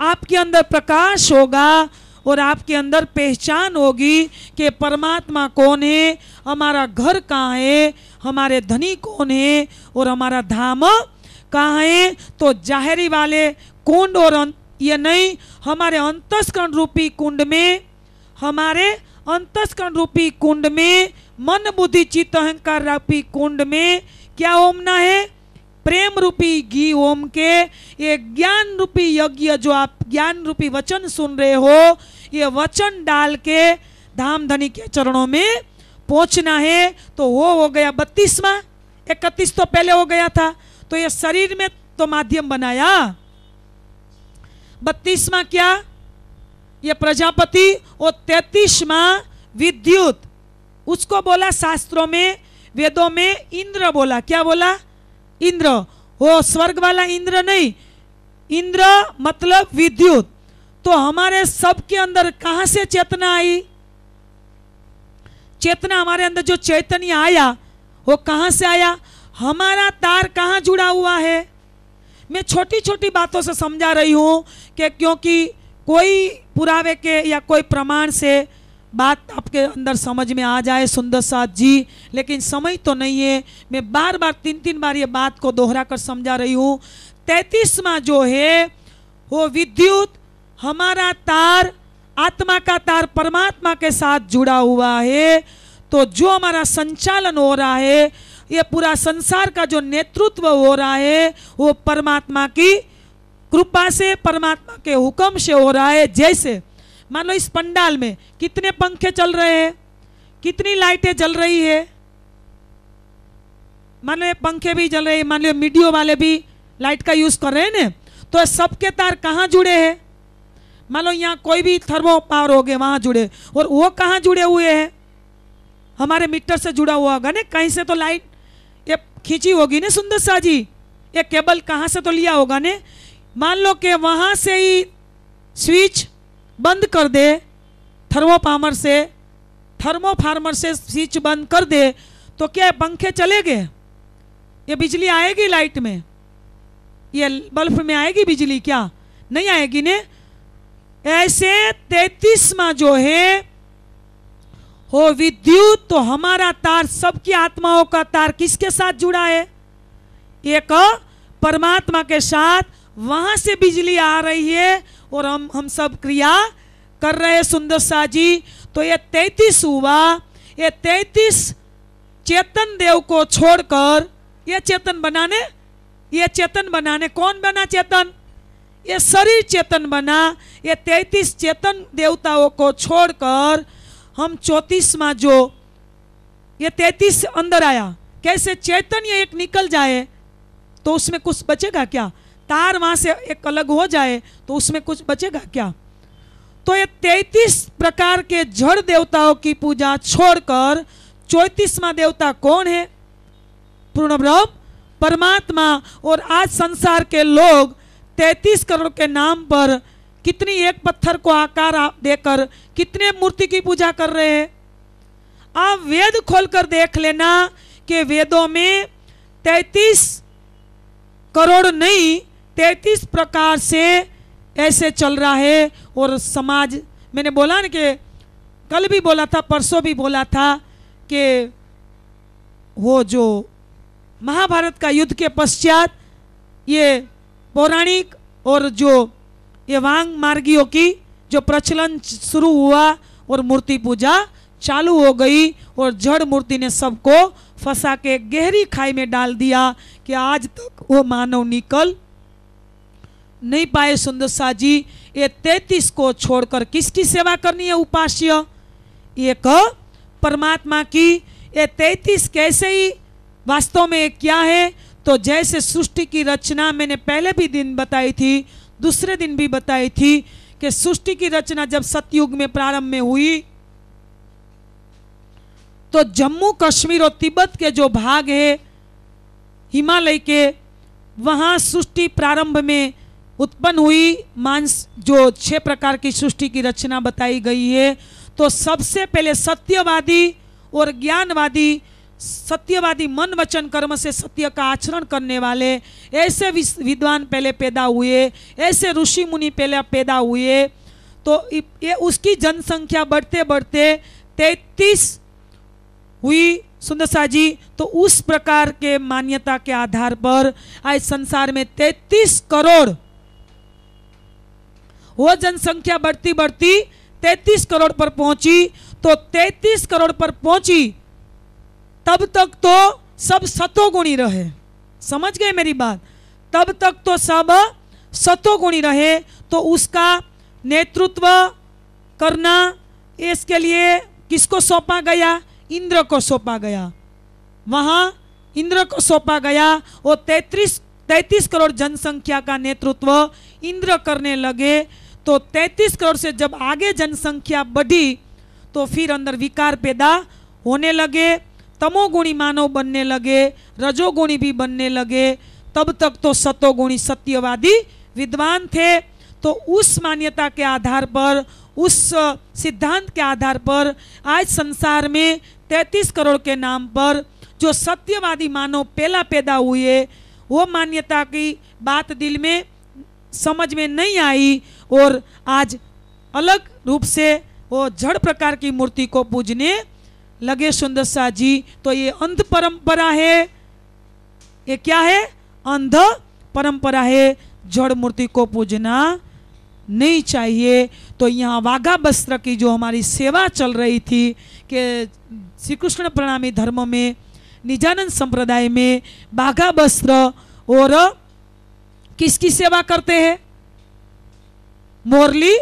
आपके अंदर प्रकाश होगा और आपके अंदर पहचान होगी कि परमात्मा कौन है हमारा घर कहाँ है हमारे धनी कौन है और हमारा धाम कहा है तो जाहरी वाले कुंड और अं- ये नहीं हमारे अंतस्करण रूपी कुंड में हमारे अंतस्करण रूपी कुंड में मन बुद्धि चित्त अहंकार रूपी कुंड में क्या ओमना है प्रेम रूपी घी ओम के ये ज्ञान रूपी यज्ञ जो आप ज्ञान रूपी वचन सुन रहे हो ये वचन डाल के धाम धनी के चरणों में पहुंचना है तो वो हो गया बत्तीसवा इकतीस तो पहले हो गया था तो ये शरीर में तो माध्यम बनाया बत्तीसवा क्या ये प्रजापति और तैतीसवा विद्युत उसको बोला शास्त्रों में वेदों में इंद्र बोला क्या बोला इंद्र वो स्वर्ग वाला इंद्र नहीं इंद्र मतलब विद्युत तो हमारे सब के अंदर कहां से चेतना आई चेतना हमारे अंदर जो चैतन्य आया वो कहां से आया हमारा तार कहाँ जुड़ा हुआ है मैं छोटी छोटी बातों से समझा रही हूँ कि क्योंकि कोई पुरावे के या कोई प्रमाण से बात आपके अंदर समझ में आ जाए सुंदर साथ जी लेकिन समय तो नहीं है मैं बार बार तीन तीन बार ये बात को दोहरा कर समझा रही हूँ तैतीसवा जो है वो विद्युत हमारा तार आत्मा का तार परमात्मा के साथ जुड़ा हुआ है तो जो हमारा संचालन हो रहा है ये पूरा संसार का जो नेतृत्व हो रहा है वो परमात्मा की कृपा से परमात्मा के हुक्म से हो रहा है जैसे मान लो इस पंडाल में कितने पंखे चल रहे हैं कितनी लाइटें जल रही है मान लो ये पंखे भी जल रहे हैं मान लो मीडियो वाले भी लाइट का यूज़ कर रहे हैं ना तो सबके तार कहाँ जुड़े हैं मान लो यहाँ कोई भी थर्मो पावर हो गए वहाँ जुड़े और वो कहाँ जुड़े हुए हैं हमारे मीटर से जुड़ा हुआ होगा ना कहीं से तो लाइट खींची होगी ना सुंदर जी ये केबल कहाँ से तो लिया होगा ने मान लो कि वहाँ से ही स्विच बंद कर दे थर्मोपामर से थर्मोफार्मर से स्विच बंद कर दे तो क्या पंखे चले गए ये बिजली आएगी लाइट में ये बल्ब में आएगी बिजली क्या नहीं आएगी ने ऐसे तैतीसवा जो है हो विद्युत तो हमारा तार सबकी आत्माओं का तार किसके साथ जुड़ा है एक परमात्मा के साथ वहां से बिजली आ रही है और हम हम सब क्रिया कर रहे हैं सुंदर शाह जी तो ये तैतीस हुआ ये तैतीस चेतन देव को छोड़कर ये चेतन बनाने ये चेतन बनाने कौन बना चेतन ये शरीर चेतन बना ये तैतीस चेतन देवताओं को छोड़कर हम चौतीसवा जो ये तैतीस अंदर आया कैसे चैतन्य एक निकल जाए तो उसमें कुछ बचेगा क्या तार वहां से एक अलग हो जाए तो उसमें कुछ बचेगा क्या तो ये तैतीस प्रकार के जड़ देवताओं की पूजा छोड़कर चौतीसवा देवता कौन है पूर्ण ब्रह्म परमात्मा और आज संसार के लोग तैतीस करोड़ के नाम पर कितनी एक पत्थर को आकार देकर कितने मूर्ति की पूजा कर रहे हैं आप वेद खोलकर देख लेना कि वेदों में तैतीस करोड़ नहीं तैतीस प्रकार से ऐसे चल रहा है और समाज मैंने बोला ना कि कल भी बोला था परसों भी बोला था कि वो जो महाभारत का युद्ध के पश्चात ये पौराणिक और जो ये वांग मार्गियों की जो प्रचलन शुरू हुआ और मूर्ति पूजा चालू हो गई और जड़ मूर्ति ने सबको फंसा के गहरी खाई में डाल दिया कि आज तक वो मानव निकल नहीं पाए सुंदर जी ये तैतीस को छोड़कर किसकी सेवा करनी है उपास्य एक परमात्मा की ये तैतीस कैसे ही वास्तव में क्या है तो जैसे सृष्टि की रचना मैंने पहले भी दिन बताई थी दूसरे दिन भी बताई थी कि सृष्टि की रचना जब सतयुग में प्रारंभ में हुई तो जम्मू कश्मीर और तिब्बत के जो भाग है हिमालय के वहां सृष्टि प्रारंभ में उत्पन्न हुई मांस जो छह प्रकार की सृष्टि की रचना बताई गई है तो सबसे पहले सत्यवादी और ज्ञानवादी सत्यवादी मन वचन कर्म से सत्य का आचरण करने वाले ऐसे विद्वान पहले पैदा हुए ऐसे ऋषि मुनि पहले पैदा हुए तो ये उसकी जनसंख्या बढ़ते बढ़ते तैतीस हुई शाह जी तो उस प्रकार के मान्यता के आधार पर आज संसार में तैतीस करोड़ वो जनसंख्या बढ़ती बढ़ती तैतीस करोड़ पर पहुंची तो तैतीस करोड़ पर पहुंची तब तक तो सब सतोगुणी रहे समझ गए मेरी बात तब तक तो सब सतोगुणी रहे तो उसका नेतृत्व करना इसके लिए किसको सौंपा गया इंद्र को सौंपा गया वहाँ इंद्र को सौंपा गया और तैतीस तैतीस करोड़ जनसंख्या का नेतृत्व इंद्र करने लगे तो तैतीस करोड़ से जब आगे जनसंख्या बढ़ी तो फिर अंदर विकार पैदा होने लगे तमोगुणी मानव बनने लगे रजोगुणी भी बनने लगे तब तक तो सतोगुणी सत्यवादी विद्वान थे तो उस मान्यता के आधार पर उस सिद्धांत के आधार पर आज संसार में 33 करोड़ के नाम पर जो सत्यवादी मानव पहला पैदा हुए वो मान्यता की बात दिल में समझ में नहीं आई और आज अलग रूप से वो जड़ प्रकार की मूर्ति को पूजने लगे सुंदर शाह जी तो ये अंध परंपरा है ये क्या है अंध परंपरा है जड़ मूर्ति को पूजना नहीं चाहिए तो यहाँ वाघा वस्त्र की जो हमारी सेवा चल रही थी कि श्री कृष्ण प्रणामी धर्म में निजानंद संप्रदाय में बाघा वस्त्र और किसकी सेवा करते हैं मोरली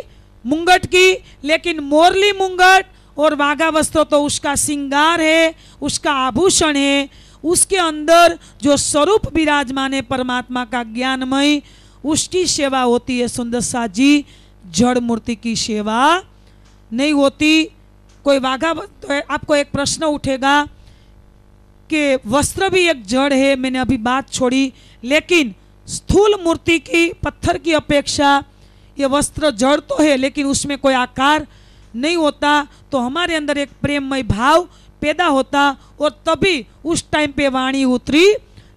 मुंगट की लेकिन मोरली मुंगट और वाघा वस्त्र तो उसका श्रृंगार है उसका आभूषण है उसके अंदर जो स्वरूप विराजमान है परमात्मा का ज्ञानमय उसकी सेवा होती है सुंदर सा जी जड़ मूर्ति की सेवा नहीं होती कोई वाघा तो आपको एक प्रश्न उठेगा कि वस्त्र भी एक जड़ है मैंने अभी बात छोड़ी लेकिन स्थूल मूर्ति की पत्थर की अपेक्षा ये वस्त्र जड़ तो है लेकिन उसमें कोई आकार नहीं होता तो हमारे अंदर एक प्रेममय भाव पैदा होता और तभी उस टाइम पे वाणी उतरी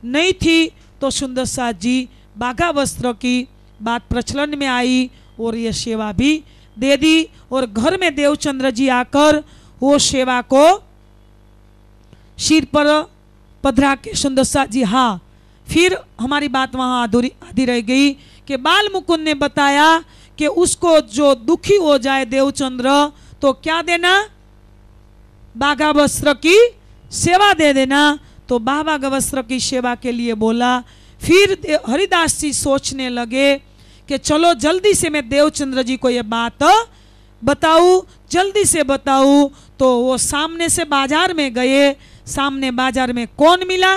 नहीं थी तो सुंदर शाह जी बाघा वस्त्र की बात प्रचलन में आई और यह सेवा भी दे दी और घर में देवचंद्र जी आकर वो सेवा को सिर पर पधरा के सुंदर शाह जी हाँ फिर हमारी बात वहाँ अधूरी आधी रह गई कि बाल मुकुंद ने बताया कि उसको जो दुखी हो जाए देवचंद्र तो क्या देना बाघा वस्त्र की सेवा दे देना तो बाबा गवस्त्र की सेवा के लिए बोला फिर हरिदास जी सोचने लगे कि चलो जल्दी से मैं देवचंद्र जी को ये बात बताऊं जल्दी से बताऊं तो वो सामने से बाजार में गए सामने बाजार में कौन मिला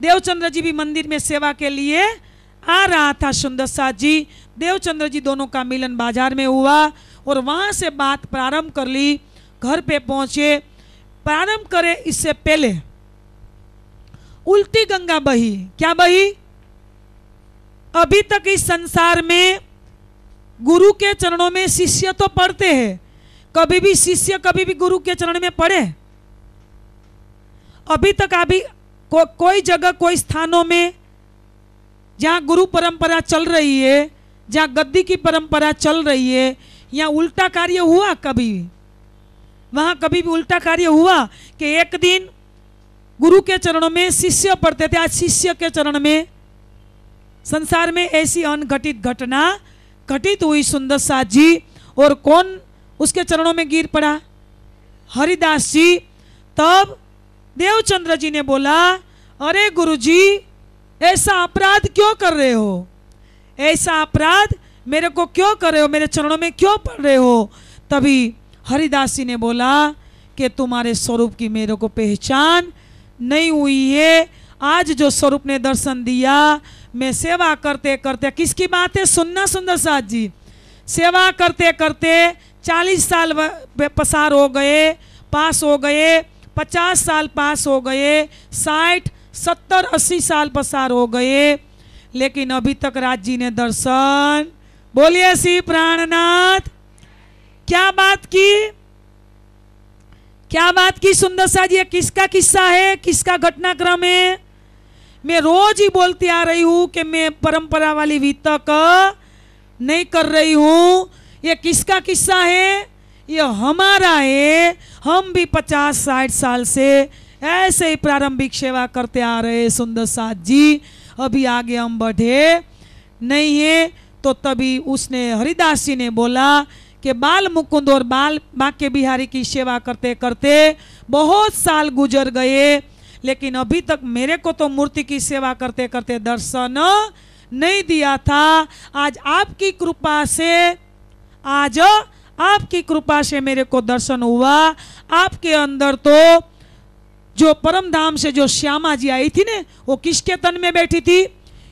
देवचंद्र जी भी मंदिर में सेवा के लिए आ रहा था सुंदर साथ जी देवचंद्र जी दोनों का मिलन बाजार में हुआ और वहाँ से बात प्रारंभ कर ली घर पे पहुँचे प्रारंभ करे इससे पहले उल्टी गंगा बही क्या बही अभी तक इस संसार में गुरु के चरणों में शिष्य तो पढ़ते हैं कभी भी शिष्य कभी भी गुरु के चरण में पढ़े अभी तक अभी को, कोई जगह कोई स्थानों में जहाँ गुरु परंपरा चल रही है जहाँ गद्दी की परंपरा चल रही है यहाँ उल्टा कार्य हुआ कभी वहाँ कभी भी उल्टा कार्य हुआ कि एक दिन गुरु के चरणों में शिष्य पढ़ते थे आज शिष्य के चरण में संसार में ऐसी अनघटित घटना घटित हुई सुंदर साह जी और कौन उसके चरणों में गिर पड़ा हरिदास जी तब देवचंद्र जी ने बोला अरे गुरु जी ऐसा अपराध क्यों कर रहे हो ऐसा अपराध मेरे को क्यों कर रहे हो मेरे चरणों में क्यों पड़ रहे हो तभी हरिदास जी ने बोला कि तुम्हारे स्वरूप की मेरे को पहचान नहीं हुई है आज जो स्वरूप ने दर्शन दिया मैं सेवा करते करते किसकी बात है सुनना सुंदर साथ जी सेवा करते करते चालीस साल पसार हो गए पास हो गए पचास साल पास हो गए साठ सत्तर अस्सी साल पसार हो गए लेकिन अभी तक राज जी ने दर्शन बोलिए श्री प्राणनाथ क्या बात की क्या बात की सुंदर सा जी किसका किस्सा है किसका घटनाक्रम है मैं रोज ही बोलती आ रही हूं कि मैं परंपरा वाली वितक नहीं कर रही हूं ये किसका किस्सा है ये हमारा है हम भी पचास साठ साल से ऐसे ही प्रारंभिक सेवा करते आ रहे सुंदर सा जी अभी आगे हम बढ़े नहीं है तो तभी उसने हरिदास जी ने बोला कि बाल मुकुंद और बाल बाक्य बिहारी की सेवा करते करते बहुत साल गुजर गए लेकिन अभी तक मेरे को तो मूर्ति की सेवा करते करते दर्शन नहीं दिया था आज आपकी कृपा से आज आपकी कृपा से मेरे को दर्शन हुआ आपके अंदर तो जो परम धाम से जो श्यामा जी आई थी ने वो किसके तन में बैठी थी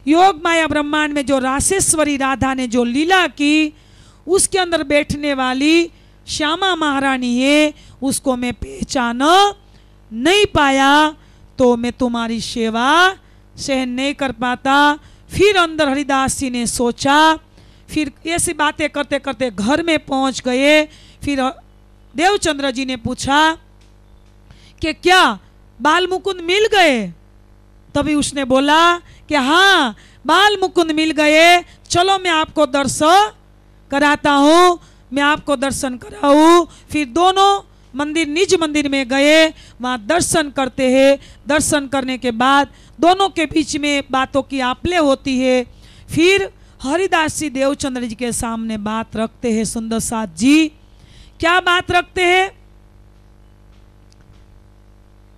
योग माया ब्रह्मांड में जो राशेश्वरी राधा ने जो लीला की उसके अंदर बैठने वाली श्यामा महारानी है उसको मैं पहचान नहीं पाया तो मैं तुम्हारी सेवा सहन नहीं कर पाता फिर अंदर हरिदास जी ने सोचा फिर ऐसी बातें करते करते घर में पहुंच गए फिर देवचंद्र जी ने पूछा कि क्या बाल मुकुंद मिल गए तभी उसने बोला कि हाँ बाल मुकुंद मिल गए चलो मैं आपको दर्शन कराता हूँ मैं आपको दर्शन कराऊँ फिर दोनों मंदिर निज मंदिर में गए वहाँ दर्शन करते हैं दर्शन करने के बाद दोनों के बीच में बातों की आपले होती है फिर हरिदास जी देवचंद्र जी के सामने बात रखते हैं सुंदर साथ जी क्या बात रखते हैं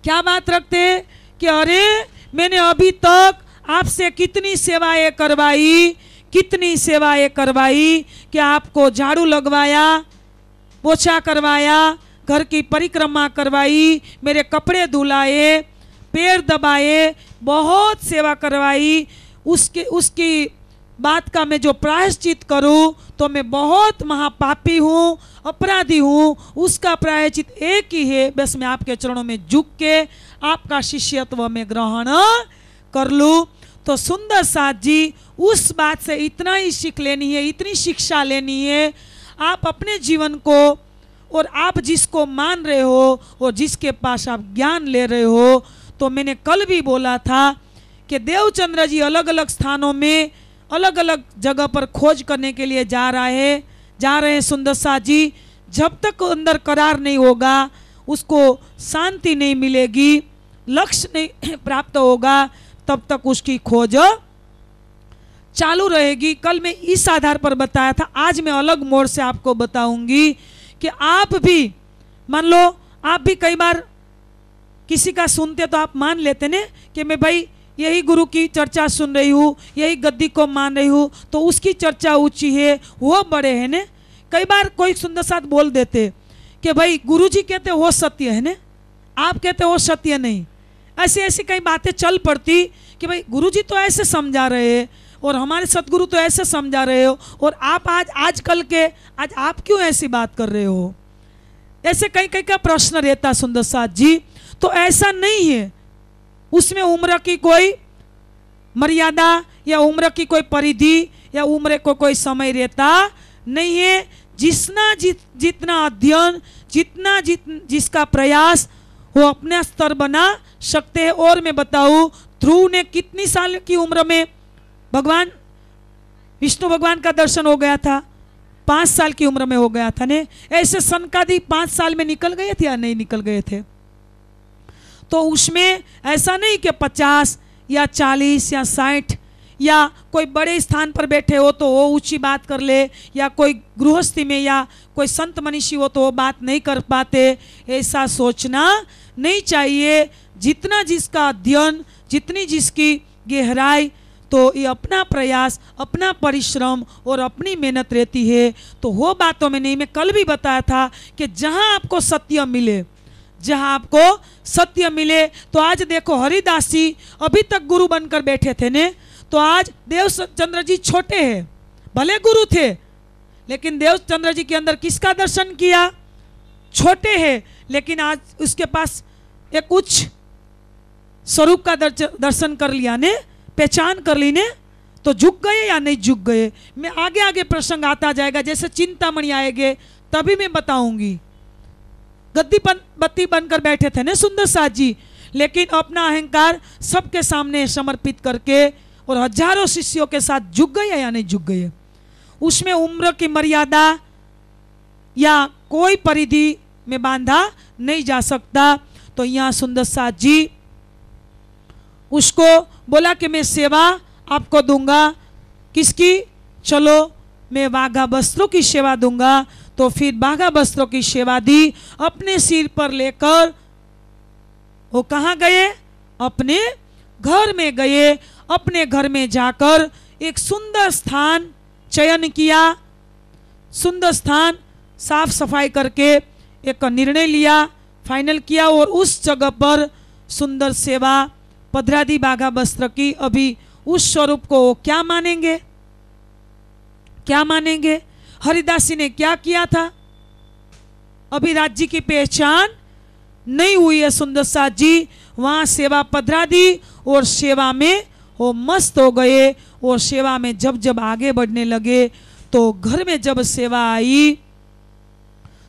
क्या बात रखते हैं कि अरे मैंने अभी तक आपसे कितनी सेवाएं करवाई कितनी सेवाएं करवाई कि आपको झाड़ू लगवाया पोछा करवाया घर की परिक्रमा करवाई मेरे कपड़े धुलाए पैर दबाए बहुत सेवा करवाई उसके उसकी बात का मैं जो प्रायश्चित करूं तो मैं बहुत महापापी हूं अपराधी हूं उसका प्रायश्चित एक ही है बस मैं आपके चरणों में झुक के आपका शिष्यत्व में ग्रहण कर लूँ तो सुंदर साथ जी उस बात से इतना ही सीख लेनी है इतनी शिक्षा लेनी है आप अपने जीवन को और आप जिसको मान रहे हो और जिसके पास आप ज्ञान ले रहे हो तो मैंने कल भी बोला था कि देवचंद्र जी अलग अलग स्थानों में अलग अलग जगह पर खोज करने के लिए जा रहा है जा रहे हैं सुंदर शाह जी जब तक अंदर करार नहीं होगा उसको शांति नहीं मिलेगी लक्ष्य नहीं (clears throat) प्राप्त होगा तब तक उसकी खोज चालू रहेगी कल मैं इस आधार पर बताया था आज मैं अलग मोड़ से आपको बताऊंगी कि आप भी मान लो आप भी कई बार किसी का सुनते तो आप मान लेते ना कि मैं भाई यही गुरु की चर्चा सुन रही हूँ यही गद्दी को मान रही हूँ तो उसकी चर्चा ऊँची है वो बड़े है न कई बार कोई सुंदर साथ बोल देते कि भाई गुरु जी कहते वो सत्य है न आप कहते वो सत्य नहीं ऐसी ऐसी कई बातें चल पड़ती कि भाई गुरु जी तो ऐसे समझा रहे हैं और हमारे सदगुरु तो ऐसे समझा रहे हो और आप आज आजकल के आज आप क्यों ऐसी बात कर रहे हो ऐसे कई कई का प्रश्न रहता सुंदर साथ जी तो ऐसा नहीं है उसमें उम्र की कोई मर्यादा या उम्र की कोई परिधि या उम्र को कोई समय रहता नहीं है जिसना जित जितना अध्ययन जितना जित जिसका प्रयास वो अपना स्तर बना सकते हैं और मैं बताऊं ध्रुव ने कितनी साल की उम्र में भगवान विष्णु भगवान का दर्शन हो गया था पाँच साल की उम्र में हो गया था ने ऐसे सनकादि पाँच साल में निकल गए थे या नहीं निकल गए थे तो उसमें ऐसा नहीं कि पचास या चालीस या साठ या कोई बड़े स्थान पर बैठे हो तो वो ऊँची बात कर ले या कोई गृहस्थी में या कोई संत मनीषी हो तो वो बात नहीं कर पाते ऐसा सोचना नहीं चाहिए जितना जिसका अध्ययन जितनी जिसकी गहराई तो ये अपना प्रयास अपना परिश्रम और अपनी मेहनत रहती है तो वो बातों में नहीं मैं कल भी बताया था कि जहाँ आपको सत्य मिले जहां आपको सत्य मिले तो आज देखो हरिदास जी अभी तक गुरु बनकर बैठे थे ने तो आज देवचंद्र जी छोटे हैं भले गुरु थे लेकिन देवचंद्र जी के अंदर किसका दर्शन किया छोटे हैं लेकिन आज उसके पास एक उच्च स्वरूप का दर्शन कर लिया ने पहचान कर ली ने तो झुक गए या नहीं झुक गए मैं आगे आगे प्रसंग आता जाएगा जैसे चिंतामणि आएंगे तभी मैं बताऊंगी गद्दी बन, बत्ती बनकर बैठे थे ना सुंदर साथ जी लेकिन अपना अहंकार सबके सामने समर्पित करके और हजारों शिष्यों के साथ झुक गए या नहीं झुक गए उसमें उम्र की मर्यादा या कोई परिधि में बांधा नहीं जा सकता तो यहाँ सुंदर साथ जी उसको बोला कि मैं सेवा आपको दूंगा किसकी चलो मैं वाघा वस्त्रों की सेवा दूंगा तो फिर बाघा वस्त्रों की सेवा दी अपने सिर पर लेकर वो कहाँ गए अपने घर में गए अपने घर में जाकर एक सुंदर स्थान चयन किया सुंदर स्थान साफ सफाई करके एक निर्णय लिया फाइनल किया और उस जगह पर सुंदर सेवा पदरादी बाघा वस्त्र की अभी उस स्वरूप को क्या मानेंगे क्या मानेंगे हरिदास ने क्या किया था अभी राज्य की पहचान नहीं हुई है सुंदर साथ जी वहां सेवा पधरा दी और सेवा में वो मस्त हो गए और सेवा में जब जब आगे बढ़ने लगे तो घर में जब सेवा आई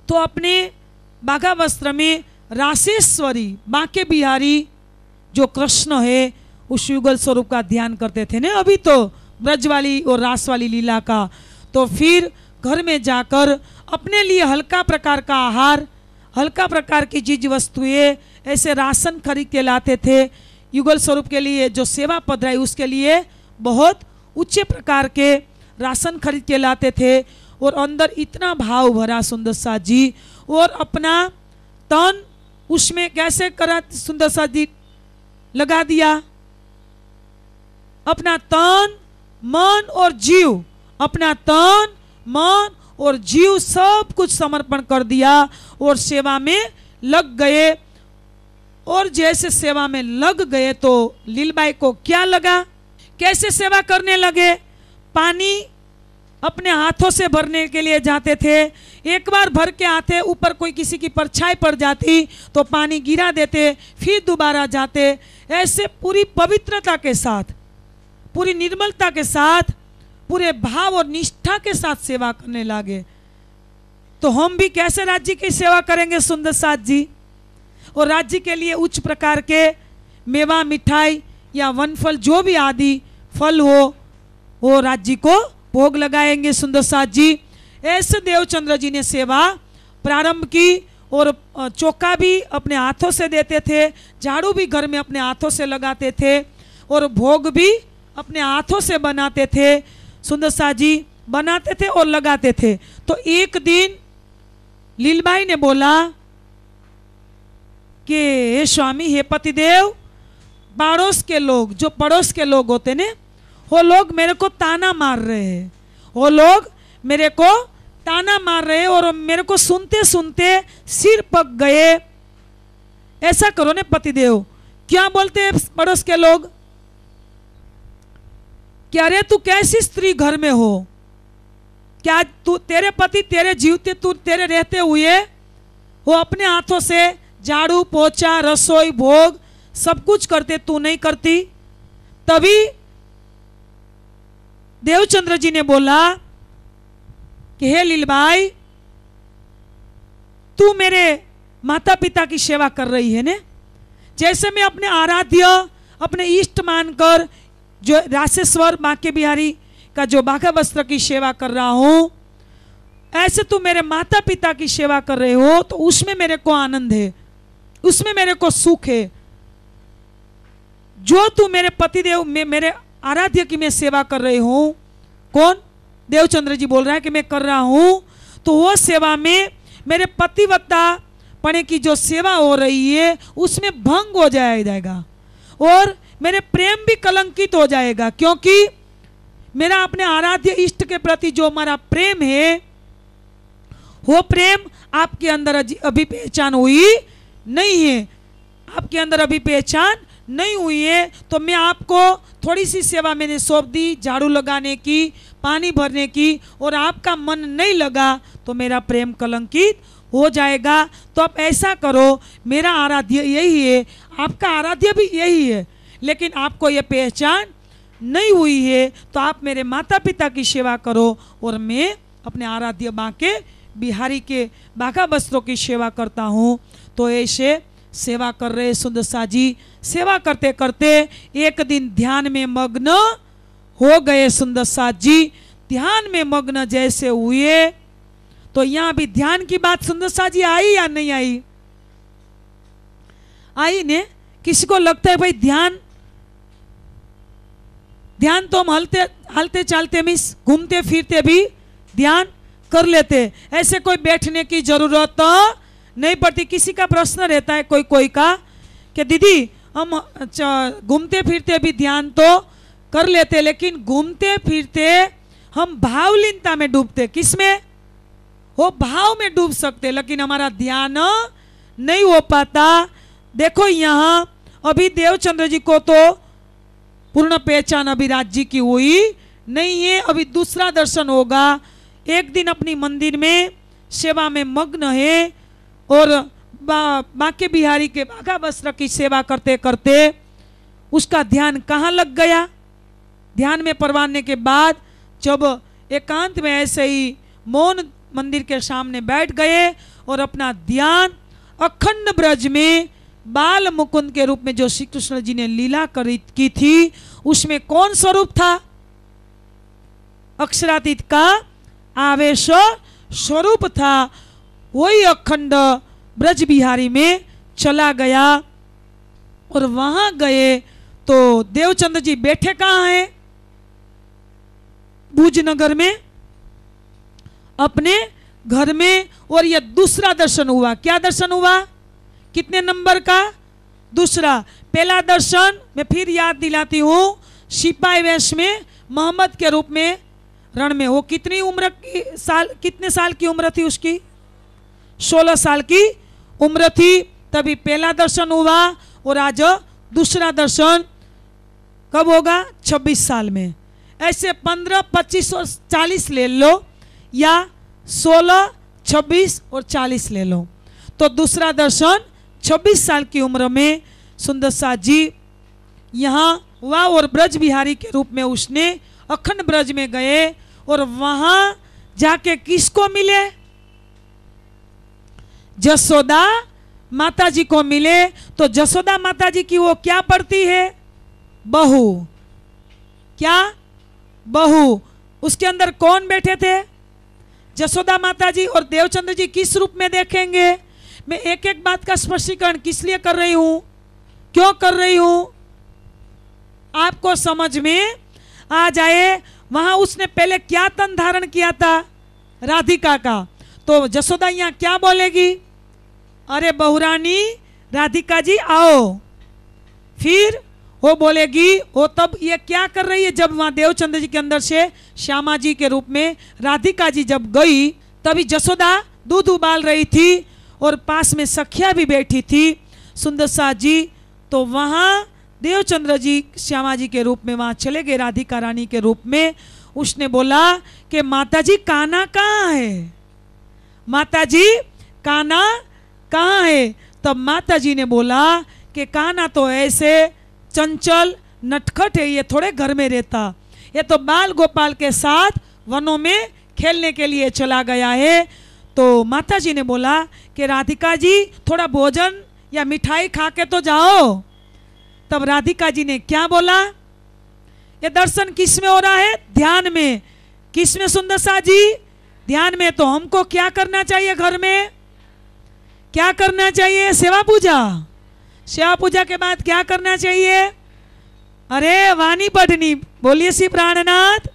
तो अपने बाघा वस्त्र में राशेश्वरी बांके बिहारी जो कृष्ण है उस युगल स्वरूप का ध्यान करते थे ना अभी तो ब्रज वाली और रास वाली लीला का तो फिर घर में जाकर अपने लिए हल्का प्रकार का आहार हल्का प्रकार की चीज वस्तुएं ऐसे राशन खरीद के लाते थे युगल स्वरूप के लिए जो सेवा पद रही उसके लिए बहुत उच्च प्रकार के राशन खरीद के लाते थे और अंदर इतना भाव भरा सुंदर शाह जी और अपना तन उसमें कैसे करा सुंदर शाह जी लगा दिया अपना तन मन और जीव अपना तन मन और जीव सब कुछ समर्पण कर दिया और सेवा में लग गए और जैसे सेवा में लग गए तो लीलबाई को क्या लगा कैसे सेवा करने लगे पानी अपने हाथों से भरने के लिए जाते थे एक बार भर के आते ऊपर कोई किसी की परछाई पड़ जाती तो पानी गिरा देते फिर दोबारा जाते ऐसे पूरी पवित्रता के साथ पूरी निर्मलता के साथ पूरे भाव और निष्ठा के साथ सेवा करने लागे तो हम भी कैसे राज्य की सेवा करेंगे सुंदर सात जी और राज्य के लिए उच्च प्रकार के मेवा मिठाई या वन फल जो भी आदि फल हो वो राज्य को भोग लगाएंगे सुंदर सात जी ऐसे देवचंद्र जी ने सेवा प्रारंभ की और चौका भी अपने हाथों से देते थे झाड़ू भी घर में अपने हाथों से लगाते थे और भोग भी अपने हाथों से बनाते थे सुंदर शाह जी बनाते थे और लगाते थे तो एक दिन लीलबाई ने बोला कि हे स्वामी हे पतिदेव पड़ोस के लोग जो पड़ोस के लोग होते ने वो लोग मेरे को ताना मार रहे हैं वो लोग मेरे को ताना मार रहे और मेरे को सुनते सुनते सिर पक गए ऐसा करो ने पतिदेव क्या बोलते हैं पड़ोस के लोग कि अरे तू कैसी स्त्री घर में हो क्या तू तेरे पति तेरे जीवते तू तेरे रहते हुए वो अपने हाथों से झाड़ू पोछा रसोई भोग सब कुछ करते तू नहीं करती तभी देवचंद्र जी ने बोला कि हे लीलबाई तू मेरे माता पिता की सेवा कर रही है ने जैसे मैं अपने आराध्य अपने इष्ट मानकर जो राशेश्वर बांके बिहारी का जो बाघा वस्त्र की सेवा कर रहा हूँ ऐसे तुम मेरे माता पिता की सेवा कर रहे हो तो उसमें मेरे को आनंद है उसमें मेरे को सुख है जो तू मेरे पतिदेव में मेरे आराध्य की मैं सेवा कर रही हूँ कौन देवचंद्र जी बोल रहा है कि मैं कर रहा हूँ तो वो सेवा में मेरे पतिवत्ता पने की जो सेवा हो रही है उसमें भंग हो जाया जाएगा और मेरे प्रेम भी कलंकित हो जाएगा क्योंकि मेरा अपने आराध्य इष्ट के प्रति जो हमारा प्रेम है वो प्रेम आपके अंदर अभी पहचान हुई नहीं है आपके अंदर अभी पहचान नहीं हुई है तो मैं आपको थोड़ी सी सेवा मैंने सौंप दी झाड़ू लगाने की पानी भरने की और आपका मन नहीं लगा तो मेरा प्रेम कलंकित हो जाएगा तो आप ऐसा करो मेरा आराध्य यही है आपका आराध्य भी यही है लेकिन आपको ये पहचान नहीं हुई है तो आप मेरे माता पिता की सेवा करो और मैं अपने आराध्य माँ के बिहारी के बाघा वस्त्रों की सेवा करता हूँ तो ऐसे सेवा कर रहे सुंदर साजी सेवा करते करते एक दिन ध्यान में मग्न हो गए सुंदर साजी ध्यान में मग्न जैसे हुए तो यहाँ भी ध्यान की बात सुंदर साजी आई या नहीं आई आई ने किसी को लगता है भाई ध्यान ध्यान तो हम हलते हलते चलते मिस घूमते फिरते भी ध्यान कर लेते ऐसे कोई बैठने की ज़रूरत तो नहीं पड़ती किसी का प्रश्न रहता है कोई कोई का कि दीदी हम घूमते फिरते भी ध्यान तो कर लेते लेकिन घूमते फिरते हम भावलीनता में डूबते किस में वो भाव में डूब सकते लेकिन हमारा ध्यान नहीं हो पाता देखो यहाँ अभी देवचंद्र जी को तो पूर्ण पहचान अभी राज्य की हुई नहीं है अभी दूसरा दर्शन होगा एक दिन अपनी मंदिर में सेवा में मग्न है और बा, बाके बिहारी के बाघा वस्त्र की सेवा करते करते उसका ध्यान कहाँ लग गया ध्यान में परवाने के बाद जब एकांत में ऐसे ही मौन मंदिर के सामने बैठ गए और अपना ध्यान अखंड ब्रज में बाल मुकुंद के रूप में जो श्री कृष्ण जी ने लीला करी की थी उसमें कौन स्वरूप था अक्षरातीत का आवेश स्वरूप था वही अखंड ब्रज बिहारी में चला गया और वहां गए तो देवचंद जी बैठे कहाँ हैं भुजनगर में अपने घर में और यह दूसरा दर्शन हुआ क्या दर्शन हुआ कितने नंबर का दूसरा पहला दर्शन मैं फिर याद दिलाती हूँ सिपाही वेश में मोहम्मद के रूप में रण में वो कितनी उम्र की साल कितने साल की उम्र थी उसकी सोलह साल की उम्र थी तभी पहला दर्शन हुआ और आज दूसरा दर्शन कब होगा छब्बीस साल में ऐसे पंद्रह पच्चीस और चालीस ले लो या सोलह छब्बीस और चालीस ले लो तो दूसरा दर्शन 26 साल की उम्र में सुंदर शाह जी यहाँ वाह और ब्रज बिहारी के रूप में उसने अखंड ब्रज में गए और वहां जाके किसको मिले जसोदा माता जी को मिले तो जसोदा माता जी की वो क्या पढ़ती है बहू क्या बहू उसके अंदर कौन बैठे थे जसोदा माता जी और देवचंद्र जी किस रूप में देखेंगे मैं एक एक बात का स्पष्टीकरण किस लिए कर रही हूं क्यों कर रही हूं आपको समझ में आ जाए वहां उसने पहले क्या तन धारण किया था राधिका का तो जसोदा यहाँ क्या बोलेगी अरे बहुरानी राधिका जी आओ फिर वो बोलेगी वो तब ये क्या कर रही है जब वहां देवचंद्र जी के अंदर से श्यामा जी के रूप में राधिका जी जब गई तभी जसोदा दूध उबाल रही थी और पास में सखिया भी बैठी थी सुंदर सा जी तो वहाँ देवचंद्र जी श्यामा जी के रूप में वहाँ चले गए राधिका रानी के रूप में उसने बोला कि माता जी काना कहाँ है माता जी काना कहाँ है तब माता जी ने बोला कि काना तो ऐसे चंचल नटखट है ये थोड़े घर में रहता ये तो बाल गोपाल के साथ वनों में खेलने के लिए चला गया है तो माता जी ने बोला कि राधिका जी थोड़ा भोजन या मिठाई खा के तो जाओ तब राधिका जी ने क्या बोला ये दर्शन किस में हो रहा है ध्यान में किस में सुंदर सा जी ध्यान में तो हमको क्या करना चाहिए घर में क्या करना चाहिए सेवा पूजा सेवा पूजा के बाद क्या करना चाहिए अरे वाणी पढ़नी बोलिए श्री प्राणनाथ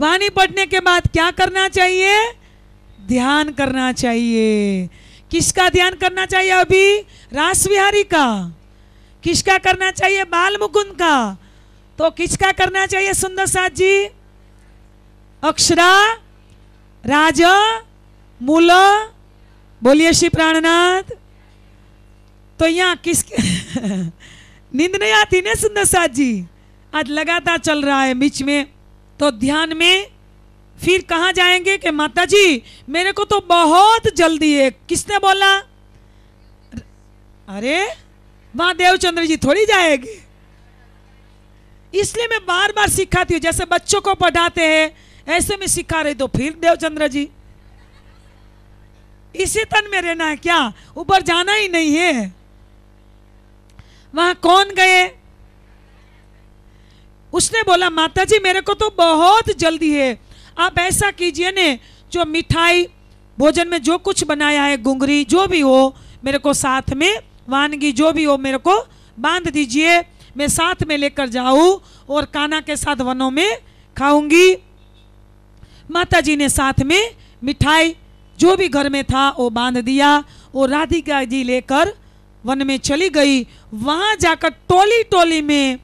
वाणी पढ़ने के बाद क्या करना चाहिए ध्यान करना चाहिए किसका ध्यान करना चाहिए अभी रास विहारी का किसका करना चाहिए बाल मुकुंद का तो किसका करना चाहिए सुंदर साथ जी अक्षरा राज मूल बोलिए श्री प्राणनाथ तो यहाँ किस (laughs) नींद नहीं आती ना सुंदर साथ जी आज लगातार चल रहा है बीच में तो ध्यान में फिर कहा जाएंगे कि माता जी मेरे को तो बहुत जल्दी है किसने बोला अरे वहां देवचंद्र जी थोड़ी जाएगी इसलिए मैं बार बार सिखाती हूँ जैसे बच्चों को पढ़ाते हैं ऐसे में सिखा रही तो फिर देवचंद्र जी इसी तन में रहना है क्या ऊपर जाना ही नहीं है वहां कौन गए उसने बोला माता जी मेरे को तो बहुत जल्दी है आप ऐसा कीजिए ने जो मिठाई भोजन में जो कुछ बनाया है गुंगरी जो भी हो मेरे को साथ में वानगी जो भी हो मेरे को बांध दीजिए मैं साथ में लेकर जाऊँ और काना के साथ वनों में खाऊंगी माता जी ने साथ में मिठाई जो भी घर में था वो बांध दिया और राधिका जी लेकर वन में चली गई वहाँ जाकर टोली टोली में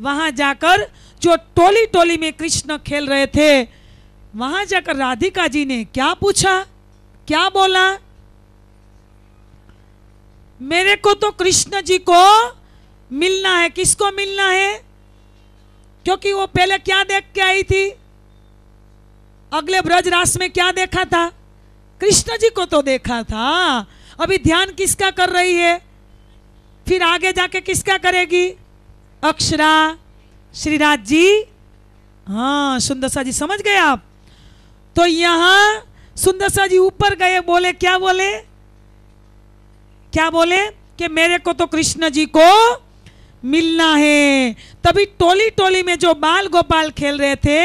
वहाँ जाकर जो टोली टोली में कृष्ण खेल रहे थे वहां जाकर राधिका जी ने क्या पूछा क्या बोला मेरे को तो कृष्ण जी को मिलना है किसको मिलना है क्योंकि वो पहले क्या देख के आई थी अगले ब्रज रास में क्या देखा था कृष्ण जी को तो देखा था अभी ध्यान किसका कर रही है फिर आगे जाके किसका करेगी अक्षरा श्रीराज जी हाँ सुंदर सा जी समझ गए आप तो यहाँ सुंदर सा जी ऊपर गए बोले क्या बोले क्या बोले कि मेरे को तो कृष्ण जी को मिलना है तभी टोली टोली में जो बाल गोपाल खेल रहे थे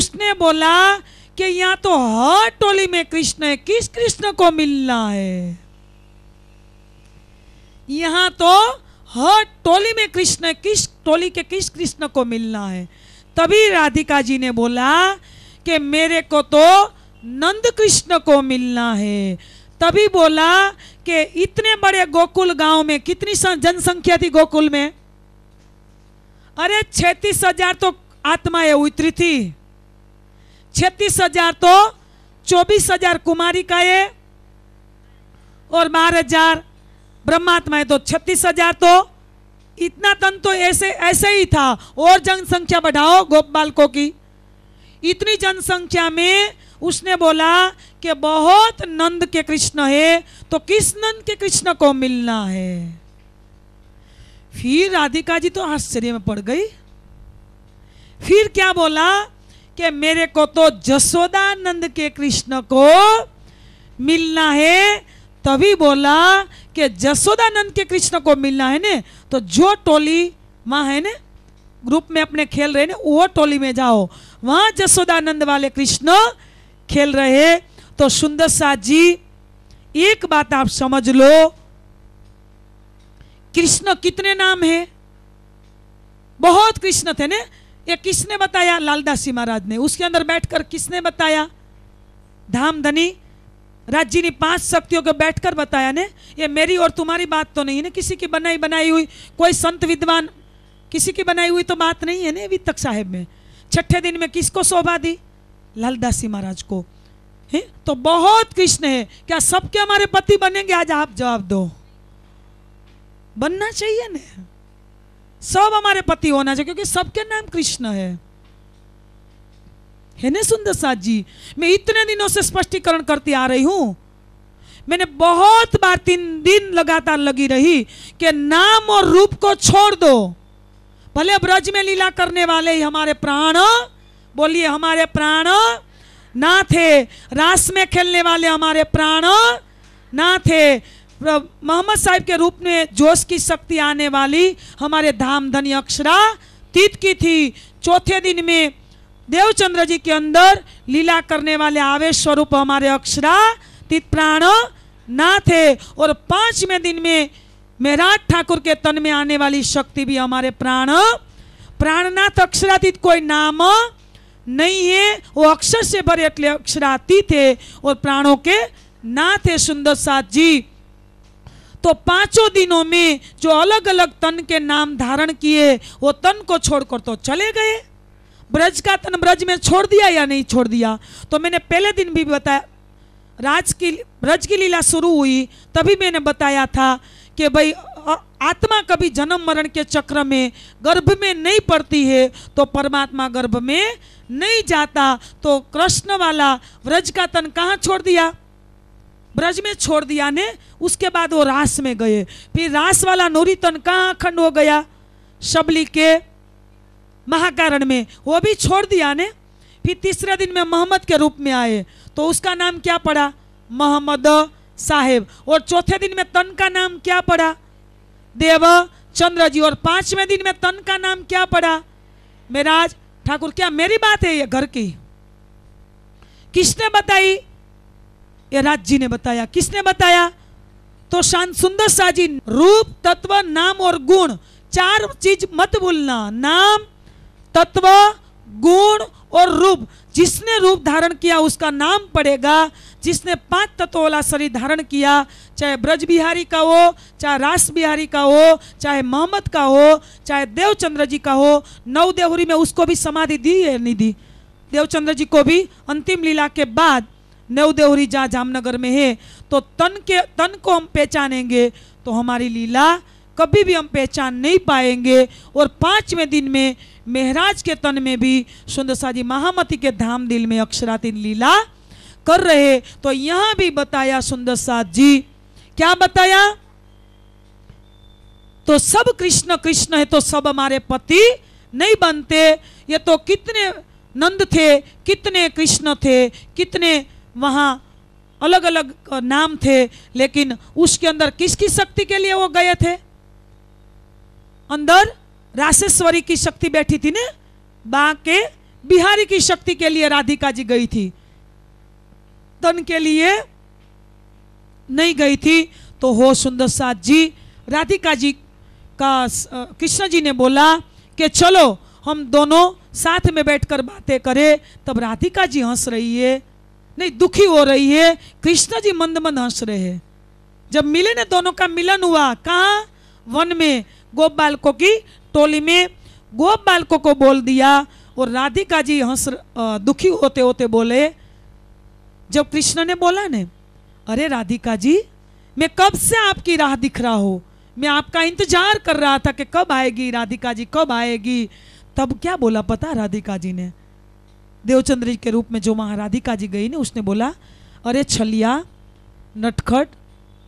उसने बोला कि यहाँ तो हर टोली में कृष्ण है किस कृष्ण को मिलना है यहाँ तो हर टोली में कृष्ण किस टोली के किस कृष्ण को मिलना है तभी राधिका जी ने बोला कि मेरे को तो नंद कृष्ण को मिलना है तभी बोला कि इतने बड़े गोकुल गांव में कितनी जनसंख्या थी गोकुल में अरे छत्तीस हजार तो आत्माएं उतरी थी छत्तीस हजार तो चौबीस हजार कुमारी का ये और बारह हजार ब्रह्मात्माएं तो छत्तीस हजार तो इतना तन तो ऐसे ऐसे ही था और जनसंख्या बढ़ाओ गोपालकों की इतनी जनसंख्या में उसने बोला कि बहुत नंद के कृष्ण है तो किस नंद के कृष्ण को मिलना है फिर राधिका जी तो आश्चर्य में पड़ गई फिर क्या बोला कि मेरे को तो जसोदा नंद के कृष्ण को मिलना है तभी बोला कि जसोदानंद के कृष्ण को मिलना है ने तो जो टोली माँ है ने ग्रुप में अपने खेल रहे ने वो टोली में जाओ वहां जसोदानंद वाले कृष्ण खेल रहे तो सुंदर सा जी एक बात आप समझ लो कृष्ण कितने नाम है बहुत कृष्ण थे ने ये किसने बताया लालदासी महाराज ने उसके अंदर बैठकर किसने बताया धाम धनी राज जी ने पांच शक्तियों को बैठकर बताया ने ये मेरी और तुम्हारी बात तो नहीं है किसी की बनाई बनाई हुई कोई संत विद्वान किसी की बनाई हुई तो बात नहीं है ना अभी तक साहेब में छठे दिन में किसको शोभा दी लालदासी महाराज को है तो बहुत कृष्ण है क्या सबके हमारे पति बनेंगे आज आप जवाब दो बनना चाहिए न सब हमारे पति होना चाहिए क्योंकि सबके नाम कृष्ण है है ना सुंदर साथ जी मैं इतने दिनों से स्पष्टीकरण करती आ रही हूं मैंने बहुत बार तीन दिन लगातार लगी रही कि नाम और रूप को छोड़ दो भले ब्रज में लीला करने वाले ही हमारे प्राण बोलिए हमारे प्राण ना थे रास में खेलने वाले हमारे प्राण ना थे मोहम्मद साहिब के रूप में जोश की शक्ति आने वाली हमारे धाम धनी अक्षरा तीत की थी चौथे दिन में देवचंद्र जी के अंदर लीला करने वाले आवेश स्वरूप हमारे अक्षरा तीत प्राण ना थे और पांचवें दिन में मेराज ठाकुर के तन में आने वाली शक्ति भी हमारे प्राण प्राणनाथ अक्षरातीत कोई नाम नहीं है वो अक्षर से भरे अटले અક્ષરાતીત है और प्राणों के नाथ है सुंदर सात जी तो पांचों दिनों में जो अलग अलग तन के नाम धारण किए वो तन को छोड़कर तो चले गए ब्रज का तन ब्रज में छोड़ दिया या नहीं छोड़ दिया तो मैंने पहले दिन भी बताया राज की ब्रज की लीला शुरू हुई तभी मैंने बताया था कि भाई आत्मा कभी जन्म मरण के चक्र में गर्भ में नहीं पड़ती है तो परमात्मा गर्भ में नहीं जाता तो कृष्ण वाला व्रज का तन कहाँ छोड़ दिया ब्रज में छोड़ दिया ने उसके बाद वो रास में गए फिर रास वाला नोरी तन कहाँ अखंड हो गया शबली के महाकारण में वो भी छोड़ दिया ने फिर तीसरे दिन में मोहम्मद के रूप में आए तो उसका नाम क्या पड़ा मोहम्मद साहेब और चौथे दिन में तन का नाम क्या पड़ा देव चंद्र जी और पांचवें दिन में तन का नाम क्या पड़ा मेराज ठाकुर क्या मेरी बात है ये घर की किसने बताई ये राज जी ने बताया किसने बताया तो शांत सुंदर शाह जी रूप तत्व नाम और गुण चार चीज मत भूलना नाम तत्व गुण और रूप जिसने रूप धारण किया उसका नाम पड़ेगा जिसने पांच तत्व वाला शरीर धारण किया चाहे ब्रज बिहारी का हो चाहे रास बिहारी का हो चाहे मोहम्मद का हो चाहे देवचंद्र जी का हो नव देहुरी में उसको भी समाधि दी है नहीं दी देवचंद्र जी को भी अंतिम लीला के बाद नव देहुरी जहाँ जामनगर में है तो तन के तन को हम पहचानेंगे तो हमारी लीला कभी भी हम पहचान नहीं पाएंगे और पाँचवें दिन में मेहराज के तन में भी सुंदरसा जी महामती के धाम दिल में अक्षरातीन लीला कर रहे तो यहाँ भी बताया सुंदर साथ जी क्या बताया तो सब कृष्ण कृष्ण है तो सब हमारे पति नहीं बनते ये तो कितने नंद थे कितने कृष्ण थे कितने वहाँ अलग अलग नाम थे लेकिन उसके अंदर किसकी शक्ति के लिए वो गए थे अंदर राशेश्वरी की शक्ति बैठी थी ना बा के बिहारी की शक्ति के लिए राधिका जी गई थी तन के लिए नहीं गई थी तो हो सुंदर साथ जी राधिका जी का कृष्ण जी ने बोला कि चलो हम दोनों साथ में बैठकर बातें करें तब राधिका जी हंस रही है नहीं दुखी हो रही है कृष्ण जी मंद मंद हंस रहे हैं जब मिले ना दोनों का मिलन हुआ कहा वन में गोप बालकों की टोली में गोप बालकों को बोल दिया और राधिका जी हंस दुखी होते होते बोले जब कृष्ण ने बोला ने अरे राधिका जी मैं कब से आपकी राह दिख रहा हूँ मैं आपका इंतजार कर रहा था कि कब आएगी राधिका जी कब आएगी तब क्या बोला पता राधिका जी ने देवचंद्र जी के रूप में जो महाराधिका राधिका जी गई ना उसने बोला अरे छलिया नटखट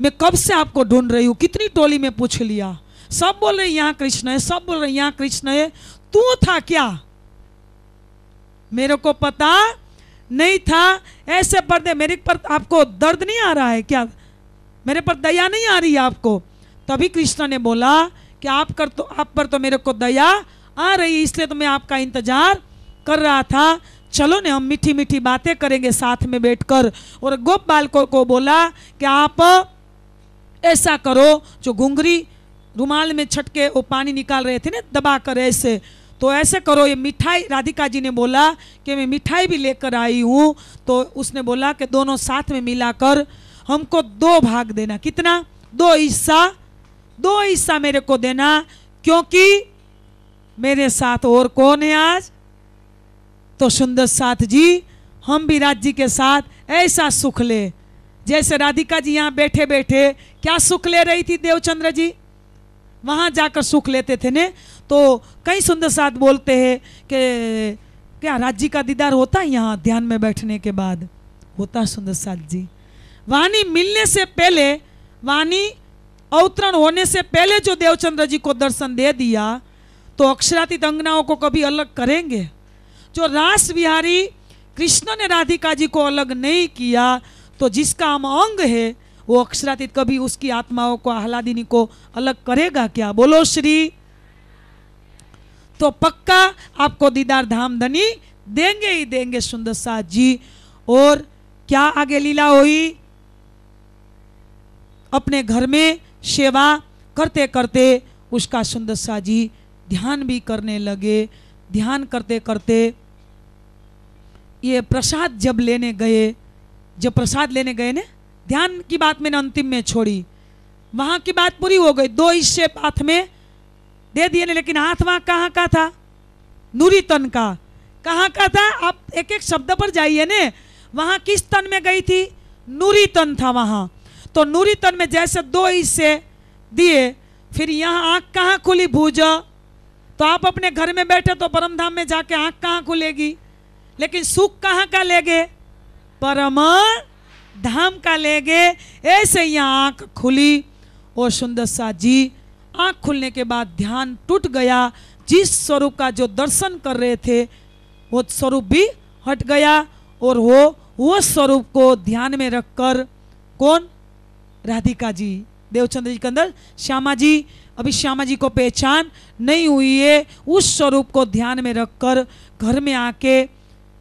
मैं कब से आपको ढूंढ रही हूँ कितनी टोली में पूछ लिया सब बोल रहे यहाँ कृष्ण है सब बोल रहे यहाँ कृष्ण है तू था क्या मेरे को पता नहीं था ऐसे पर्दे मेरे पर आपको दर्द नहीं आ रहा है क्या मेरे पर दया नहीं आ रही है आपको तभी कृष्ण ने बोला कि आप कर तो आप पर तो मेरे को दया आ रही है इसलिए तो मैं आपका इंतजार कर रहा था चलो ने हम मीठी मीठी बातें करेंगे साथ में बैठकर और गोप बालकों को बोला कि आप ऐसा करो जो घुंघरी रुमाल में छटके वो पानी निकाल रहे थे ना दबा कर ऐसे तो ऐसे करो ये मिठाई राधिका जी ने बोला कि मैं मिठाई भी लेकर आई हूँ तो उसने बोला कि दोनों साथ में मिलाकर हमको दो भाग देना कितना दो हिस्सा दो हिस्सा मेरे को देना क्योंकि मेरे साथ और कौन है आज तो सुंदर साथ जी हम भी राज जी के साथ ऐसा सुख ले जैसे राधिका जी यहाँ बैठे बैठे क्या सुख ले रही थी देवचंद्र जी वहाँ जाकर सुख लेते थे ने तो कई सुंदर साथ बोलते हैं कि क्या राज्य का दीदार होता है यहाँ ध्यान में बैठने के बाद होता सुंदर साथ जी वाणी मिलने से पहले वाणी अवतरण होने से पहले जो देवचंद्र जी को दर्शन दे दिया तो अक्षरातीत अंगनाओं को कभी अलग करेंगे जो रास विहारी कृष्ण ने राधिका जी को अलग नहीं किया तो जिसका हम अंग है वो अक्षरातीत कभी उसकी आत्माओं को आह्लादिनी को अलग करेगा क्या बोलो श्री तो पक्का आपको दीदार धाम धनी देंगे ही देंगे सुंदर साथ जी और क्या आगे लीला हुई अपने घर में सेवा करते करते उसका सुंदर साह जी ध्यान भी करने लगे ध्यान करते करते ये प्रसाद जब लेने गए जब प्रसाद लेने गए ना ध्यान की बात मैंने अंतिम में छोड़ी वहां की बात पूरी हो गई दो हिस्से हाथ में दे दिए ने लेकिन हाथ वहां कहाँ का था नूरी तन का कहाँ का था आप एक एक शब्द पर जाइए ने वहाँ किस तन में गई थी नूरी तन था वहाँ तो नूरी तन में जैसे दो हिस्से दिए फिर यहाँ आँख कहाँ खुली भूज तो आप अपने घर में बैठे तो परम धाम में जाके आँख कहाँ खुलेगी लेकिन सुख कहाँ का ले गए परम धाम का ले गए ऐसे ही आँख खुली और सुंदर सा जी आँख खुलने के बाद ध्यान टूट गया जिस स्वरूप का जो दर्शन कर रहे थे वो स्वरूप भी हट गया और वो वो स्वरूप को ध्यान में रखकर कौन राधिका जी देवचंद्र जी के अंदर श्यामा जी अभी श्यामा जी को पहचान नहीं हुई है उस स्वरूप को ध्यान में रखकर घर में आके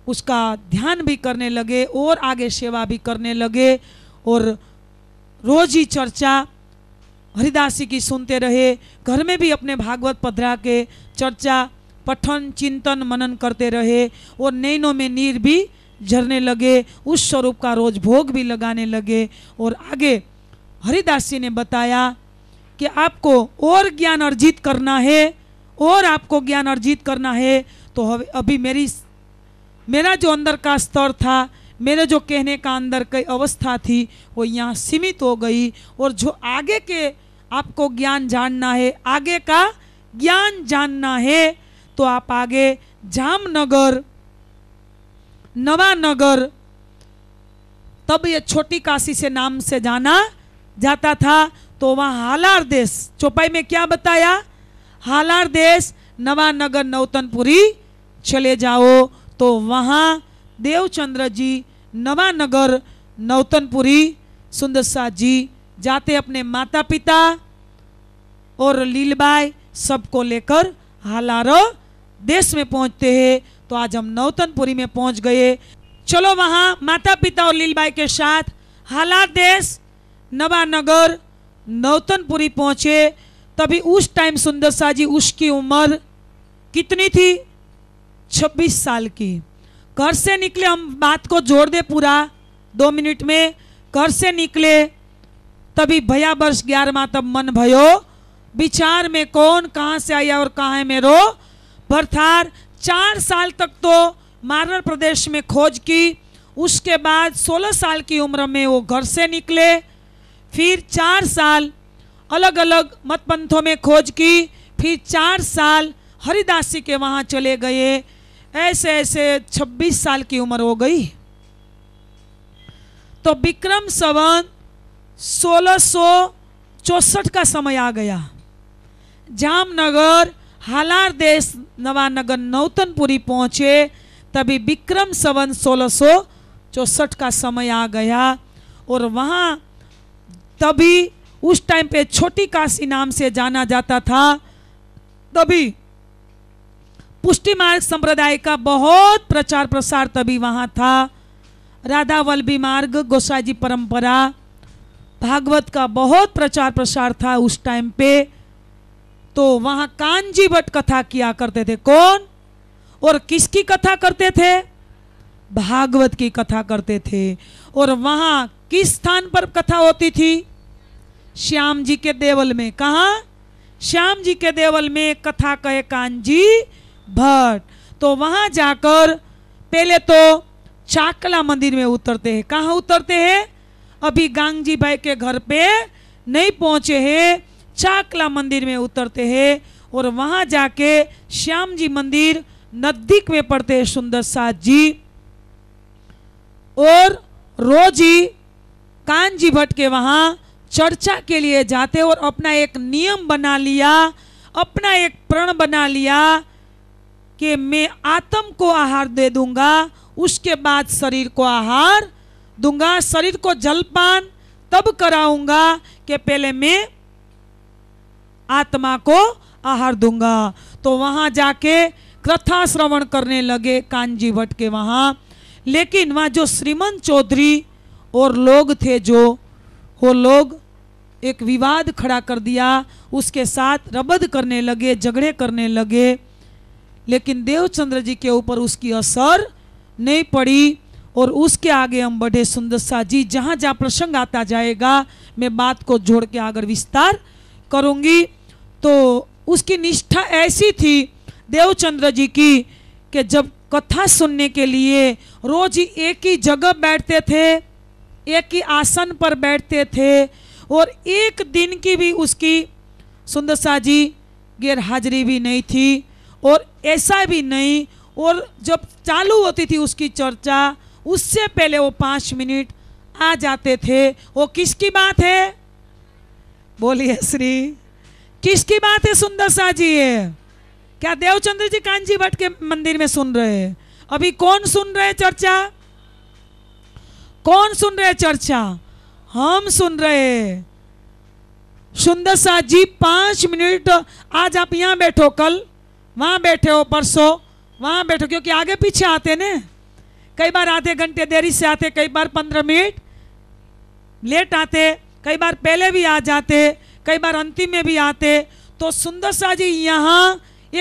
उसका ध्यान भी करने लगे और आगे सेवा भी करने लगे और रोज ही चर्चा हरिदास जी की सुनते रहे घर में भी अपने भागवत पधरा के चर्चा पठन चिंतन मनन करते रहे और नैनों में नीर भी झरने लगे उस स्वरूप का रोज भोग भी लगाने लगे और आगे हरिदास जी ने बताया कि आपको और ज्ञान अर्जित करना है और आपको ज्ञान अर्जित करना है तो अभी मेरी मेरा जो अंदर का स्तर था मेरे जो कहने का अंदर की अवस्था थी वो यहाँ सीमित हो गई और जो आगे के आपको ज्ञान जानना है आगे का ज्ञान जानना है तो आप आगे जामनगर नवानगर तब ये छोटी काशी से नाम से जाना जाता था तो वहाँ हालार देश चौपाई में क्या बताया हालार देश नवानगर नौतनपुरी चले जाओ तो वहाँ देवचंद्र जी नवानगर नौतनपुरी सुंदर शाह जी जाते अपने माता पिता और लीलबाई सबको लेकर हालारो देश में पहुंचते हैं तो आज हम नौतनपुरी में पहुंच गए चलो वहाँ माता पिता और लीलबाई के साथ हालार देश नवानगर नौतनपुरी पहुँचे तभी उस टाइम सुंदर शाह जी उसकी उम्र कितनी थी छब्बीस साल की घर से निकले हम बात को जोड़ दे पूरा दो मिनट में घर से निकले तभी भया वर्ष ग्यारहवा तब मन भयो विचार में कौन कहाँ से आया और कहाँ है मेरो भरथार चार साल तक तो मारवर प्रदेश में खोज की उसके बाद 16 साल की उम्र में वो घर से निकले फिर चार साल अलग अलग मतपंथों में खोज की फिर चार साल हरिदासी के वहाँ चले गए ऐसे ऐसे 26 साल की उम्र हो गई तो विक्रम सवन सोलह का समय आ गया जामनगर हालार देश नवानगर नौतनपुरी पहुंचे तभी विक्रम सवन सोलह का समय आ गया और वहाँ तभी उस टाइम पे छोटी काशी नाम से जाना जाता था तभी पुष्टि मार्ग संप्रदाय का बहुत प्रचार प्रसार तभी वहाँ था राधा वल्लभी मार्ग गोसाजी परंपरा भागवत का बहुत प्रचार प्रसार था उस टाइम पे तो वहां कांजी भट्ट कथा किया करते थे कौन और किसकी कथा करते थे भागवत की कथा करते थे और वहाँ किस स्थान पर कथा होती थी श्याम जी के देवल में कहा श्याम जी के देवल में कथा कहे कांजी भट्ट तो वहां जाकर पहले तो चाकला मंदिर में उतरते हैं कहाँ उतरते हैं अभी गांगजी भाई के घर पे नहीं पहुंचे हैं चाकला मंदिर में उतरते हैं और वहां जाके श्याम जी मंदिर नजदीक में पड़ते हैं सुंदर सात जी और रोजी कान जी भट्ट के वहां चर्चा के लिए जाते और अपना एक नियम बना लिया अपना एक प्रण बना लिया कि मैं आत्म को आहार दे दूंगा उसके बाद शरीर को आहार दूंगा शरीर को जलपान तब कराऊंगा कि पहले मैं आत्मा को आहार दूंगा तो वहाँ जाके कथा श्रवण करने लगे कांजी भट्ट के वहाँ लेकिन वहाँ जो श्रीमंत चौधरी और लोग थे जो वो लोग एक विवाद खड़ा कर दिया उसके साथ रबद करने लगे झगड़े करने लगे लेकिन देवचंद्र जी के ऊपर उसकी असर नहीं पड़ी और उसके आगे हम बढ़े सुंदर शाह जी जहाँ जहाँ प्रसंग आता जाएगा मैं बात को जोड़ के अगर विस्तार करूँगी तो उसकी निष्ठा ऐसी थी देवचंद्र जी की कि जब कथा सुनने के लिए रोज ही एक ही जगह बैठते थे एक ही आसन पर बैठते थे और एक दिन की भी उसकी सुंदर शाह जी गैरहाज़री भी नहीं थी और ऐसा भी नहीं और जब चालू होती थी उसकी चर्चा उससे पहले वो पाँच मिनट आ जाते थे वो किसकी बात है बोलिए श्री किसकी बात है सुंदर शाह जी ये क्या देवचंद्र जी कांजी भट्ट के मंदिर में सुन रहे हैं अभी कौन सुन रहे चर्चा कौन सुन रहे चर्चा हम सुन रहे सुंदर शाह जी पांच मिनट आज आप यहां बैठो कल वहाँ बैठे हो परसों वहाँ बैठो क्योंकि आगे पीछे आते ना कई बार आधे घंटे देरी से आते कई बार पंद्रह मिनट लेट आते कई बार पहले भी आ जाते कई बार अंतिम में भी आते तो सुंदर शाह जी यहाँ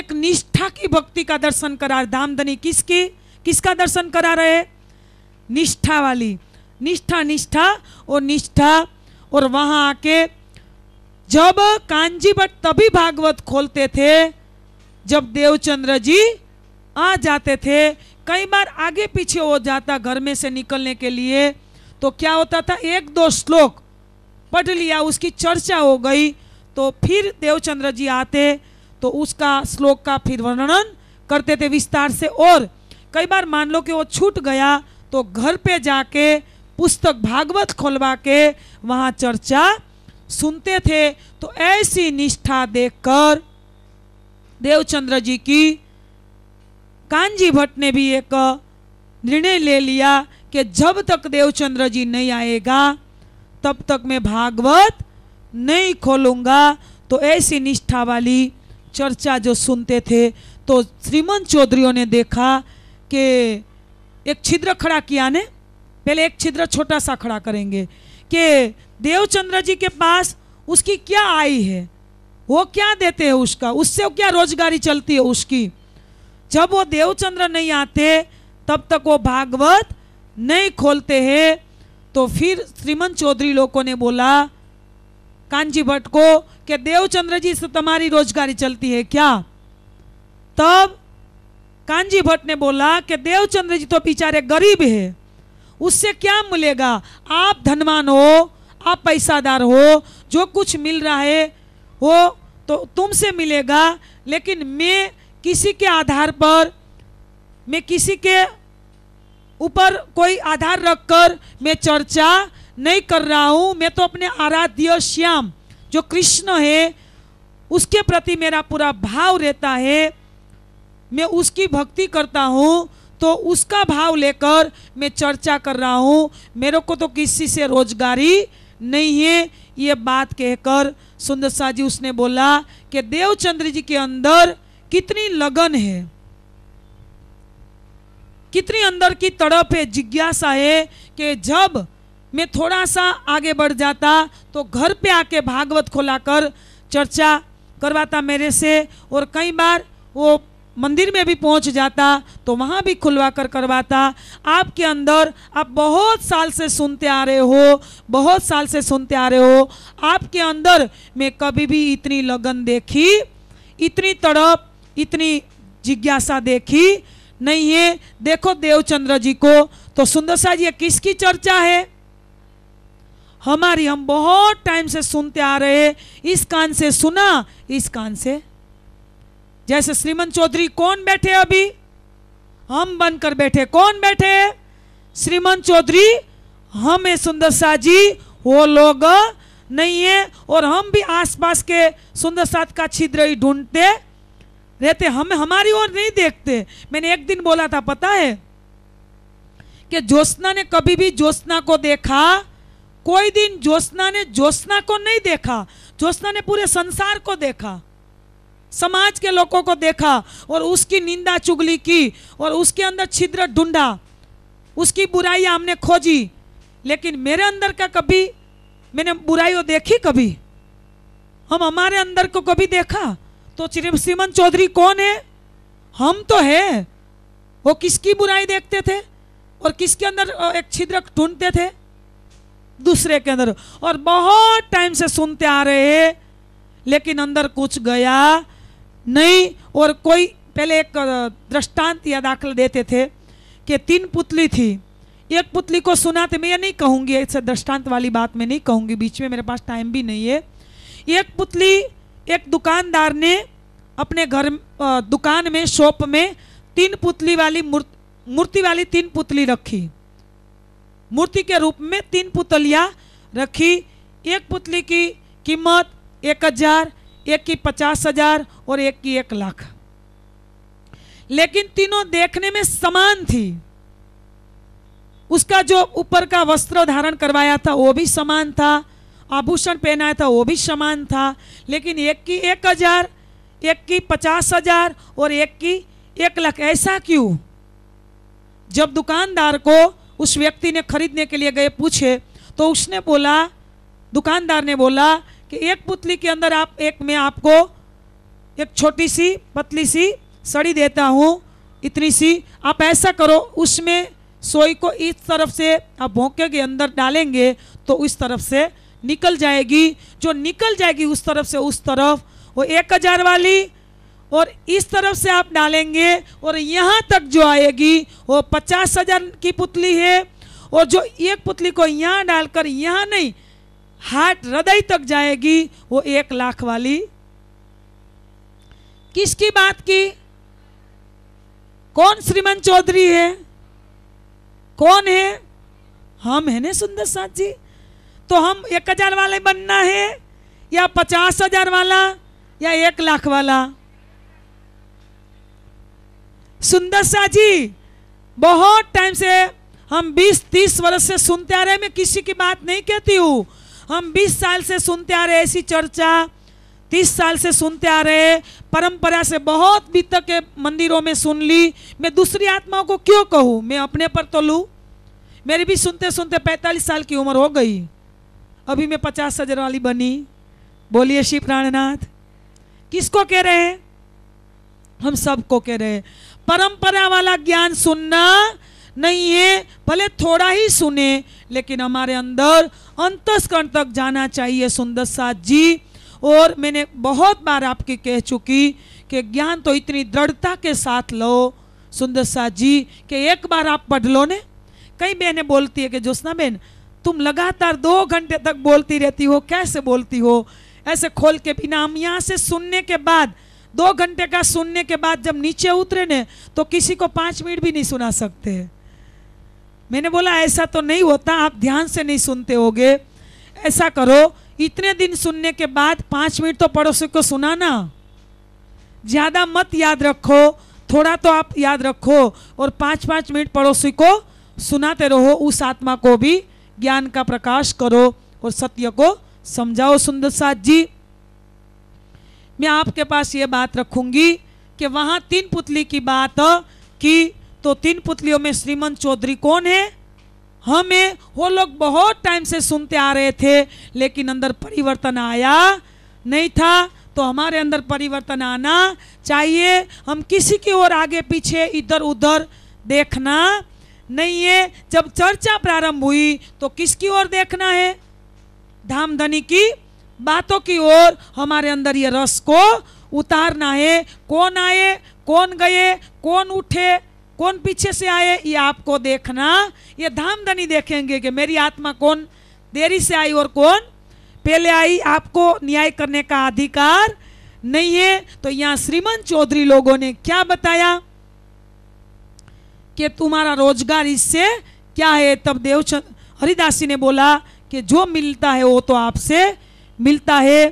एक निष्ठा की भक्ति का दर्शन करा रहे धामधनी किसकी किसका दर्शन करा रहे निष्ठा वाली निष्ठा निष्ठा और निष्ठा और वहाँ आके जब कांजीबट तभी भागवत खोलते थे जब देवचंद्र जी आ जाते थे कई बार आगे पीछे हो जाता घर में से निकलने के लिए तो क्या होता था एक दो श्लोक पढ़ लिया उसकी चर्चा हो गई तो फिर देवचंद्र जी आते तो उसका श्लोक का फिर वर्णन करते थे विस्तार से और कई बार मान लो कि वो छूट गया तो घर पे जाके पुस्तक भागवत खोलवा के वहाँ चर्चा सुनते थे तो ऐसी निष्ठा देखकर देवचंद्र जी की कांजी भट्ट ने भी एक निर्णय ले लिया कि जब तक देवचंद्र जी नहीं आएगा तब तक मैं भागवत नहीं खोलूँगा तो ऐसी निष्ठा वाली चर्चा जो सुनते थे तो श्रीमंत चौधरीों ने देखा कि एक छिद्र खड़ा किया ने पहले एक छिद्र छोटा सा खड़ा करेंगे कि देवचंद्र जी के पास उसकी क्या आई है वो क्या देते हैं उसका उससे क्या रोजगारी चलती है उसकी जब वो देवचंद्र नहीं आते तब तक वो भागवत नहीं खोलते हैं तो फिर श्रीमन चौधरी लोगों ने बोला कांजी भट्ट को कि देवचंद्र जी से तुम्हारी रोजगारी चलती है क्या तब कांजी भट्ट ने बोला कि देवचंद्र जी तो बेचारे गरीब है उससे क्या मिलेगा आप धनवान हो आप पैसादार हो जो कुछ मिल रहा है वो तो तुमसे मिलेगा लेकिन मैं किसी के आधार पर मैं किसी के ऊपर कोई आधार रखकर मैं चर्चा नहीं कर रहा हूँ मैं तो अपने आराध्य श्याम जो कृष्ण है उसके प्रति मेरा पूरा भाव रहता है मैं उसकी भक्ति करता हूँ तो उसका भाव लेकर मैं चर्चा कर रहा हूँ मेरे को तो किसी से रोजगारी नहीं है ये बात कहकर सुंदर शाह जी उसने बोला कि देवचंद्र जी के अंदर कितनी लगन है कितनी अंदर की तड़प है जिज्ञासा है कि जब मैं थोड़ा सा आगे बढ़ जाता तो घर पे आके भागवत खोला कर चर्चा करवाता मेरे से और कई बार वो मंदिर में भी पहुंच जाता तो वहाँ भी खुलवा कर करवाता आपके अंदर आप बहुत साल से सुनते आ रहे हो बहुत साल से सुनते आ रहे हो आपके अंदर मैं कभी भी इतनी लगन देखी इतनी तड़प इतनी जिज्ञासा देखी नहीं है देखो देवचंद्र जी को तो सुंदर सा जी किसकी चर्चा है हमारी हम बहुत टाइम से सुनते आ रहे इस कान से सुना इस कान से जैसे श्रीमन चौधरी कौन बैठे अभी हम बनकर बैठे कौन बैठे श्रीमन चौधरी हम है सुंदर शाह जी वो लोग नहीं है और हम भी आसपास के सुंदर साथ का छिद्र ही ढूंढते रहते हम हमारी ओर नहीं देखते मैंने एक दिन बोला था पता है कि ज्योत्ना ने कभी भी ज्योत्ना को देखा कोई दिन ज्योत्ना ने ज्योत्ना को नहीं देखा ज्योत्ना ने पूरे संसार को देखा समाज के लोगों को देखा और उसकी निंदा चुगली की और उसके अंदर छिद्र ढूंढा उसकी बुराई हमने खोजी लेकिन मेरे अंदर का कभी मैंने बुराइयों देखी कभी हम हमारे अंदर को कभी देखा तो श्रीमन चौधरी कौन है हम तो है वो किसकी बुराई देखते थे और किसके अंदर एक छिद्र ढूंढते थे दूसरे के अंदर और बहुत टाइम से सुनते आ रहे हैं लेकिन अंदर कुछ गया नहीं और कोई पहले एक दृष्टांत या दाखिल देते थे कि तीन पुतली थी एक पुतली को सुनाते मैं ये नहीं कहूँगी ऐसे दृष्टांत वाली बात मैं नहीं कहूँगी बीच में मेरे पास टाइम भी नहीं है एक पुतली एक दुकानदार ने अपने घर दुकान में शॉप में तीन पुतली वाली मूर्ति मूर्ति वाली तीन पुतली रखी मूर्ति के रूप में तीन पुतलियाँ रखी एक पुतली की कीमत एक हजार एक की पचास हजार और एक की एक लाख लेकिन तीनों देखने में समान थी उसका जो ऊपर का वस्त्र धारण करवाया था वो भी समान था आभूषण पहनाया था वो भी समान था लेकिन एक की एक हजार एक की पचास हजार और एक की एक लाख ऐसा क्यों जब दुकानदार को उस व्यक्ति ने खरीदने के लिए गए पूछे तो उसने बोला दुकानदार ने बोला कि एक पुतली के अंदर आप एक मैं आपको एक छोटी सी पतली सी सड़ी देता हूँ इतनी सी आप ऐसा करो उसमें सोई को इस तरफ से आप भोंके के अंदर डालेंगे तो उस तरफ से निकल जाएगी जो निकल जाएगी उस तरफ से उस तरफ वो एक हज़ार वाली और इस तरफ से आप डालेंगे और यहाँ तक जो आएगी वो पचास हज़ार की पुतली है और जो एक पुतली को यहाँ डालकर यहाँ नहीं हार्ट हृदय तक जाएगी वो एक लाख वाली किसकी बात की कौन श्रीमन चौधरी है कौन है हम है ना सुंदर साथ जी तो हम एक हजार वाले बनना है या पचास हजार वाला या एक लाख वाला सुंदर शाह जी बहुत टाइम से हम 20-30 वर्ष से सुनते आ रहे मैं किसी की बात नहीं कहती हूं हम 20 साल से सुनते आ रहे ऐसी चर्चा 30 साल से सुनते आ रहे परंपरा से बहुत बीत के मंदिरों में सुन ली मैं दूसरी आत्माओं को क्यों कहूँ मैं अपने पर तो लूँ मेरी भी सुनते सुनते 45 साल की उम्र हो गई अभी मैं पचास हजार वाली बनी बोलिए श्री प्राणनाथ किसको कह रहे हैं हम सबको कह रहे हैं परंपरा वाला ज्ञान सुनना नहीं है भले थोड़ा ही सुने लेकिन हमारे अंदर अंतस्करण तक जाना चाहिए सुंदर साथ जी और मैंने बहुत बार आपके कह चुकी कि ज्ञान तो इतनी दृढ़ता के साथ लो सुंदर साथ जी कि एक बार आप पढ़ लो ने कई बहने बोलती है कि ज्योत्ना बहन तुम लगातार दो घंटे तक बोलती रहती हो कैसे बोलती हो ऐसे खोल के बिना हम यहाँ से सुनने के बाद दो घंटे का सुनने के बाद जब नीचे उतरे ने तो किसी को पाँच मिनट भी नहीं सुना सकते हैं मैंने बोला ऐसा तो नहीं होता आप ध्यान से नहीं सुनते होगे ऐसा करो इतने दिन सुनने के बाद पाँच मिनट तो पड़ोसी को सुनाना ज़्यादा मत याद रखो थोड़ा तो आप याद रखो और पाँच पाँच मिनट पड़ोसी को सुनाते रहो उस आत्मा को भी ज्ञान का प्रकाश करो और सत्य को समझाओ सुंदर साथ जी मैं आपके पास ये बात रखूंगी कि वहाँ तीन पुतली की बात कि तो तीन पुतलियों में श्रीमंत चौधरी कौन है हमें वो लोग बहुत टाइम से सुनते आ रहे थे लेकिन अंदर परिवर्तन आया नहीं था तो हमारे अंदर परिवर्तन आना चाहिए हम किसी की ओर आगे पीछे इधर उधर देखना नहीं है जब चर्चा प्रारंभ हुई तो किसकी ओर देखना है धामधनी की बातों की ओर हमारे अंदर ये रस को उतारना है कौन आए कौन गए कौन उठे कौन पीछे से आए ये आपको देखना ये धामधनी देखेंगे कि मेरी आत्मा कौन देरी से आई और कौन पहले आई आपको न्याय करने का अधिकार नहीं है तो यहाँ श्रीमंत चौधरी लोगों ने क्या बताया कि तुम्हारा रोजगार इससे क्या है तब देवचंद हरिदास ने बोला कि जो मिलता है वो तो आपसे मिलता है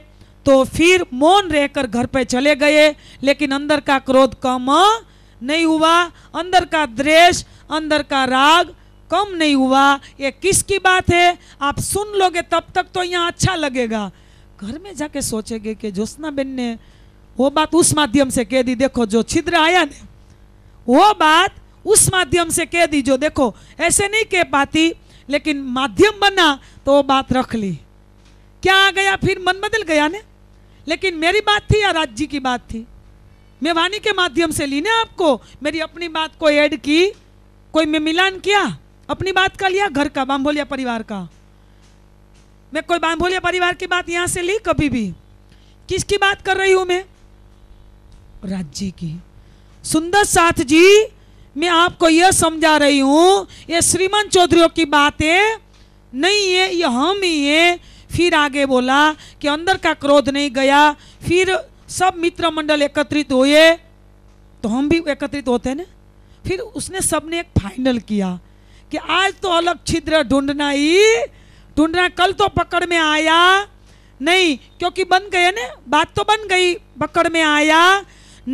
तो फिर मौन रहकर घर पे चले गए लेकिन अंदर का क्रोध कम नहीं हुआ अंदर का द्वेश अंदर का राग कम नहीं हुआ ये किसकी बात है आप सुन लोगे तब तक तो यहाँ अच्छा लगेगा घर में जाके सोचेंगे कि ज्योत्ना बेन ने वो बात उस माध्यम से कह दी देखो जो छिद्र आया ने वो बात उस माध्यम से कह दी जो देखो ऐसे नहीं कह पाती लेकिन माध्यम बना तो वो बात रख ली क्या आ गया फिर मन बदल गया ने लेकिन मेरी बात थी या राज्य की बात थी मेवानी के माध्यम से ली ना आपको मेरी अपनी बात को ऐड की कोई मैं मिलान किया अपनी बात का लिया घर का बाम्भोलिया परिवार का मैं कोई बाम्भोलिया परिवार की बात यहां से ली कभी भी किसकी बात कर रही हूँ मैं राज जी की सुंदर साथ जी मैं आपको यह समझा रही हूं ये श्रीमंत चौधरी की बात है नहीं है ये हम ही है फिर आगे बोला कि अंदर का क्रोध नहीं गया फिर सब मित्र मंडल एकत्रित हुए तो हम भी एकत्रित होते हैं ना फिर उसने सबने एक फाइनल किया कि आज तो अलग छिद्र ढूंढना ही ढूंढना कल तो पकड़ में आया नहीं क्योंकि बन गए ना बात तो बन गई पकड़ में आया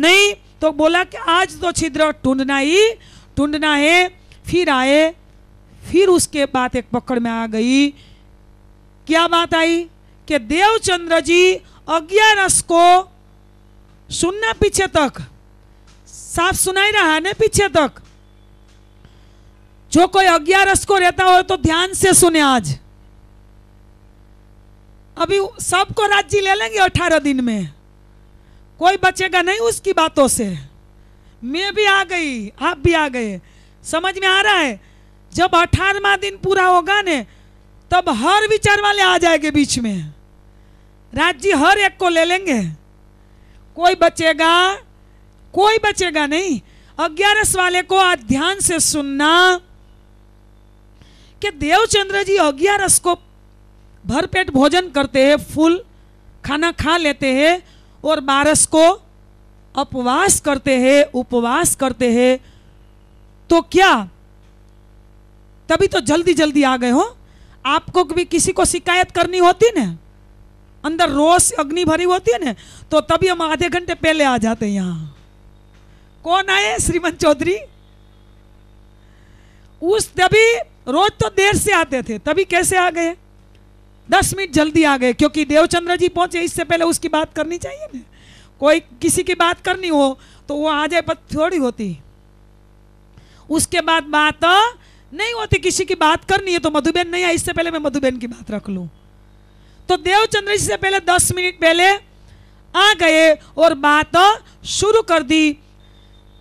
नहीं तो बोला कि आज तो छिद्र ढूंढना ही ढूंढना है फिर आए फिर उसके बाद एक पकड़ में आ गई क्या बात आई कि देवचंद्र जी अज्ञानस को सुनना पीछे तक साफ सुनाई रहा है पीछे तक जो कोई अज्ञारस को रहता हो तो ध्यान से सुने आज अभी सबको राज्य ले लेंगे अठारह दिन में कोई बचेगा नहीं उसकी बातों से मैं भी आ गई आप भी आ गए समझ में आ रहा है जब अठारवा दिन पूरा होगा ने तब हर विचार वाले आ जाएंगे बीच में राज्य हर एक को ले लेंगे कोई बचेगा कोई बचेगा नहीं अग्यारस वाले को आज ध्यान से सुनना कि देवचंद्र जी अग्यारस को भरपेट भोजन करते हैं फूल खाना खा लेते हैं और बारस को अपवास करते हैं उपवास करते हैं तो क्या तभी तो जल्दी जल्दी आ गए हो आपको भी किसी को शिकायत करनी होती ना अंदर रोष अग्नि भरी होती है ना तो तभी हम आधे घंटे पहले आ जाते हैं यहां कौन आए श्रीमन चौधरी उस तभी रोज तो देर से आते थे तभी कैसे आ गए दस मिनट जल्दी आ गए क्योंकि देवचंद्र जी पहुंचे इससे पहले उसकी बात करनी चाहिए ना कोई किसी की बात करनी हो तो वो आ जाए पर थोड़ी होती उसके बाद बात नहीं होती किसी की बात करनी है तो मधुबेन नहीं आई इससे पहले मैं मधुबेन की बात रख लूँ तो देवचंद्र जी से पहले दस मिनट पहले आ गए और बात शुरू कर दी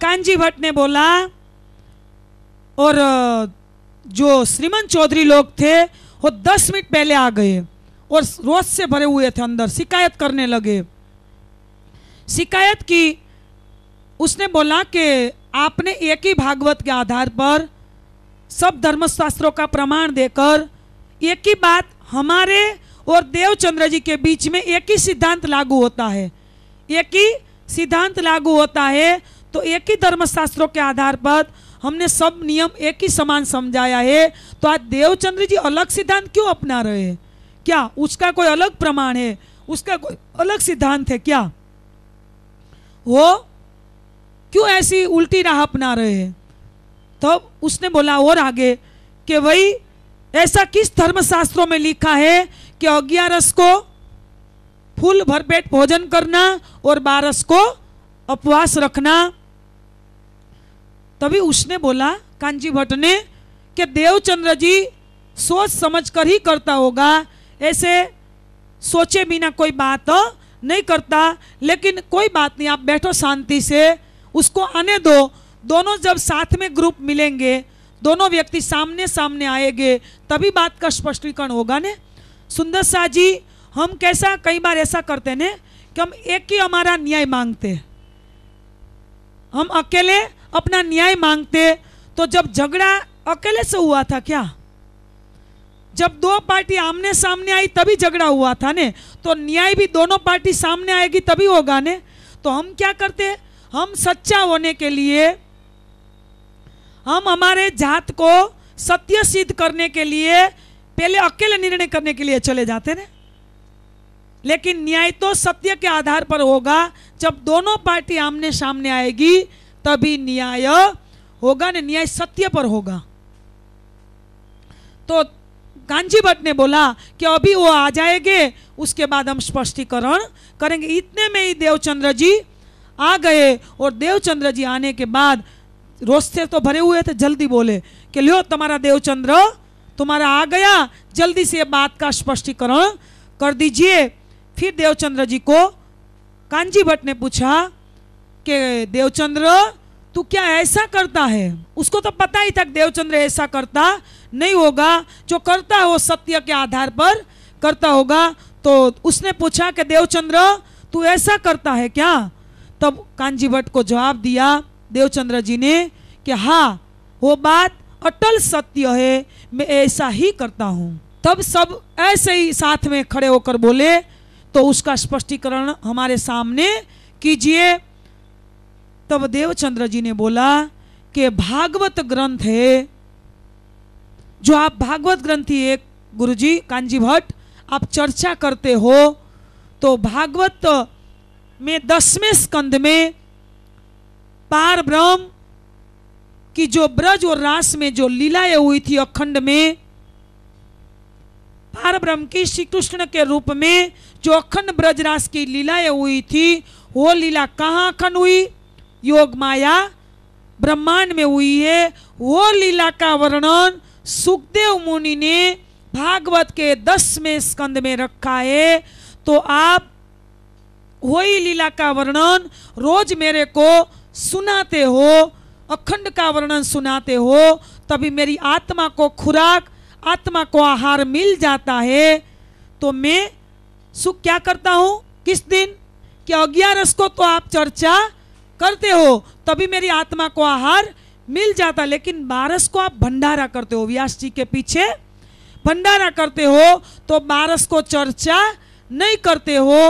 कांजी भट्ट ने बोला और जो श्रीमन चौधरी लोग थे वो दस मिनट पहले आ गए और रोज से भरे हुए थे अंदर शिकायत करने लगे शिकायत की उसने बोला कि आपने एक ही भागवत के आधार पर सब धर्मशास्त्रों का प्रमाण देकर एक ही बात हमारे और देवचंद्र जी के बीच में एक ही सिद्धांत लागू होता है एक ही सिद्धांत लागू होता है तो एक ही धर्मशास्त्रों के आधार पर हमने सब नियम एक ही समान समझाया है तो आज देवचंद्र जी अलग सिद्धांत क्यों अपना रहे हैं क्या उसका कोई अलग प्रमाण है उसका कोई अलग सिद्धांत है क्या वो क्यों ऐसी उल्टी राह अपना रहे हैं तब तो उसने बोला और आगे कि वही ऐसा किस धर्मशास्त्रों में लिखा है कि अग्यारस को फूल भरपेट भोजन करना और बारस को अपवास रखना तभी उसने बोला कांजी भट्ट ने कि देवचंद्र जी सोच समझ कर ही करता होगा ऐसे सोचे बिना कोई बात नहीं करता लेकिन कोई बात नहीं आप बैठो शांति से उसको आने दो दोनों जब साथ में ग्रुप मिलेंगे दोनों व्यक्ति सामने सामने आएंगे तभी बात का स्पष्टीकरण होगा ना सुंदर शाह जी हम कैसा कई बार ऐसा करते ने कि हम एक ही हमारा न्याय मांगते हम अकेले अपना न्याय मांगते तो जब झगड़ा अकेले से हुआ था क्या जब दो पार्टी आमने सामने आई तभी झगड़ा हुआ था ने तो न्याय भी दोनों पार्टी सामने आएगी तभी होगा ने तो हम क्या करते हम सच्चा होने के लिए हम हमारे जात को सत्य सिद्ध करने के लिए पहले अकेले निर्णय करने के लिए चले जाते ना लेकिन न्याय तो सत्य के आधार पर होगा जब दोनों पार्टी आमने सामने आएगी तभी न्याय होगा ना न्याय सत्य पर होगा तो कांजी भट्ट ने बोला कि अभी वो आ जाएंगे उसके बाद हम स्पष्टीकरण करेंगे इतने में ही देवचंद्र जी आ गए और देवचंद्र जी आने के बाद रोस्ते तो भरे हुए थे जल्दी बोले कि लियो तुम्हारा देवचंद्र तुम्हारा आ गया जल्दी से बात का स्पष्टीकरण कर दीजिए फिर देवचंद्र जी को कांजी भट्ट ने पूछा कि देवचंद्र तू क्या ऐसा करता है उसको तो पता ही था देवचंद्र ऐसा करता नहीं होगा जो करता है वो सत्य के आधार पर करता होगा तो उसने पूछा कि देवचंद्र तू ऐसा करता है क्या तब कांजी भट्ट को जवाब दिया देवचंद्र जी ने कि हाँ वो बात अटल सत्य है मैं ऐसा ही करता हूँ तब सब ऐसे ही साथ में खड़े होकर बोले तो उसका स्पष्टीकरण हमारे सामने कीजिए तब देवचंद्र जी ने बोला कि भागवत ग्रंथ है जो आप भागवत ग्रंथी एक गुरु जी कांजी भट्ट आप चर्चा करते हो तो भागवत में दसवें स्कंद में पार ब्रह्म कि जो ब्रज और रास में जो लीलाएं हुई थी अखंड में पार ब्रह्म की श्री कृष्ण के रूप में जो अखंड ब्रज रास की लीलाएं हुई थी वो लीला कहाँ अखंड हुई योग माया ब्रह्मांड में हुई है वो लीला का वर्णन सुखदेव मुनि ने भागवत के दसवें स्कंद में रखा है तो आप वही लीला का वर्णन रोज मेरे को सुनाते हो अखंड का वर्णन सुनाते हो तभी मेरी आत्मा को खुराक आत्मा को आहार मिल जाता है तो मैं सुख क्या करता हूँ किस दिन कि अज्ञारस को तो आप चर्चा करते हो तभी मेरी आत्मा को आहार मिल जाता लेकिन बारस को आप भंडारा करते हो व्यास जी के पीछे भंडारा करते हो तो बारस को चर्चा नहीं करते हो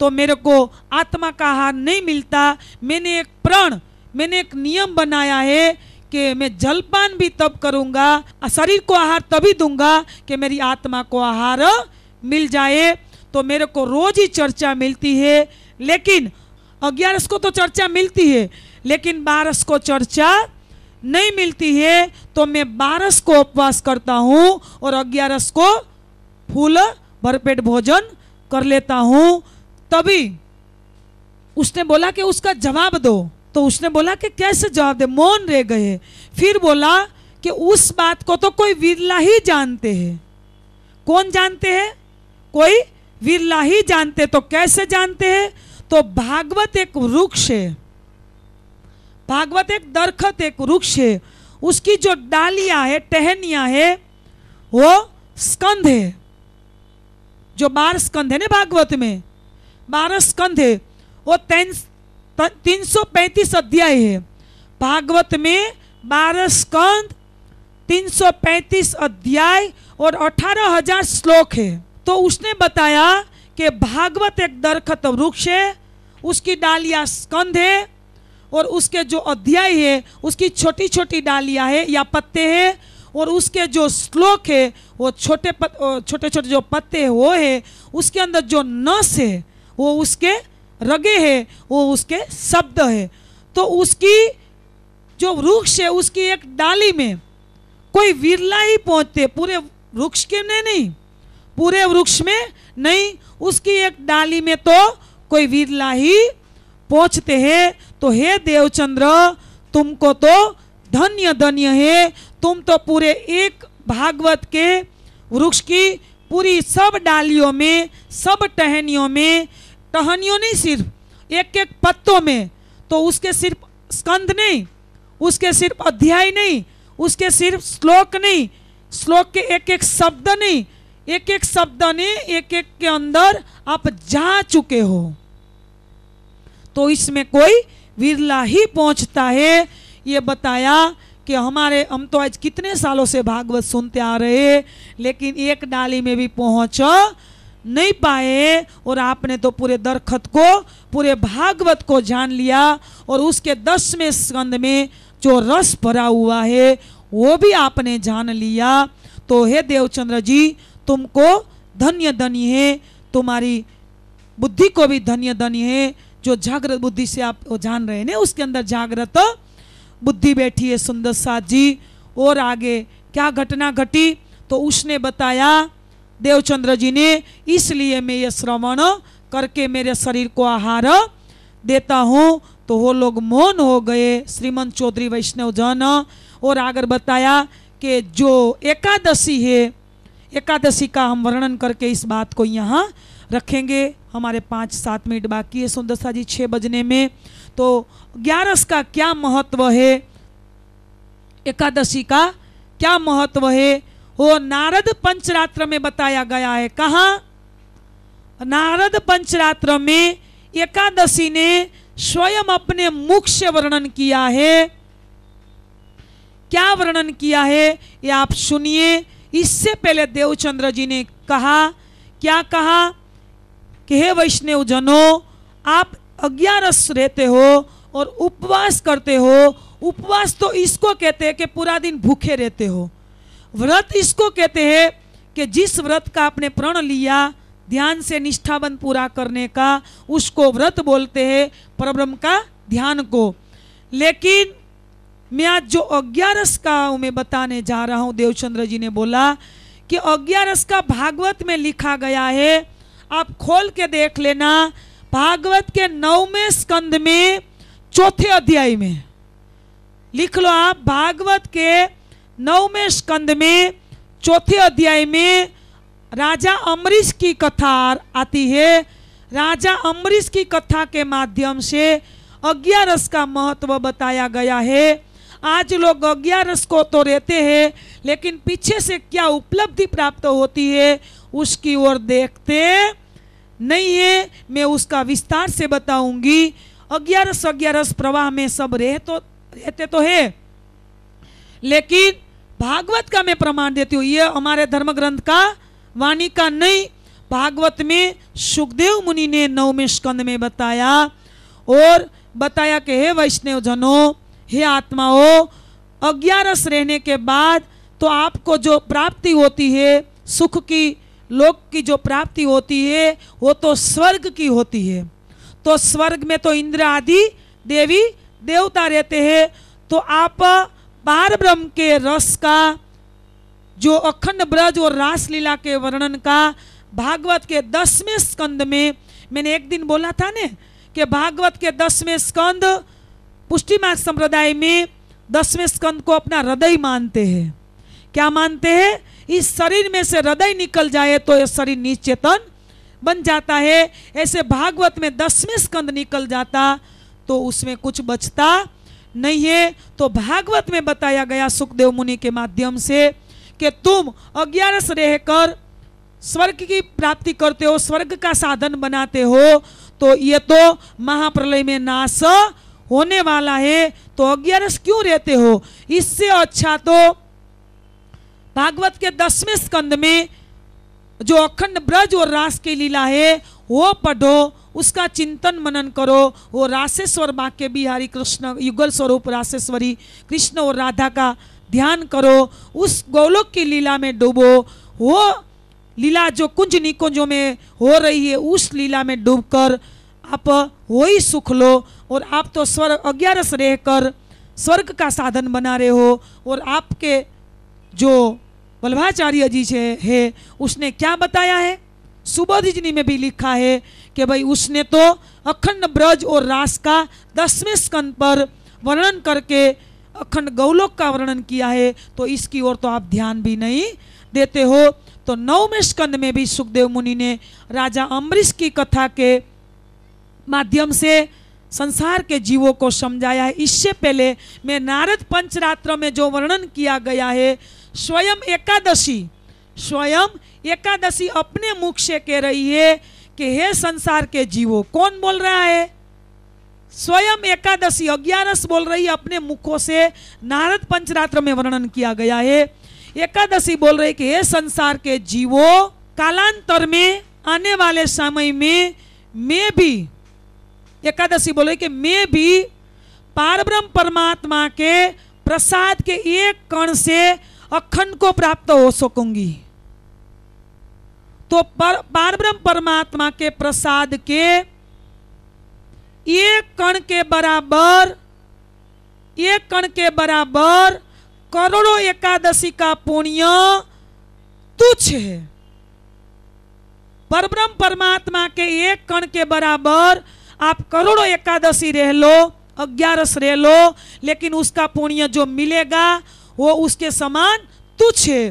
तो मेरे को आत्मा का आहार नहीं मिलता मैंने एक प्रण मैंने एक नियम बनाया है कि मैं जलपान भी तब करूँगा शरीर को आहार तभी दूंगा कि मेरी आत्मा को आहार मिल जाए तो मेरे को रोज ही चर्चा मिलती है लेकिन अग्यारस को तो चर्चा मिलती है लेकिन बारस को चर्चा नहीं मिलती है तो मैं बारस को उपवास करता हूँ और अग्यारस को फूल भरपेट भोजन कर लेता हूँ तभी उसने बोला कि उसका जवाब दो तो उसने बोला कि कैसे जवाब दे मौन रह गए फिर बोला कि उस बात को तो कोई विरला ही जानते हैं कौन जानते हैं कोई विरला ही जानते तो कैसे जानते हैं तो भागवत एक वृक्ष है भागवत एक दरखत एक वृक्ष है उसकी जो डालियां है टहनिया है वो स्कंध है जो बार स्कंध है ना भागवत में बारह स्कंध है वो तैन तीन सौ पैंतीस अध्याय है भागवत में बारह स्कंद तीन सौ पैंतीस अध्याय और अठारह हजार श्लोक है तो उसने बताया कि भागवत एक दरखत वृक्ष है उसकी डालिया स्कंद है और उसके जो अध्याय है उसकी छोटी छोटी डालिया है या पत्ते है और उसके जो श्लोक है वो छोटे छोटे छोटे जो पत्ते है वो है उसके अंदर जो नस है वो उसके रगे है वो उसके शब्द है तो उसकी जो वृक्ष है उसकी एक डाली में कोई विरला ही पहुंचते पूरे वृक्ष के में नहीं पूरे वृक्ष में नहीं उसकी एक डाली में तो कोई विरला ही पहुंचते हैं तो हे देवचंद्र तुमको तो धन्य धन्य है तुम तो पूरे एक भागवत के वृक्ष की पूरी सब डालियों में सब टहनियों में टहनियों नहीं सिर्फ एक एक पत्तों में तो उसके सिर्फ स्कंद नहीं उसके सिर्फ अध्याय नहीं उसके सिर्फ श्लोक नहीं श्लोक के एक एक शब्द नहीं एक एक शब्द नहीं एक एक के अंदर आप जा चुके हो तो इसमें कोई विरला ही पहुंचता है ये बताया कि हमारे हम तो आज कितने सालों से भागवत सुनते आ रहे लेकिन एक डाली में भी पहुंचा नहीं पाए और आपने तो पूरे दरखत को पूरे भागवत को जान लिया और उसके दसवें स्कंद में जो रस भरा हुआ है वो भी आपने जान लिया तो हे देवचंद्र जी तुमको धन्य धनी है तुम्हारी बुद्धि को भी धन्य धनी है जो जागृत बुद्धि से आप जान रहे हैं उसके अंदर जागृत बुद्धि बैठी है सुंदर साथ जी और आगे क्या घटना घटी तो उसने बताया देवचंद्र जी ने इसलिए मैं ये श्रवण करके मेरे शरीर को आहार देता हूँ तो वो लोग मौन हो गए श्रीमंत चौधरी वैष्णव जन और आगर बताया कि जो एकादशी है एकादशी का हम वर्णन करके इस बात को यहाँ रखेंगे हमारे पाँच सात मिनट बाकी है सुंदरता जी छः बजने में तो ग्यारस का क्या महत्व है एकादशी का क्या महत्व है वो नारद पंचरात्र में बताया गया है कहा नारद पंचरात्र में एकादशी ने स्वयं अपने मुख से वर्णन किया है क्या वर्णन किया है ये आप सुनिए इससे पहले देवचंद्र जी ने कहा क्या कहा कि हे वैष्णव जनों आप अज्ञारस रहते हो और उपवास करते हो उपवास तो इसको कहते हैं कि पूरा दिन भूखे रहते हो व्रत इसको कहते हैं कि जिस व्रत का आपने प्रण लिया ध्यान से निष्ठावन पूरा करने का उसको व्रत बोलते हैं परब्रह्म का ध्यान को लेकिन मैं आज जो अग्यारस का मैं बताने जा रहा हूँ देवचंद्र जी ने बोला कि अग्यारस का भागवत में लिखा गया है आप खोल के देख लेना भागवत के नौवें स्कंद में चौथे अध्याय में लिख लो आप भागवत के नौवें स्कंद में चौथे अध्याय में राजा अम्बरीश की कथा आती है राजा अम्बरीश की कथा के माध्यम से अज्ञारस का महत्व बताया गया है आज लोग अज्ञारस को तो रहते हैं लेकिन पीछे से क्या उपलब्धि प्राप्त होती है उसकी ओर देखते नहीं है मैं उसका विस्तार से बताऊंगी अग्यारस अग्यारस प्रवाह में सब रह तो रहते तो है लेकिन भागवत का मैं प्रमाण देती हूँ ये हमारे धर्म ग्रंथ का वाणी का नहीं भागवत में सुखदेव मुनि ने नवमे स्कंद में बताया और बताया कि हे वैष्णव जनो हे आत्माओं अज्ञारस रहने के बाद तो आपको जो प्राप्ति होती है सुख की लोक की जो प्राप्ति होती है वो तो स्वर्ग की होती है तो स्वर्ग में तो इंद्र आदि देवी देवता रहते हैं तो आप पार ब्रह्म के रस का जो अखंड ब्रज और रासलीला के वर्णन का भागवत के दसवें स्कंद में मैंने एक दिन बोला था ने कि भागवत के दसवें स्कंद पुष्टिमा संप्रदाय में दसवें स्कंद को अपना हृदय मानते हैं क्या मानते हैं इस शरीर में से हृदय निकल जाए तो यह शरीर निश्चेतन बन जाता है ऐसे भागवत में दसवें स्कंद निकल जाता तो उसमें कुछ बचता नहीं है तो भागवत में बताया गया सुखदेव मुनि के माध्यम से कि तुम अज्ञारस रहकर स्वर्ग की प्राप्ति करते हो स्वर्ग का साधन बनाते हो तो ये तो महाप्रलय में नाश होने वाला है तो अज्ञारस क्यों रहते हो इससे अच्छा तो भागवत के दसवें स्कंद में जो अखंड ब्रज और रास की लीला है वो पढ़ो उसका चिंतन मनन करो वो माँ के बिहारी कृष्ण युगल स्वरूप राशेश्वरी कृष्ण और राधा का ध्यान करो उस गौलोक की लीला में डूबो वो लीला जो कुंज निकुंजों में हो रही है उस लीला में डूबकर आप ही सुख लो और आप तो स्वर्ग रह रहकर स्वर्ग का साधन बना रहे हो और आपके जो वल्लभाचार्य जी से है उसने क्या बताया है सुबोध जी में भी लिखा है कि भाई उसने तो अखंड ब्रज और रास का दसवें स्कंद पर वर्णन करके अखंड गौलोक का वर्णन किया है तो इसकी ओर तो आप ध्यान भी नहीं देते हो तो नौवें स्कंद में भी सुखदेव मुनि ने राजा अम्बरीश की कथा के माध्यम से संसार के जीवों को समझाया है इससे पहले मैं नारद पंचरात्र में जो वर्णन किया गया है स्वयं एकादशी स्वयं एकादशी अपने मुख से कह रही है कि हे संसार के जीवो कौन बोल रहा है स्वयं एकादशी अग्यारस बोल रही है अपने मुखों से नारद पंचरात्र में वर्णन किया गया है एकादशी बोल रही कि हे संसार के जीवो कालांतर में आने वाले समय में मैं भी एकादशी बोल रही कि मैं भी पारब्रह्म परमात्मा के प्रसाद के एक कण से अखंड को प्राप्त हो सकूंगी तो पर ब्रह्म परमात्मा के प्रसाद के एक कण के बराबर एक कण के बराबर करोड़ों एकादशी का पुण्य तुच्छ है परब्रह्म परमात्मा के एक कण के बराबर आप करोड़ों एकादशी रह लो अग्यारस रह लो लेकिन उसका पुण्य जो मिलेगा वो उसके समान तुच्छ है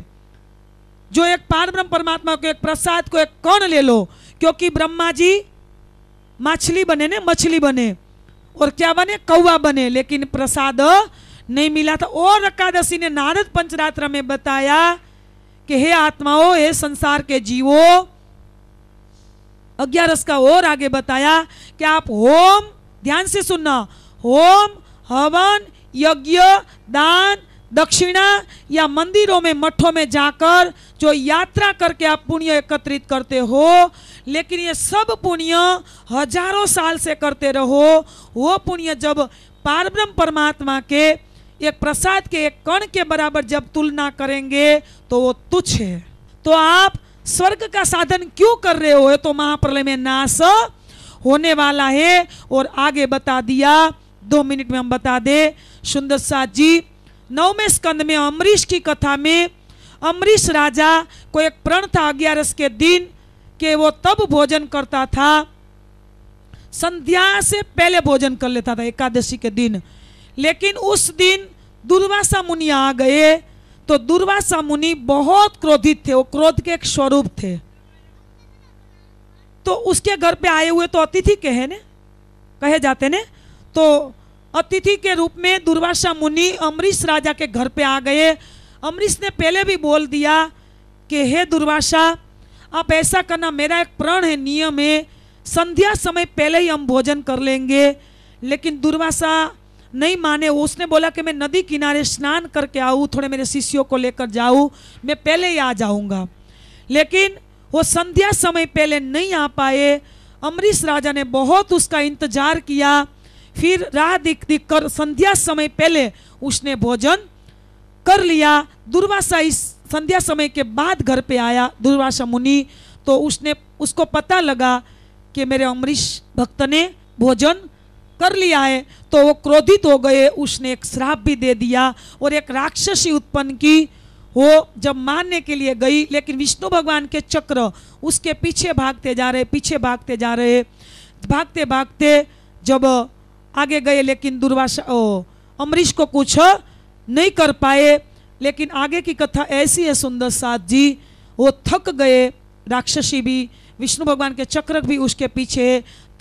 जो एक पार ब्रह्म परमात्मा को एक प्रसाद को एक कौन ले लो क्योंकि ब्रह्मा जी मछली बने ने मछली बने और क्या बने कौवा बने लेकिन प्रसाद नहीं मिला था और एकादशी ने नारद पंचरात्र में बताया कि हे आत्माओं हे संसार के जीवो अग्यारस का और आगे बताया कि आप होम ध्यान से सुनना होम हवन यज्ञ दान दक्षिणा या मंदिरों में मठों में जाकर जो यात्रा करके आप पुण्य एकत्रित करते हो लेकिन ये सब पुण्य हजारों साल से करते रहो वो पुण्य जब पारब्रह्म परमात्मा के एक प्रसाद के एक कण के बराबर जब तुलना करेंगे तो वो तुच्छ है तो आप स्वर्ग का साधन क्यों कर रहे हो तो महाप्रलय में नाश होने वाला है और आगे बता दिया दो मिनट में हम बता दे सुंदर साथ जी नवमे स्कंद में अम्बरीश की कथा में अम्बरीश राजा को एक प्रण था अग्यारस के दिन के वो तब भोजन करता था संध्या से पहले भोजन कर लेता था एकादशी के दिन लेकिन उस दिन दुर्वासा मुनि आ गए तो दुर्वासा मुनि बहुत क्रोधित थे वो क्रोध के एक स्वरूप थे तो उसके घर पे आए हुए तो अतिथि के हैं ने कहे जाते ने तो अतिथि के रूप में दुर्वासा मुनि अमरीश राजा के घर पे आ गए अमरीश ने पहले भी बोल दिया कि हे दुर्वासा आप ऐसा करना मेरा एक प्रण है नियम है संध्या समय पहले ही हम भोजन कर लेंगे लेकिन दुर्वासा नहीं माने उसने बोला कि मैं नदी किनारे स्नान करके आऊँ थोड़े मेरे शिष्यों को लेकर जाऊँ मैं पहले ही आ जाऊँगा लेकिन वो संध्या समय पहले नहीं आ पाए अमरीश राजा ने बहुत उसका इंतजार किया फिर राह देख देख कर संध्या समय पहले उसने भोजन कर लिया दुर्वासा इस संध्या समय के बाद घर पे आया दुर्वासा मुनि तो उसने उसको पता लगा कि मेरे अमरीश भक्त ने भोजन कर लिया है तो वो क्रोधित हो गए उसने एक श्राप भी दे दिया और एक राक्षसी उत्पन्न की वो जब मारने के लिए गई लेकिन विष्णु भगवान के चक्र उसके पीछे भागते जा रहे पीछे भागते जा रहे भागते भागते जब आगे गए लेकिन दुर्वासा ओ अमरीश को कुछ नहीं कर पाए लेकिन आगे की कथा ऐसी है सुंदर साथ जी वो थक गए राक्षसी भी विष्णु भगवान के चक्र भी उसके पीछे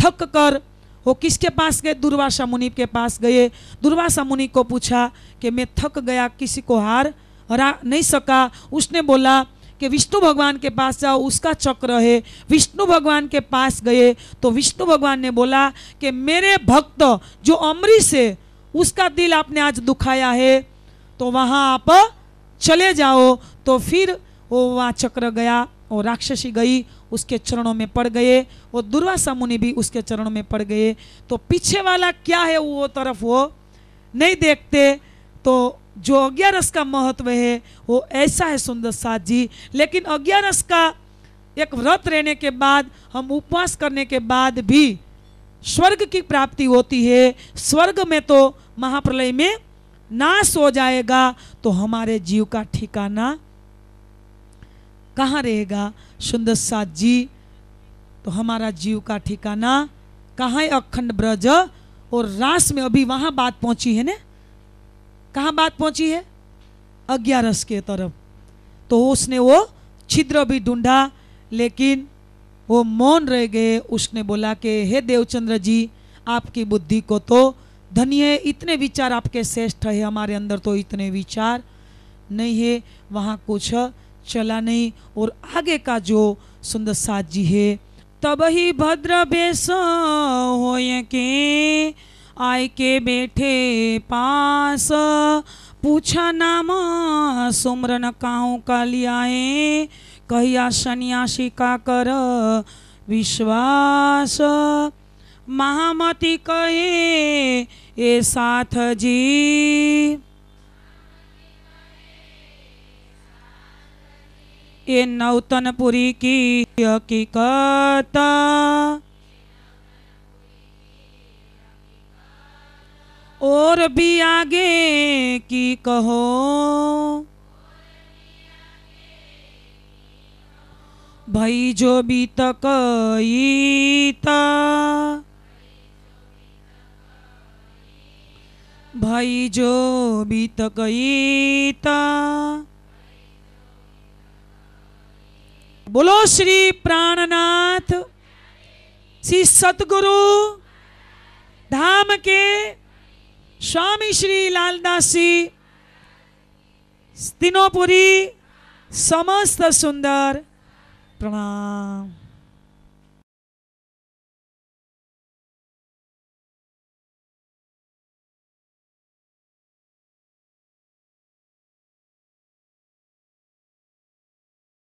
थक कर वो किसके पास गए दुर्वासा मुनि के पास गए दुर्वासा मुनि को पूछा कि मैं थक गया किसी को हार हरा नहीं सका उसने बोला कि विष्णु भगवान के पास जाओ उसका चक्र है विष्णु भगवान के पास गए तो विष्णु भगवान ने बोला कि मेरे भक्त जो अमरीश है उसका दिल आपने आज दुखाया है तो वहाँ आप चले जाओ तो फिर वो वहाँ चक्र गया और राक्षसी गई उसके चरणों में पड़ गए और दुर्वासा मुनि भी उसके चरणों में पड़ गए तो पीछे वाला क्या है वो तरफ वो नहीं देखते तो जो अज्ञारस का महत्व है वो ऐसा है सुंदर साथ जी लेकिन अज्ञारस का एक व्रत रहने के बाद हम उपवास करने के बाद भी स्वर्ग की प्राप्ति होती है स्वर्ग में तो महाप्रलय में नाश हो जाएगा तो हमारे जीव का ठिकाना कहाँ रहेगा सुंदर साथ जी तो हमारा जीव का ठिकाना कहाँ है अखंड ब्रज और रास में अभी वहाँ बात पहुंची है ना कहा बात पहुंची है अज्ञारस के तरफ तो उसने वो छिद्र भी ढूंढा लेकिन वो मौन रह गए उसने बोला कि हे देवचंद्र जी आपकी बुद्धि को तो धन्य इतने विचार आपके श्रेष्ठ है हमारे अंदर तो इतने विचार नहीं है वहाँ कुछ चला नहीं और आगे का जो सुंदर साथ जी है तब ही भद्र बेस हो आय के बैठे पास पूछा नाम सुमरन काऊ का लिया है कहिया सन्यासी का कर विश्वास महामती कहे ए साथ जी ए नौतनपुरी की हकीकत और भी आगे की कहो भाई जो भी तक भाई जो भी तक बोलो श्री प्राणनाथ श्री सतगुरु धाम के स्वामी श्री लालदास जी तीनों समस्त सुंदर प्रणाम